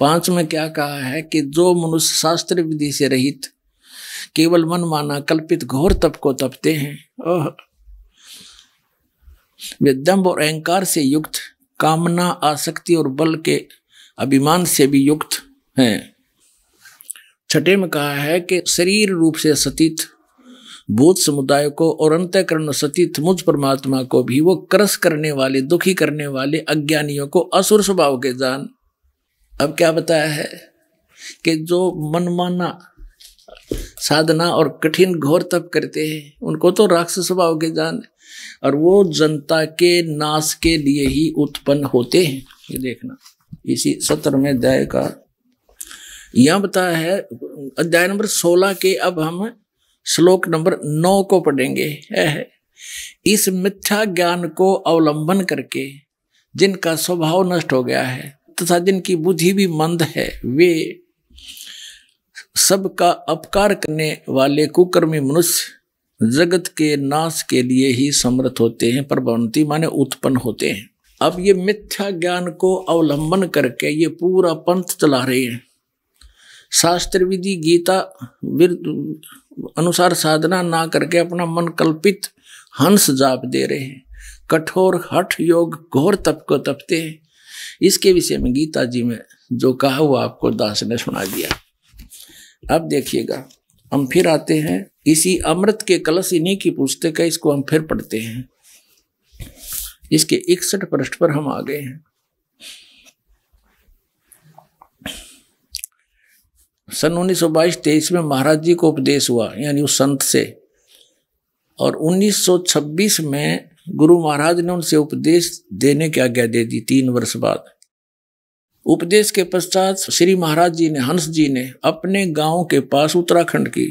पांच में क्या कहा है कि जो मनुष्य शास्त्र विधि से रहित केवल मन माना कल्पित घोर तप को तपते हैं वे और अहंकार से युक्त कामना आसक्ति और बल के अभिमान से भी युक्त हैं छठे में कहा है कि शरीर रूप से सतीत भूत समुदाय को और अंतकरण सतीत मुझ परमात्मा को भी वो क्रस करने वाले दुखी करने वाले अज्ञानियों को असुर स्वभाव के जान अब क्या बताया है कि जो मनमाना साधना और कठिन घोर तप करते हैं उनको तो राक्षस स्वभाव के जान और वो जनता के नाश के लिए ही उत्पन्न होते हैं ये देखना इसी सत्र में दया का यह बताया है अध्याय नंबर सोलह के अब हम श्लोक नंबर नौ को पढ़ेंगे है इस मिथ्या ज्ञान को अवलंबन करके जिनका स्वभाव नष्ट हो गया है तथा जिनकी बुद्धि भी मंद है वे सबका अपकार करने वाले कुकर्मी मनुष्य जगत के नाश के लिए ही समर्थ होते हैं प्रभवंती माने उत्पन्न होते हैं अब ये मिथ्या ज्ञान को अवलंबन करके ये पूरा पंथ चला रहे हैं शास्त्र विधि गीता अनुसार साधना ना करके अपना मन कल्पित हंस जाप दे रहे हैं कठोर हठ योग घोर तप को तपते हैं इसके विषय में गीता जी में जो कहा वो आपको दास ने सुना दिया अब देखिएगा हम फिर आते हैं इसी अमृत के कलश इन्हीं की पुस्तक है इसको हम फिर पढ़ते हैं इसके इकसठ पृष्ठ पर हम आ गए हैं सन उन्नीस सौ बाईस तेईस में महाराज जी को उपदेश हुआ यानी उस संत से और 1926 में गुरु महाराज ने उनसे उपदेश देने की आज्ञा दे दी तीन वर्ष बाद उपदेश के पश्चात श्री महाराज जी ने हंस जी ने अपने गांव के पास उत्तराखंड की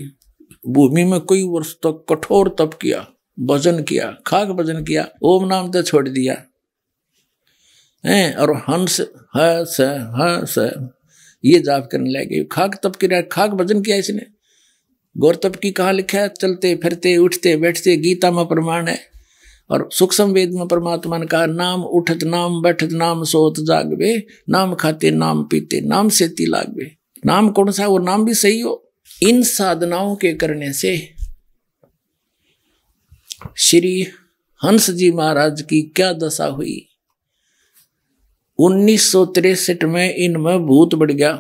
भूमि में कई वर्ष तक तो कठोर तप किया भजन किया खाक भजन किया ओम नाम तो छोड़ दिया हैं और हंस हस स ये जाप करने लगे खाक तप किया खाक भजन किया इसने गौर तप की कहा लिखा है चलते फिरते उठते बैठते गीता में प्रमाण है और सुख संवेद में परमात्मा ने कहा नाम उठत नाम बैठत नाम सोत जागवे नाम खाते नाम पीते नाम ती लागवे नाम कौन सा वो नाम भी सही हो इन साधनाओं के करने से श्री हंस जी महाराज की क्या दशा हुई उन्नीस में इनमें भूत बढ़ गया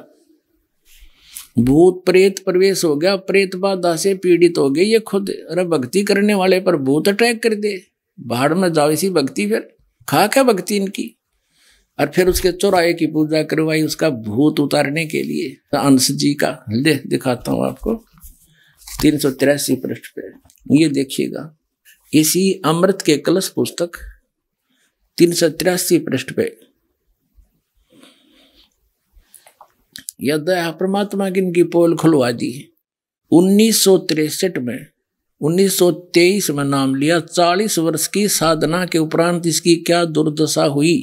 भूत प्रेत प्रवेश हो गया प्रेत बाधा से पीड़ित हो गए ये खुद अरे भक्ति करने वाले पर भूत अटैक कर दे बाढ़ में जाओ इसी भक्ति फिर खा क्या भक्ति इनकी और फिर उसके चौराहे की पूजा करवाई उसका भूत उतारने के लिए तो अंश जी का ले दिखाता हूँ आपको तीन सौ तिरासी पृष्ठ पे ये देखिएगा इसी अमृत के कलश पुस्तक तीन सौ तिरासी पृष्ठ पे यदया परमात्मा की इनकी पोल खुलवा दी उन्नीस सौ तिरसठ में 1923 में नाम लिया 40 वर्ष की साधना के उपरांत इसकी क्या दुर्दशा हुई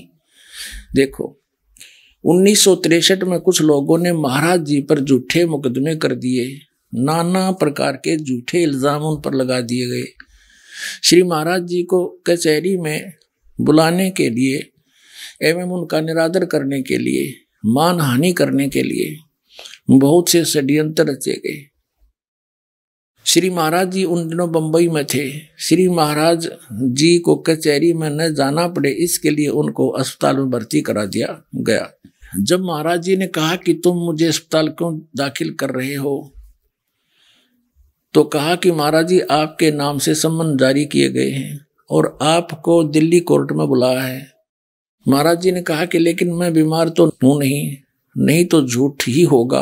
देखो उन्नीस में कुछ लोगों ने महाराज जी पर झूठे मुकदमे कर दिए नाना प्रकार के झूठे इल्ज़ाम उन पर लगा दिए गए श्री महाराज जी को कचहरी में बुलाने के लिए एवं उनका निरादर करने के लिए मान हानि करने के लिए बहुत से षड्यंत्र रचे गए श्री महाराज जी उन दिनों बम्बई में थे श्री महाराज जी को कचहरी में न जाना पड़े इसके लिए उनको अस्पताल में भर्ती करा दिया गया जब महाराज जी ने कहा कि तुम मुझे अस्पताल क्यों दाखिल कर रहे हो तो कहा कि महाराज जी आपके नाम से संबंध जारी किए गए हैं और आपको दिल्ली कोर्ट में बुलाया है महाराज जी ने कहा कि लेकिन मैं बीमार तो हूं नहीं नहीं तो झूठ ही होगा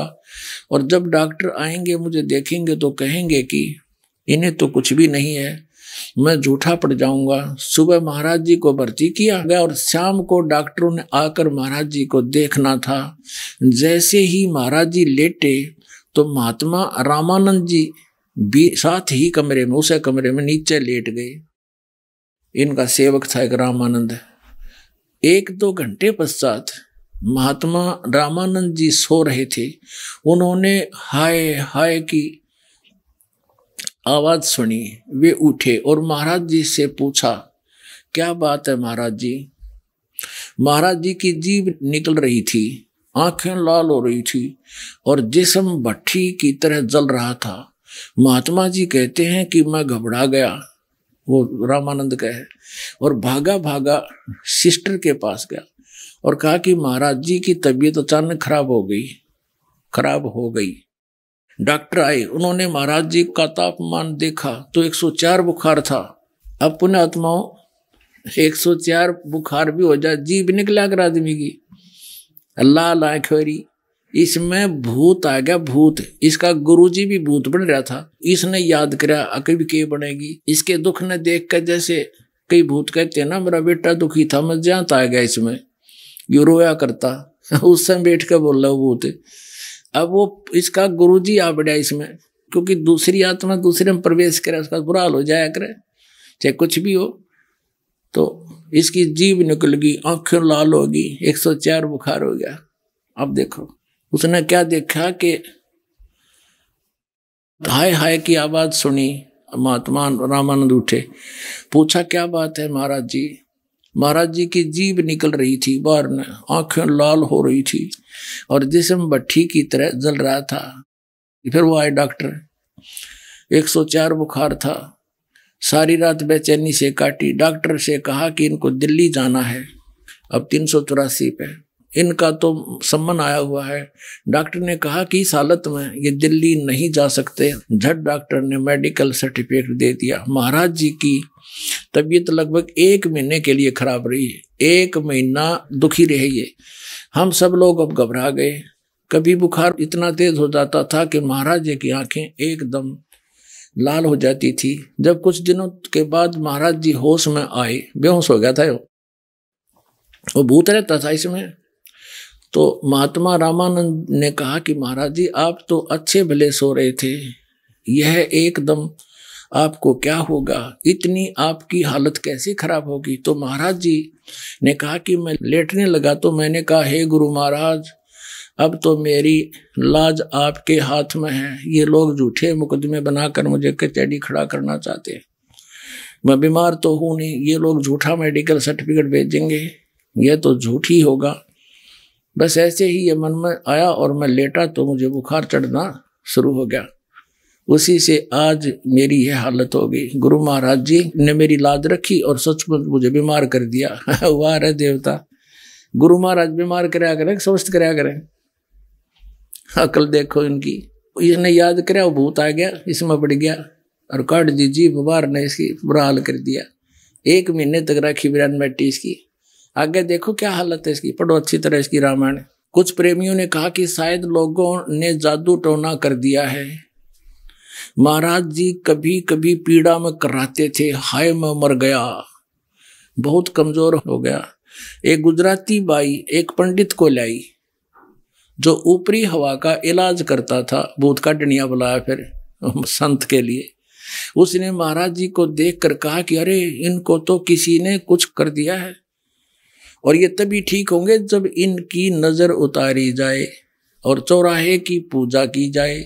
और जब डॉक्टर आएंगे मुझे देखेंगे तो कहेंगे कि इन्हें तो कुछ भी नहीं है मैं झूठा पड़ जाऊंगा सुबह महाराज जी को भर्ती किया गया और शाम को डॉक्टरों ने आकर महाराज जी को देखना था जैसे ही महाराज जी लेटे तो महात्मा रामानंद जी भी साथ ही कमरे में उसे कमरे में नीचे लेट गए इनका सेवक था एक रामानंद एक दो घंटे पश्चात महात्मा रामानंद जी सो रहे थे उन्होंने हाय हाय की आवाज सुनी वे उठे और महाराज जी से पूछा क्या बात है महाराज जी महाराज जी की जीव निकल रही थी आंखें लाल हो रही थी और जिसम भट्टी की तरह जल रहा था महात्मा जी कहते हैं कि मैं घबरा गया वो रामानंद कहे और भागा भागा सिस्टर के पास गया और कहा कि महाराज जी की तबीयत अचानक खराब हो गई खराब हो गई डॉक्टर आए उन्होंने महाराज जी का तापमान देखा तो 104 बुखार था अब पुनः आत्माओं 104 बुखार भी हो जाए जीभ निकला अगर आदमी की अल्लाह अल्लाह इसमें भूत आ गया भूत इसका गुरुजी भी भूत बन रहा था इसने याद करा अकब के बनेगी इसके दुख ने देख कर जैसे कई भूत कहते हैं ना मेरा बेटा दुखी था मैं जानता आ गया इसमें ये रोया करता उस समय बैठ कर बोल रहा वो थे अब वो इसका गुरु जी आ पड़ा इसमें क्योंकि दूसरी आत्मा दूसरे में प्रवेश करे उसका बुरा हाल हो जाया करे चाहे कुछ भी हो तो इसकी जीव निकल गई आंखें लाल होगी एक सौ चार बुखार हो गया अब देखो उसने क्या देखा कि हाय हाय की आवाज सुनी महात्मा रामानंद उठे पूछा क्या बात है महाराज जी महाराज जी की जीभ निकल रही थी बाहर में आंखें लाल हो रही थी और जिसम भट्ठी की तरह जल रहा था फिर वो आए डॉक्टर 104 बुखार था सारी रात बेचैनी से काटी डॉक्टर से कहा कि इनको दिल्ली जाना है अब तीन सौ चौरासी पे इनका तो सम्मन आया हुआ है डॉक्टर ने कहा कि इस हालत में ये दिल्ली नहीं जा सकते झट डॉक्टर ने मेडिकल सर्टिफिकेट दे दिया महाराज जी की तबीयत लगभग एक महीने के लिए खराब रही है एक महीना दुखी रही है हम सब लोग अब घबरा गए कभी बुखार इतना तेज हो जाता था कि महाराज जी की आंखें एकदम लाल हो जाती थी जब कुछ दिनों के बाद महाराज जी होश में आए बेहोश हो गया था वो भूत रहता था इसमें तो महात्मा रामानंद ने कहा कि महाराज जी आप तो अच्छे भले सो रहे थे यह एकदम आपको क्या होगा इतनी आपकी हालत कैसे खराब होगी तो महाराज जी ने कहा कि मैं लेटने लगा तो मैंने कहा हे गुरु महाराज अब तो मेरी लाज आपके हाथ में है ये लोग झूठे मुकदमे बनाकर मुझे कचहरी खड़ा करना चाहते हैं मैं बीमार तो हूँ नहीं ये लोग झूठा मेडिकल सर्टिफिकेट भेजेंगे यह तो झूठ ही होगा बस ऐसे ही ये मन में आया और मैं लेटा तो मुझे बुखार चढ़ना शुरू हो गया उसी से आज मेरी यह हालत हो गई गुरु महाराज जी ने मेरी लाज रखी और सचमुच मुझे बीमार कर दिया वाह रे देवता गुरु महाराज बीमार कराया करें स्वस्थ कराया करें अकल देखो इनकी इसने याद कराया वो भूत आ गया इसमें पड़ गया और काट दी जी बुबार ने इसकी बुरा हाल कर दिया एक महीने तक रखी बिरान बैठी इसकी आगे देखो क्या हालत है इसकी पढ़ो अच्छी तरह इसकी रामायण कुछ प्रेमियों ने कहा कि शायद लोगों ने जादू टोना कर दिया है महाराज जी कभी कभी पीड़ा में कराते थे हाय में मर गया बहुत कमजोर हो गया एक गुजराती बाई एक पंडित को लाई जो ऊपरी हवा का इलाज करता था भूत का डनिया बुलाया फिर संत के लिए उसने महाराज जी को देख कर कहा कि अरे इनको तो किसी ने कुछ कर दिया है और ये तभी ठीक होंगे जब इनकी नज़र उतारी जाए और चौराहे की पूजा की जाए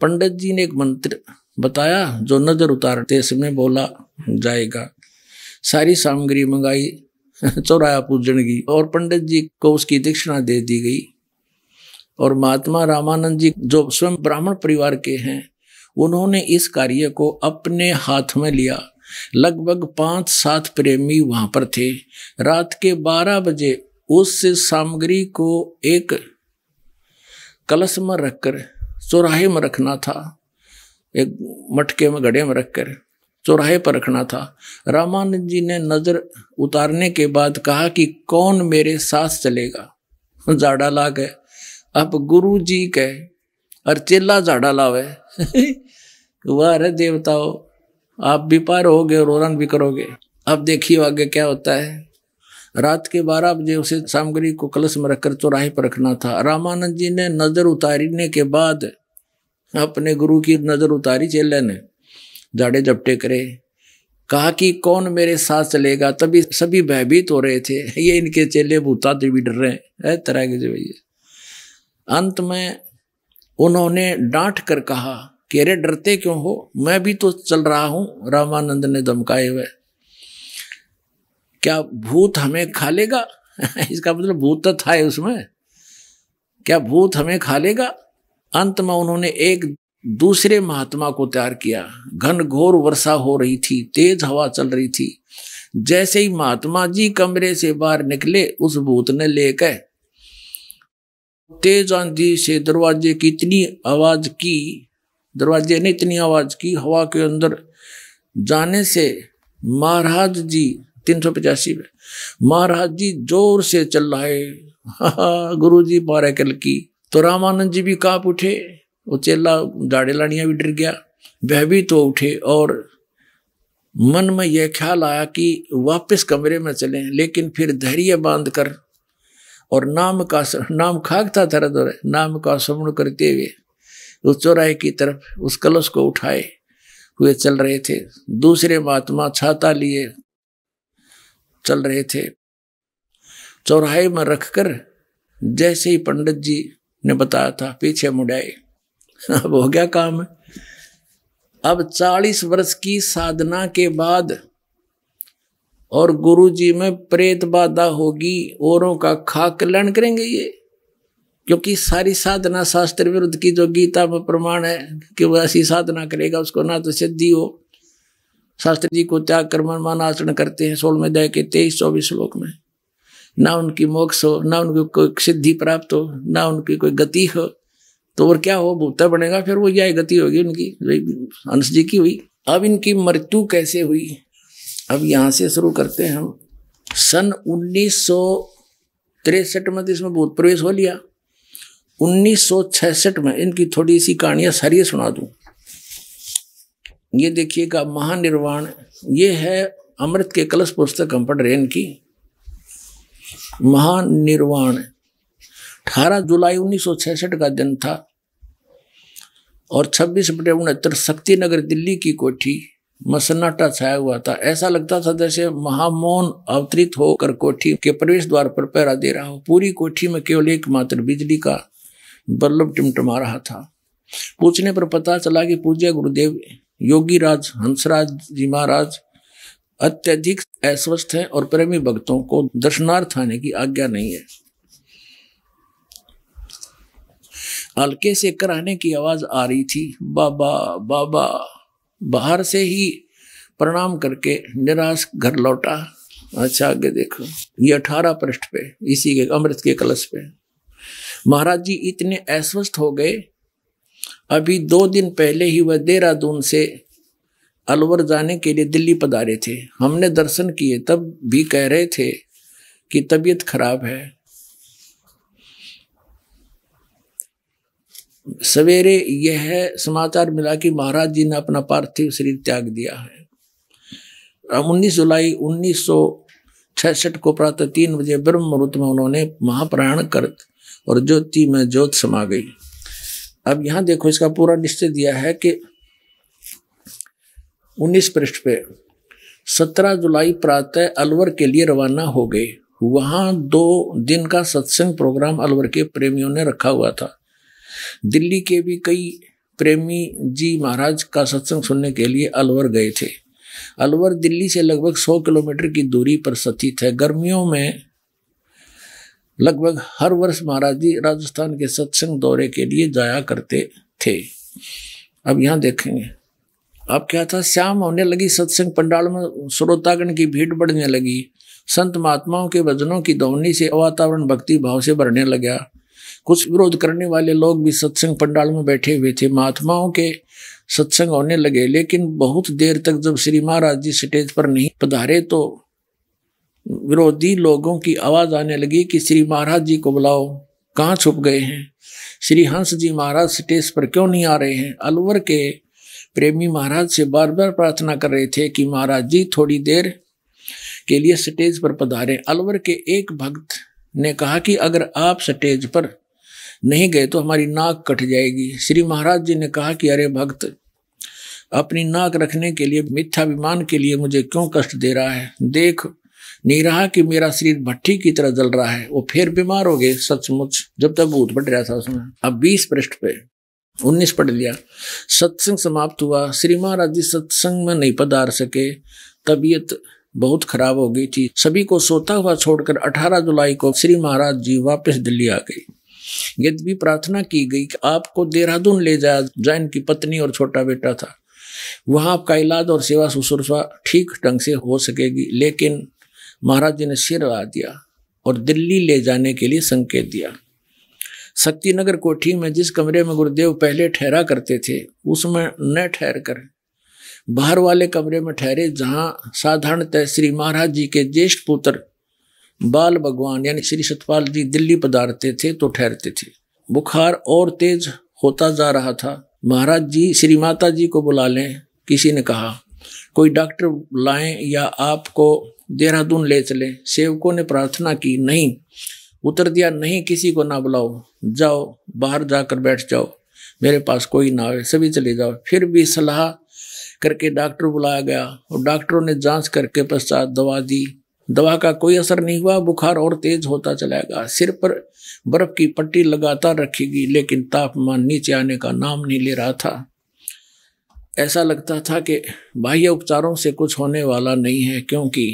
पंडित जी ने एक मंत्र बताया जो नजर उतारते समय बोला जाएगा सारी सामग्री मंगाई चौराया पूजन की और पंडित जी को उसकी दीक्षिणा दे दी गई और महात्मा रामानंद जी जो स्वयं ब्राह्मण परिवार के हैं उन्होंने इस कार्य को अपने हाथ में लिया लगभग पांच सात प्रेमी वहां पर थे रात के बारह बजे उस सामग्री को एक कलश में रखकर चौराहे में रखना था एक मटके में घड़े में रखकर चौराहे पर रखना था रामानंद जी ने नजर उतारने के बाद कहा कि कौन मेरे साथ चलेगा झाड़ा ला गए अब गुरु जी कह और चेला झाड़ा लावे वह अरे देवताओं आप भी पार हो गए और रोरन भी करोगे अब देखिए आगे क्या होता है रात के बारह बजे उसे सामग्री को कलश में रखकर चौराहे पर रखना था रामानंद जी ने नजर उतारने के बाद अपने गुरु की नजर उतारी चेले ने जाड़े जपटे करे कहा कि कौन मेरे साथ चलेगा तभी सभी भयभीत हो रहे थे ये इनके चेले भूता देवी डर रहे हैं तरह के भैया अंत में उन्होंने डांट कर कहा कि अरे डरते क्यों हो मैं भी तो चल रहा हूँ रामानंद ने धमकाए हुए क्या भूत हमें खा लेगा इसका मतलब भूत तो था उसमें क्या भूत हमें खा लेगा अंत में उन्होंने एक दूसरे महात्मा को तैयार किया घन घोर वर्षा हो रही थी तेज हवा चल रही थी जैसे ही महात्मा जी कमरे से बाहर निकले उस भूत ने ले तेज आंधी से दरवाजे की इतनी आवाज की दरवाजे ने इतनी आवाज की हवा के अंदर जाने से महाराज जी तीन सौ पचासी में महाराज जी जोर से चल रहे हाँ, हाँ, गुरु जी मारे कल की तो रामानंद जी भी काप उठे वो चेला दाड़े लाड़िया भी डर गया वह भी तो उठे और मन में यह ख्याल आया कि वापस कमरे में चले लेकिन फिर धैर्य बांध कर और नाम का नाम खागता था रदोर नाम का स्वर्ण करते हुए उस चौराहे की तरफ उस कलश को उठाए हुए चल रहे थे दूसरे महात्मा छाता लिए चल रहे थे चौराहे में रखकर जैसे ही पंडित जी ने बताया था पीछे मुड़ाए अब हो गया काम अब चालीस वर्ष की साधना के बाद और गुरु जी में प्रेत बाधा होगी औरों का खा कल्याण करेंगे ये क्योंकि सारी साधना शास्त्र विरुद्ध की जो गीता में प्रमाण है कि वो ऐसी साधना करेगा उसको ना तो सिद्धि हो शास्त्री जी को त्याग कर मनमान आचरण करते हैं सोलह में दया के तेईस चौबीस श्लोक में ना उनकी मोक्ष हो ना उनकी कोई सिद्धि प्राप्त हो ना उनकी कोई गति हो तो और क्या हो भूता बनेगा फिर वो यह गति होगी उनकी हंस जी की हुई अब इनकी मृत्यु कैसे हुई अब यहाँ से शुरू करते हैं हम सन उन्नीस तिरसठ में तो इसमें भूत प्रवेश हो लिया उन्नीस में इनकी थोड़ी सी कहानियाँ सारी सुना दूँ ये देखिएगा महानिर्वाण ये है अमृत के कलश पुस्तक हम पढ़ रहे इनकी महानिर्वाण अठारह जुलाई 1966 का दिन था और 26 अप्रैल उनहत्तर शक्ति नगर दिल्ली की कोठी मसन्नाटा छाया हुआ था ऐसा लगता था जैसे महामौन अवतरित होकर कोठी के प्रवेश द्वार पर पहरा दे रहा हो पूरी कोठी में केवल एक मात्र बिजली का बल्लभ टिमटमा रहा था पूछने पर पता चला कि पूज्य गुरुदेव योगी राज हंसराज जी महाराज अत्यधिक अस्वस्थ हैं और प्रेमी भक्तों को दर्शनार्थ आने की आज्ञा नहीं है हल्के से कराने की आवाज आ रही थी बाबा बाबा बाहर से ही प्रणाम करके निराश घर लौटा अच्छा आगे देखो ये अठारह पृष्ठ पे इसी के अमृत के कलश पे महाराज जी इतने अस्वस्थ हो गए अभी दो दिन पहले ही वह देहरादून से अलवर जाने के लिए दिल्ली पधारे थे हमने दर्शन किए तब भी कह रहे थे कि तबीयत खराब है सवेरे यह समाचार मिला कि महाराज जी ने अपना पार्थिव शरीर त्याग दिया है अब जुलाई उन्नीस छसठ को प्रातः तीन बजे ब्रह्म मुहूर्त में उन्होंने महाप्राण कर और ज्योति में ज्योत समा गई अब यहाँ देखो इसका पूरा निश्चय दिया है कि 19 पृष्ठ पे 17 जुलाई प्रातः अलवर के लिए रवाना हो गए वहाँ दो दिन का सत्संग प्रोग्राम अलवर के प्रेमियों ने रखा हुआ था दिल्ली के भी कई प्रेमी जी महाराज का सत्संग सुनने के लिए अलवर गए थे अलवर दिल्ली से लगभग 100 किलोमीटर की दूरी पर स्थित है गर्मियों में लगभग हर वर्ष महाराज जी राजस्थान के सत्संग दौरे के लिए जाया करते थे अब यहाँ देखेंगे अब क्या था श्याम होने लगी सत्संग पंडाल में श्रोतागण की भीड़ बढ़ने लगी संत महात्माओं के वजनों की दौनी से वातावरण भक्ति भाव से भरने लगा कुछ विरोध करने वाले लोग भी सत्संग पंडाल में बैठे हुए थे महात्माओं के सत्संग होने लगे लेकिन बहुत देर तक जब श्री महाराज जी स्टेज पर नहीं पधारे तो विरोधी लोगों की आवाज़ आने लगी कि श्री महाराज जी को बुलाओ कहाँ छुप गए हैं श्री हंस जी महाराज स्टेज पर क्यों नहीं आ रहे हैं अलवर के प्रेमी महाराज से बार बार प्रार्थना कर रहे थे कि महाराज जी थोड़ी देर के लिए स्टेज पर पधारें अलवर के एक भक्त ने कहा कि अगर आप स्टेज पर नहीं गए तो हमारी नाक कट जाएगी श्री महाराज जी ने कहा कि अरे भक्त अपनी नाक रखने के लिए मिथ्याभिमान के लिए मुझे क्यों कष्ट दे रहा है देख नहीं रहा कि मेरा शरीर भट्टी की तरह जल रहा है वो फिर बीमार हो गए सचमुच जब तक भूत बढ़ रहा था उसमें अब बीस पृष्ठ पे उन्नीस पढ़ लिया सत्संग समाप्त हुआ श्री महाराज जी सत्संग में नहीं पधार सके तबीयत बहुत खराब हो गई थी सभी को सोता हुआ छोड़कर 18 जुलाई को श्री महाराज जी वापस दिल्ली आ गई यदि प्रार्थना की गई कि आपको देहरादून ले जाया जैन इनकी पत्नी और छोटा बेटा था वहाँ आपका इलाज और सेवा सुश्रूषा ठीक ढंग से हो सकेगी लेकिन महाराज जी ने सिर ला दिया और दिल्ली ले जाने के लिए संकेत दिया शक्तिनगर कोठी में जिस कमरे में गुरुदेव पहले ठहरा करते थे उसमें न ठहर कर बाहर वाले कमरे में ठहरे जहाँ साधारणतः श्री महाराज जी के ज्येष्ठ पुत्र बाल भगवान यानी श्री सतपाल जी दिल्ली पधारते थे तो ठहरते थे बुखार और तेज होता जा रहा था महाराज जी श्री माता जी को बुला लें किसी ने कहा कोई डॉक्टर लाएं या आपको देहरादून ले चले सेवकों ने प्रार्थना की नहीं उतर दिया नहीं किसी को ना बुलाओ जाओ बाहर जाकर बैठ जाओ मेरे पास कोई ना आए सभी चले जाओ फिर भी सलाह करके डॉक्टर बुलाया गया और डॉक्टरों ने जांच करके पश्चात दवा दी दवा का कोई असर नहीं हुआ बुखार और तेज होता चला गया सिर पर बर्फ की पट्टी लगातार रखी गई लेकिन तापमान नीचे आने का नाम नहीं ले रहा था ऐसा लगता था कि बाह्य उपचारों से कुछ होने वाला नहीं है क्योंकि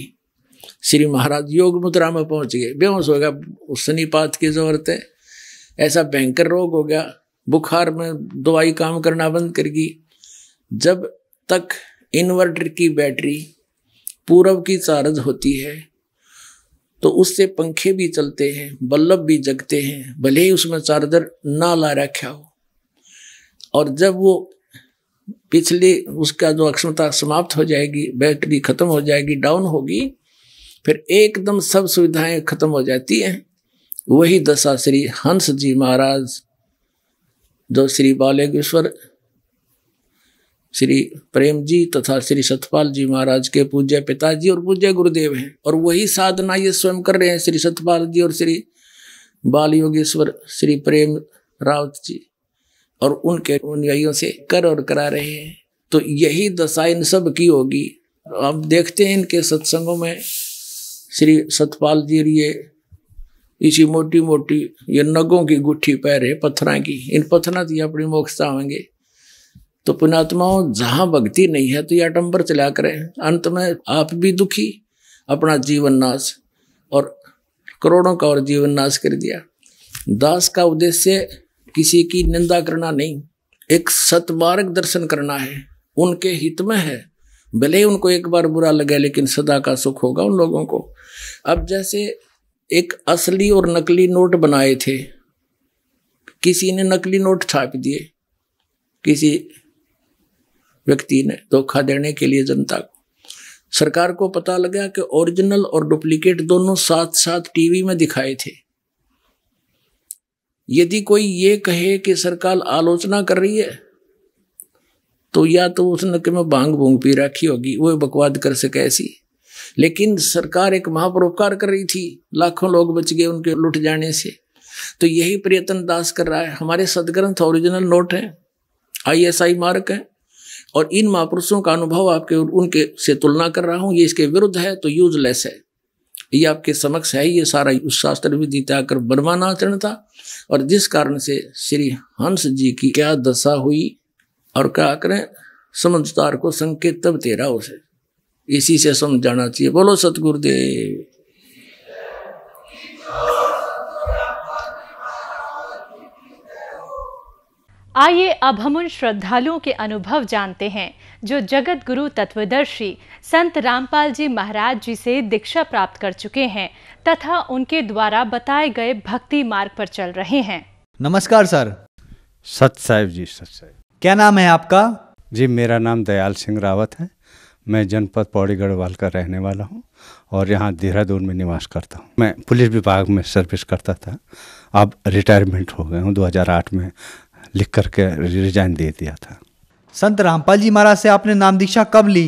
श्री महाराज योग मुद्रा में पहुंच गए बेहोश हो गया पात की जरूरत है ऐसा भयंकर रोग हो गया बुखार में दवाई काम करना बंद कर गई जब तक इन्वर्टर की बैटरी पूरब की चार्ज होती है तो उससे पंखे भी चलते हैं बल्लभ भी जगते हैं भले ही उसमें चार्जर ना ला रखा हो और जब वो पिछले उसका जो अक्षमता समाप्त हो जाएगी बैटरी खत्म हो जाएगी डाउन होगी फिर एकदम सब सुविधाएं खत्म हो जाती हैं वही दशा श्री हंस जी महाराज जो श्री बालेश्वर श्री प्रेम जी तथा श्री सतपाल जी महाराज के पूज्य पिताजी और पूज्य गुरुदेव हैं और वही साधना ये स्वयं कर रहे हैं श्री सतपाल जी और श्री बाल योगेश्वर श्री प्रेम रावत जी और उनके अनुयायियों से कर और करा रहे हैं तो यही दशा इन सब की होगी अब देखते हैं इनके सत्संगों में श्री सतपाल जी ये इसी मोटी मोटी ये नगों की गुट्ठी पैरे पत्थरा की इन पत्थरा थी अपनी मोक्षता होंगे तो पुणात्माओं जहाँ भक्ति नहीं है तो ये आटम्बर चला करें अंत में आप भी दुखी अपना जीवन नाश और करोड़ों का और जीवन नाश कर दिया दास का उद्देश्य किसी की निंदा करना नहीं एक सतमार्ग दर्शन करना है उनके हित में है भले ही उनको एक बार बुरा लगे लेकिन सदा का सुख होगा उन लोगों को अब जैसे एक असली और नकली नोट बनाए थे किसी ने नकली नोट छाप दिए किसी व्यक्ति ने धोखा देने के लिए जनता को सरकार को पता लगा कि ओरिजिनल और डुप्लीकेट दोनों साथ साथ टीवी में दिखाए थे यदि कोई ये कहे कि सरकार आलोचना कर रही है तो या तो उसने कि मैं भांग भूंग पी रखी होगी वो बकवाद कर सके ऐसी लेकिन सरकार एक महापरोपकार कर रही थी लाखों लोग बच गए उनके लुट जाने से तो यही प्रयत्न दास कर रहा है हमारे सदग्रंथ ओरिजिनल नोट है आईएसआई मार्क है और इन महापुरुषों का अनुभव आपके उनके से तुलना कर रहा हूँ ये इसके विरुद्ध है तो यूजलेस है ये आपके समक्ष है ये सारा उस शास्त्र विधि त्याग कर बनवानाचरण था और जिस कारण से श्री हंस जी की क्या दशा हुई और क्या करें समझदार को संकेत तब तेरा उसे इसी से जाना चाहिए बोलो सतगुरुदेव आइए अब हम उन श्रद्धालुओं के अनुभव जानते हैं जो जगत गुरु तत्वदर्शी संत रामपाल जी महाराज जी से दीक्षा प्राप्त कर चुके हैं तथा उनके द्वारा बताए गए भक्ति मार्ग पर चल रहे हैं नमस्कार सर सत साहेब जी सत साहेब क्या नाम है आपका जी मेरा नाम दयाल सिंह रावत है मैं जनपद पौड़ी गढ़वाल का रहने वाला हूँ और यहाँ देहरादून में निवास करता हूँ मैं पुलिस विभाग में सर्विस करता था अब रिटायरमेंट हो गए हूँ 2008 में लिख करके रिजाइन दे दिया था संत रामपाल जी महाराज से आपने नाम दीक्षा कब ली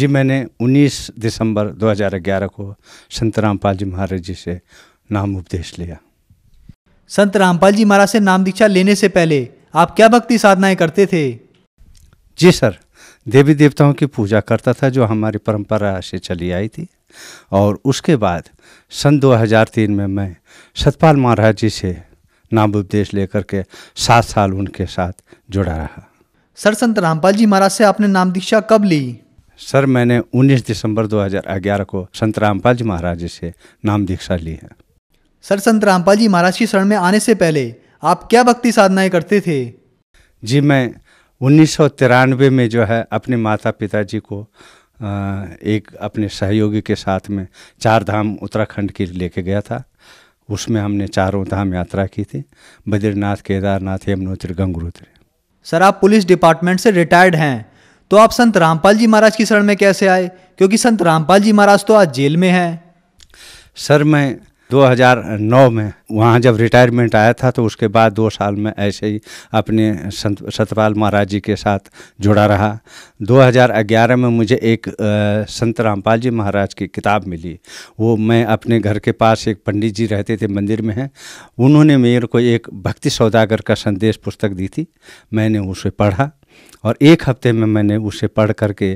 जी मैंने 19 दिसंबर 2011 को संत रामपाल जी महाराज जी से नाम उपदेश लिया संत रामपाल जी महाराज से नाम दीक्षा लेने से पहले आप क्या भक्ति साधनाएं करते थे जी सर देवी देवताओं की पूजा करता था जो हमारी परंपरा से चली आई थी और उसके बाद सन 2003 में मैं सतपाल महाराज जी से नाम उपदेश लेकर के सात साल उनके साथ जुड़ा रहा सर संत रामपाल जी महाराज से आपने नाम दीक्षा कब ली सर मैंने 19 दिसंबर 2011 को संत रामपाल जी महाराज जी से नाम दीक्षा ली है सर संत रामपाल जी महाराज की शरण में आने से पहले आप क्या भक्ति साधनाएं करते थे जी मैं उन्नीस में जो है अपने माता पिताजी को एक अपने सहयोगी के साथ में चार धाम उत्तराखंड के लेके गया था उसमें हमने चारों धाम यात्रा की थी बद्रीनाथ केदारनाथ यमुनोत्र गंगोत्री सर आप पुलिस डिपार्टमेंट से रिटायर्ड हैं तो आप संत रामपाल जी महाराज की शरण में कैसे आए क्योंकि संत रामपाल जी महाराज तो आज जेल में हैं सर मैं 2009 में वहाँ जब रिटायरमेंट आया था तो उसके बाद दो साल में ऐसे ही अपने संत सतपाल महाराज जी के साथ जुड़ा रहा 2011 में मुझे एक आ, संत रामपाल जी महाराज की किताब मिली वो मैं अपने घर के पास एक पंडित जी रहते थे मंदिर में हैं उन्होंने मेरे को एक भक्ति सौदागर का संदेश पुस्तक दी थी मैंने उसे पढ़ा और एक हफ्ते में मैंने उसे पढ़ करके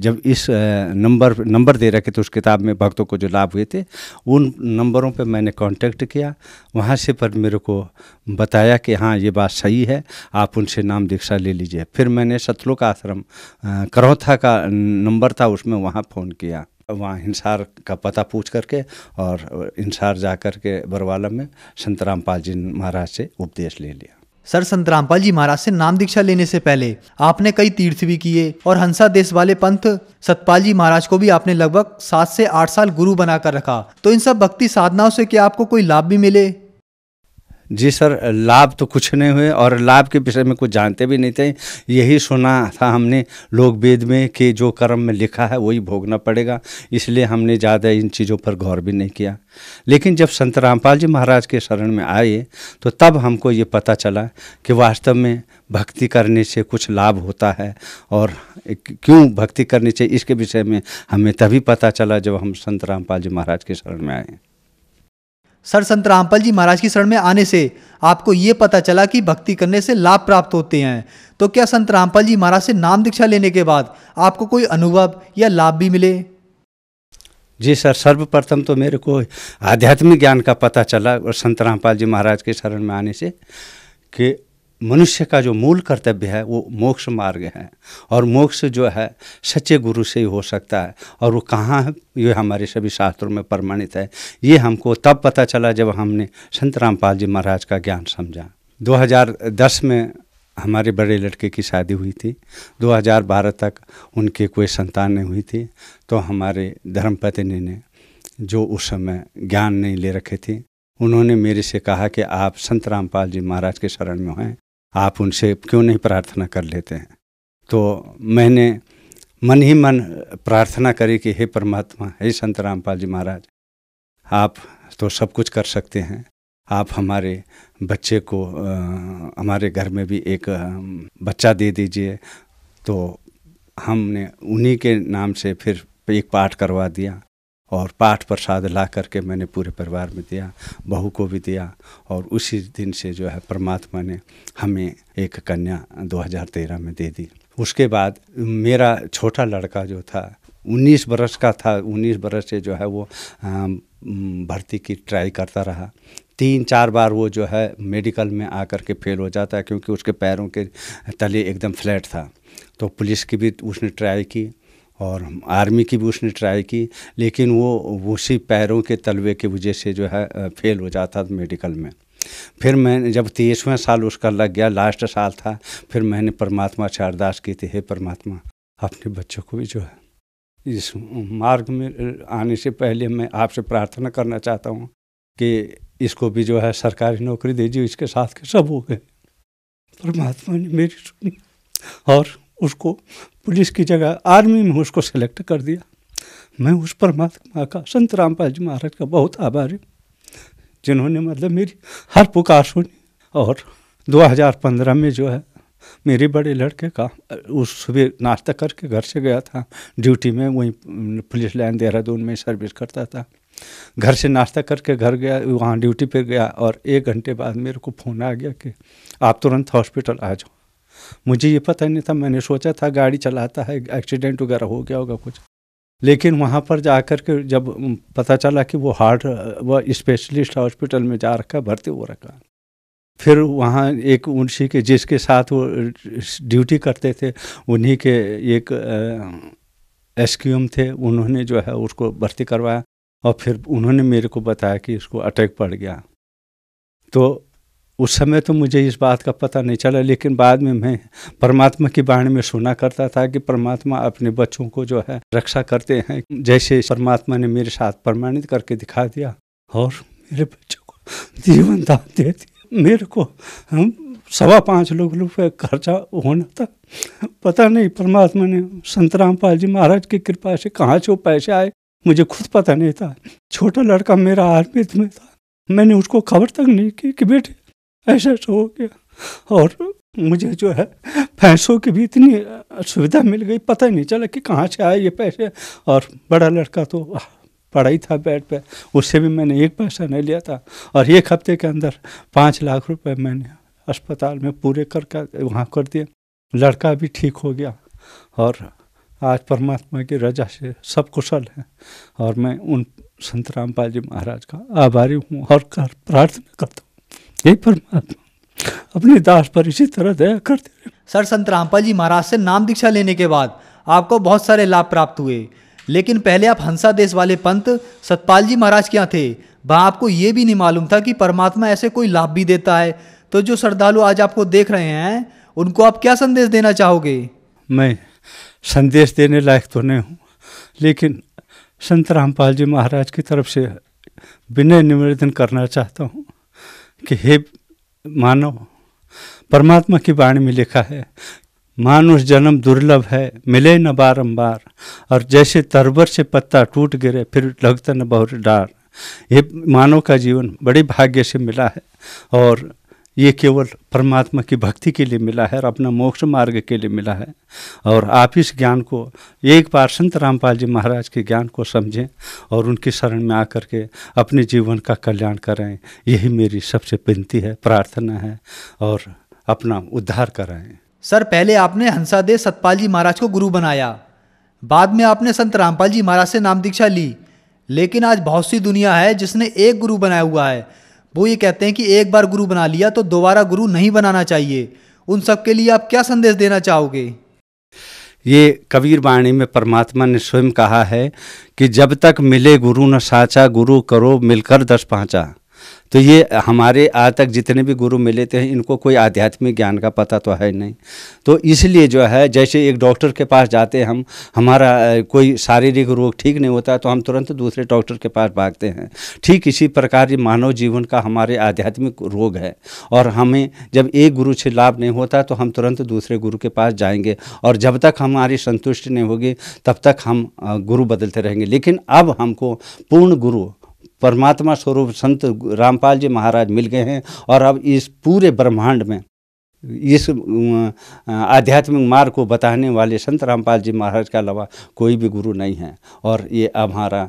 जब इस नंबर नंबर दे रखे थे उस किताब में भक्तों को जो लाभ हुए थे उन नंबरों पे मैंने कांटेक्ट किया वहाँ से पर मेरे को बताया कि हाँ ये बात सही है आप उनसे नाम दीक्षा ले लीजिए फिर मैंने सतलोक आश्रम करौथा का नंबर था उसमें वहाँ फ़ोन किया वहाँ हिंसार का पता पूछ करके और हिंसार जा कर के बरवाला में संतराम पाल जी महाराज से उपदेश ले लिया सर संत रामपाल जी महाराज से नाम दीक्षा लेने से पहले आपने कई तीर्थ भी किए और हंसा देश वाले पंथ सतपाल जी महाराज को भी आपने लगभग सात से आठ साल गुरु बनाकर रखा तो इन सब भक्ति साधनाओं से क्या आपको कोई लाभ भी मिले जी सर लाभ तो कुछ नहीं हुए और लाभ के विषय में कुछ जानते भी नहीं थे यही सुना था हमने लोग वेद में कि जो कर्म में लिखा है वही भोगना पड़ेगा इसलिए हमने ज़्यादा इन चीज़ों पर गौर भी नहीं किया लेकिन जब संत रामपाल जी महाराज के शरण में आए तो तब हमको ये पता चला कि वास्तव में भक्ति करने से कुछ लाभ होता है और क्यों भक्ति करनी चाहिए इसके विषय में हमें तभी पता चला जब हम संत रामपाल जी महाराज के शरण में आए सर संत रामपाल जी महाराज की शरण में आने से आपको ये पता चला कि भक्ति करने से लाभ प्राप्त होते हैं तो क्या संत रामपाल जी महाराज से नाम दीक्षा लेने के बाद आपको कोई अनुभव या लाभ भी मिले जी सर सर्वप्रथम तो मेरे को आध्यात्मिक ज्ञान का पता चला और संत रामपाल जी महाराज के शरण में आने से कि मनुष्य का जो मूल कर्तव्य है वो मोक्ष मार्ग है और मोक्ष जो है सच्चे गुरु से ही हो सकता है और वो कहाँ है ये हमारे सभी शास्त्रों में प्रमाणित है ये हमको तब पता चला जब हमने संत रामपाल जी महाराज का ज्ञान समझा 2010 में हमारे बड़े लड़के की शादी हुई थी 2012 तक उनके कोई संतान नहीं हुई थी तो हमारे धर्मपत्नी ने जो उस समय ज्ञान नहीं ले रखे थे उन्होंने मेरे से कहा कि आप संत रामपाल जी महाराज के शरण में हैं आप उनसे क्यों नहीं प्रार्थना कर लेते हैं तो मैंने मन ही मन प्रार्थना करी कि हे परमात्मा हे संत रामपाल जी महाराज आप तो सब कुछ कर सकते हैं आप हमारे बच्चे को आ, हमारे घर में भी एक बच्चा दे दीजिए तो हमने उन्हीं के नाम से फिर एक पाठ करवा दिया और पाठ प्रसाद ला करके मैंने पूरे परिवार में दिया बहू को भी दिया और उसी दिन से जो है परमात्मा ने हमें एक कन्या 2013 में दे दी उसके बाद मेरा छोटा लड़का जो था 19 बरस का था 19 बरस से जो है वो भर्ती की ट्राई करता रहा तीन चार बार वो जो है मेडिकल में आकर के फेल हो जाता है क्योंकि उसके पैरों के तले एकदम फ्लैट था तो पुलिस की भी उसने ट्राई की और आर्मी की भी उसने ट्राई की लेकिन वो उसी पैरों के तलवे की वजह से जो है फेल हो जाता था मेडिकल में फिर मैं जब तेईसवें साल उसका लग गया लास्ट साल था फिर मैंने परमात्मा से अरदास की थी हे परमात्मा अपने बच्चों को भी जो है इस मार्ग में आने से पहले मैं आपसे प्रार्थना करना चाहता हूँ कि इसको भी जो है सरकारी नौकरी दीजिए इसके साथ के सब हो गए परमात्मा ने मेरी सुनी और उसको पुलिस की जगह आर्मी में उसको सेलेक्ट कर दिया मैं उस परमात्मा का संत रामपाल जी महाराज का बहुत आभारी जिन्होंने मतलब मेरी हर पुकार सुनी और 2015 में जो है मेरे बड़े लड़के का उस सुबह नाश्ता करके घर से गया था ड्यूटी में वहीं पुलिस लाइन देहरादून में सर्विस करता था घर से नाश्ता करके घर गया वहाँ ड्यूटी पर गया और एक घंटे बाद मेरे को फ़ोन आ गया कि आप तुरंत हॉस्पिटल आ जाओ मुझे ये पता नहीं था मैंने सोचा था गाड़ी चलाता है एक्सीडेंट वगैरह हो गया होगा कुछ लेकिन वहाँ पर जाकर के जब पता चला कि वो हार्ट व स्पेशलिस्ट हॉस्पिटल में जा रखा भर्ती हो रखा फिर वहाँ एक उन्हीं के जिसके साथ वो ड्यूटी करते थे उन्हीं के एक एस थे उन्होंने जो है उसको भर्ती करवाया और फिर उन्होंने मेरे को बताया कि इसको अटैक पड़ गया तो उस समय तो मुझे इस बात का पता नहीं चला लेकिन बाद में मैं परमात्मा की बाणी में सुना करता था कि परमात्मा अपने बच्चों को जो है रक्षा करते हैं जैसे परमात्मा ने मेरे साथ प्रमाणित करके दिखा दिया और मेरे बच्चों को जीवन दान दे दिया मेरे को हम सवा पाँच लोग रुपये खर्चा होना था पता नहीं परमात्मा ने संत रामपाल जी महाराज की कृपा से कहाँ से वो पैसे आए मुझे खुद पता नहीं था छोटा लड़का मेरा आर्मी में था मैंने उसको खबर तक नहीं की कि बेटे ऐसा तो हो गया और मुझे जो है पैसों की भी इतनी सुविधा मिल गई पता ही नहीं चला कि कहाँ से आए ये पैसे और बड़ा लड़का तो पढ़ाई था बेड पे उससे भी मैंने एक पैसा नहीं लिया था और एक हफ्ते के अंदर पाँच लाख रुपए मैंने अस्पताल में पूरे कर कर वहाँ कर दिए लड़का भी ठीक हो गया और आज परमात्मा की रजा से सब कुशल हैं और मैं उन संत पाल जी महाराज का आभारी हूँ और कर प्रार्थना करता हूँ यही परमात्मा अपने दास पर इसी तरह दया करते रहे सर संत रामपाल जी महाराज से नाम दीक्षा लेने के बाद आपको बहुत सारे लाभ प्राप्त हुए लेकिन पहले आप हंसा देश वाले पंत सतपाल जी महाराज के यहाँ थे वहाँ आपको ये भी नहीं मालूम था कि परमात्मा ऐसे कोई लाभ भी देता है तो जो श्रद्धालु आज आपको देख रहे हैं उनको आप क्या संदेश देना चाहोगे मैं संदेश देने लायक तो नहीं हूँ लेकिन संत रामपाल जी महाराज की तरफ से विनय निवेदन करना चाहता हूँ कि हे मानव परमात्मा की वाणी में लिखा है मानुष जन्म दुर्लभ है मिले न बारंबार और जैसे तरबर से पत्ता टूट गिरे फिर लगता न बहुत डार ये मानव का जीवन बड़े भाग्य से मिला है और ये केवल परमात्मा की भक्ति के लिए मिला है और अपना मोक्ष मार्ग के लिए मिला है और आप इस ज्ञान को एक बार संत रामपाल जी महाराज के ज्ञान को समझें और उनकी शरण में आकर के अपने जीवन का कल्याण करें यही मेरी सबसे विनती है प्रार्थना है और अपना उद्धार कराएं सर पहले आपने दे सतपाल जी महाराज को गुरु बनाया बाद में आपने संत रामपाल जी महाराज से नाम दीक्षा ली लेकिन आज बहुत सी दुनिया है जिसने एक गुरु बनाया हुआ है वो ये कहते हैं कि एक बार गुरु बना लिया तो दोबारा गुरु नहीं बनाना चाहिए उन सब के लिए आप क्या संदेश देना चाहोगे ये कबीर वाणी में परमात्मा ने स्वयं कहा है कि जब तक मिले गुरु न साचा गुरु करो मिलकर दस पाँचा तो ये हमारे आज तक जितने भी गुरु मिले थे इनको कोई आध्यात्मिक ज्ञान का पता तो है नहीं तो इसलिए जो है जैसे एक डॉक्टर के पास जाते हम हमारा कोई शारीरिक रोग ठीक नहीं होता तो हम तुरंत दूसरे डॉक्टर के पास भागते हैं ठीक इसी प्रकार ये मानव जीवन का हमारे आध्यात्मिक रोग है और हमें जब एक गुरु से लाभ नहीं होता तो हम तुरंत दूसरे गुरु के पास जाएंगे और जब तक हमारी संतुष्टि नहीं होगी तब तक हम गुरु बदलते रहेंगे लेकिन अब हमको पूर्ण गुरु परमात्मा स्वरूप संत रामपाल जी महाराज मिल गए हैं और अब इस पूरे ब्रह्मांड में इस आध्यात्मिक मार्ग को बताने वाले संत रामपाल जी महाराज के अलावा कोई भी गुरु नहीं है और ये अब हमारा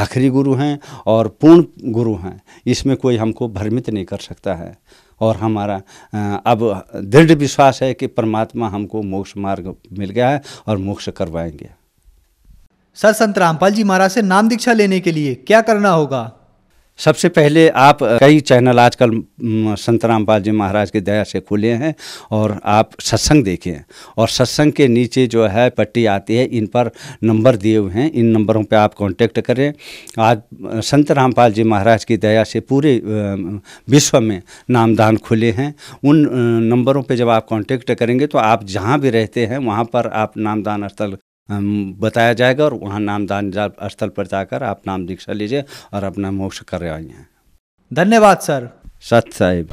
आखिरी गुरु हैं और पूर्ण गुरु हैं इसमें कोई हमको भ्रमित नहीं कर सकता है और हमारा अब दृढ़ विश्वास है कि परमात्मा हमको मोक्ष मार्ग मिल गया है और मोक्ष करवाएंगे सर संत रामपाल जी महाराज से नाम दीक्षा लेने के लिए क्या करना होगा सबसे पहले आप कई चैनल आजकल संत रामपाल जी महाराज की दया से खुले हैं और आप सत्संग देखें और सत्संग के नीचे जो है पट्टी आती है इन पर नंबर दिए हुए हैं इन नंबरों पे आप कांटेक्ट करें आज संत रामपाल जी महाराज की दया से पूरे विश्व में नामदान खुले हैं उन नंबरों पे जब आप कांटेक्ट करेंगे तो आप जहाँ भी रहते हैं वहाँ पर आप नामदान स्थल बताया जाएगा और वहाँ नामदान स्थल पर जाकर आप नाम दीक्षा लीजिए और अपना मोक्ष कर रहे हैं धन्यवाद सर सत साहिब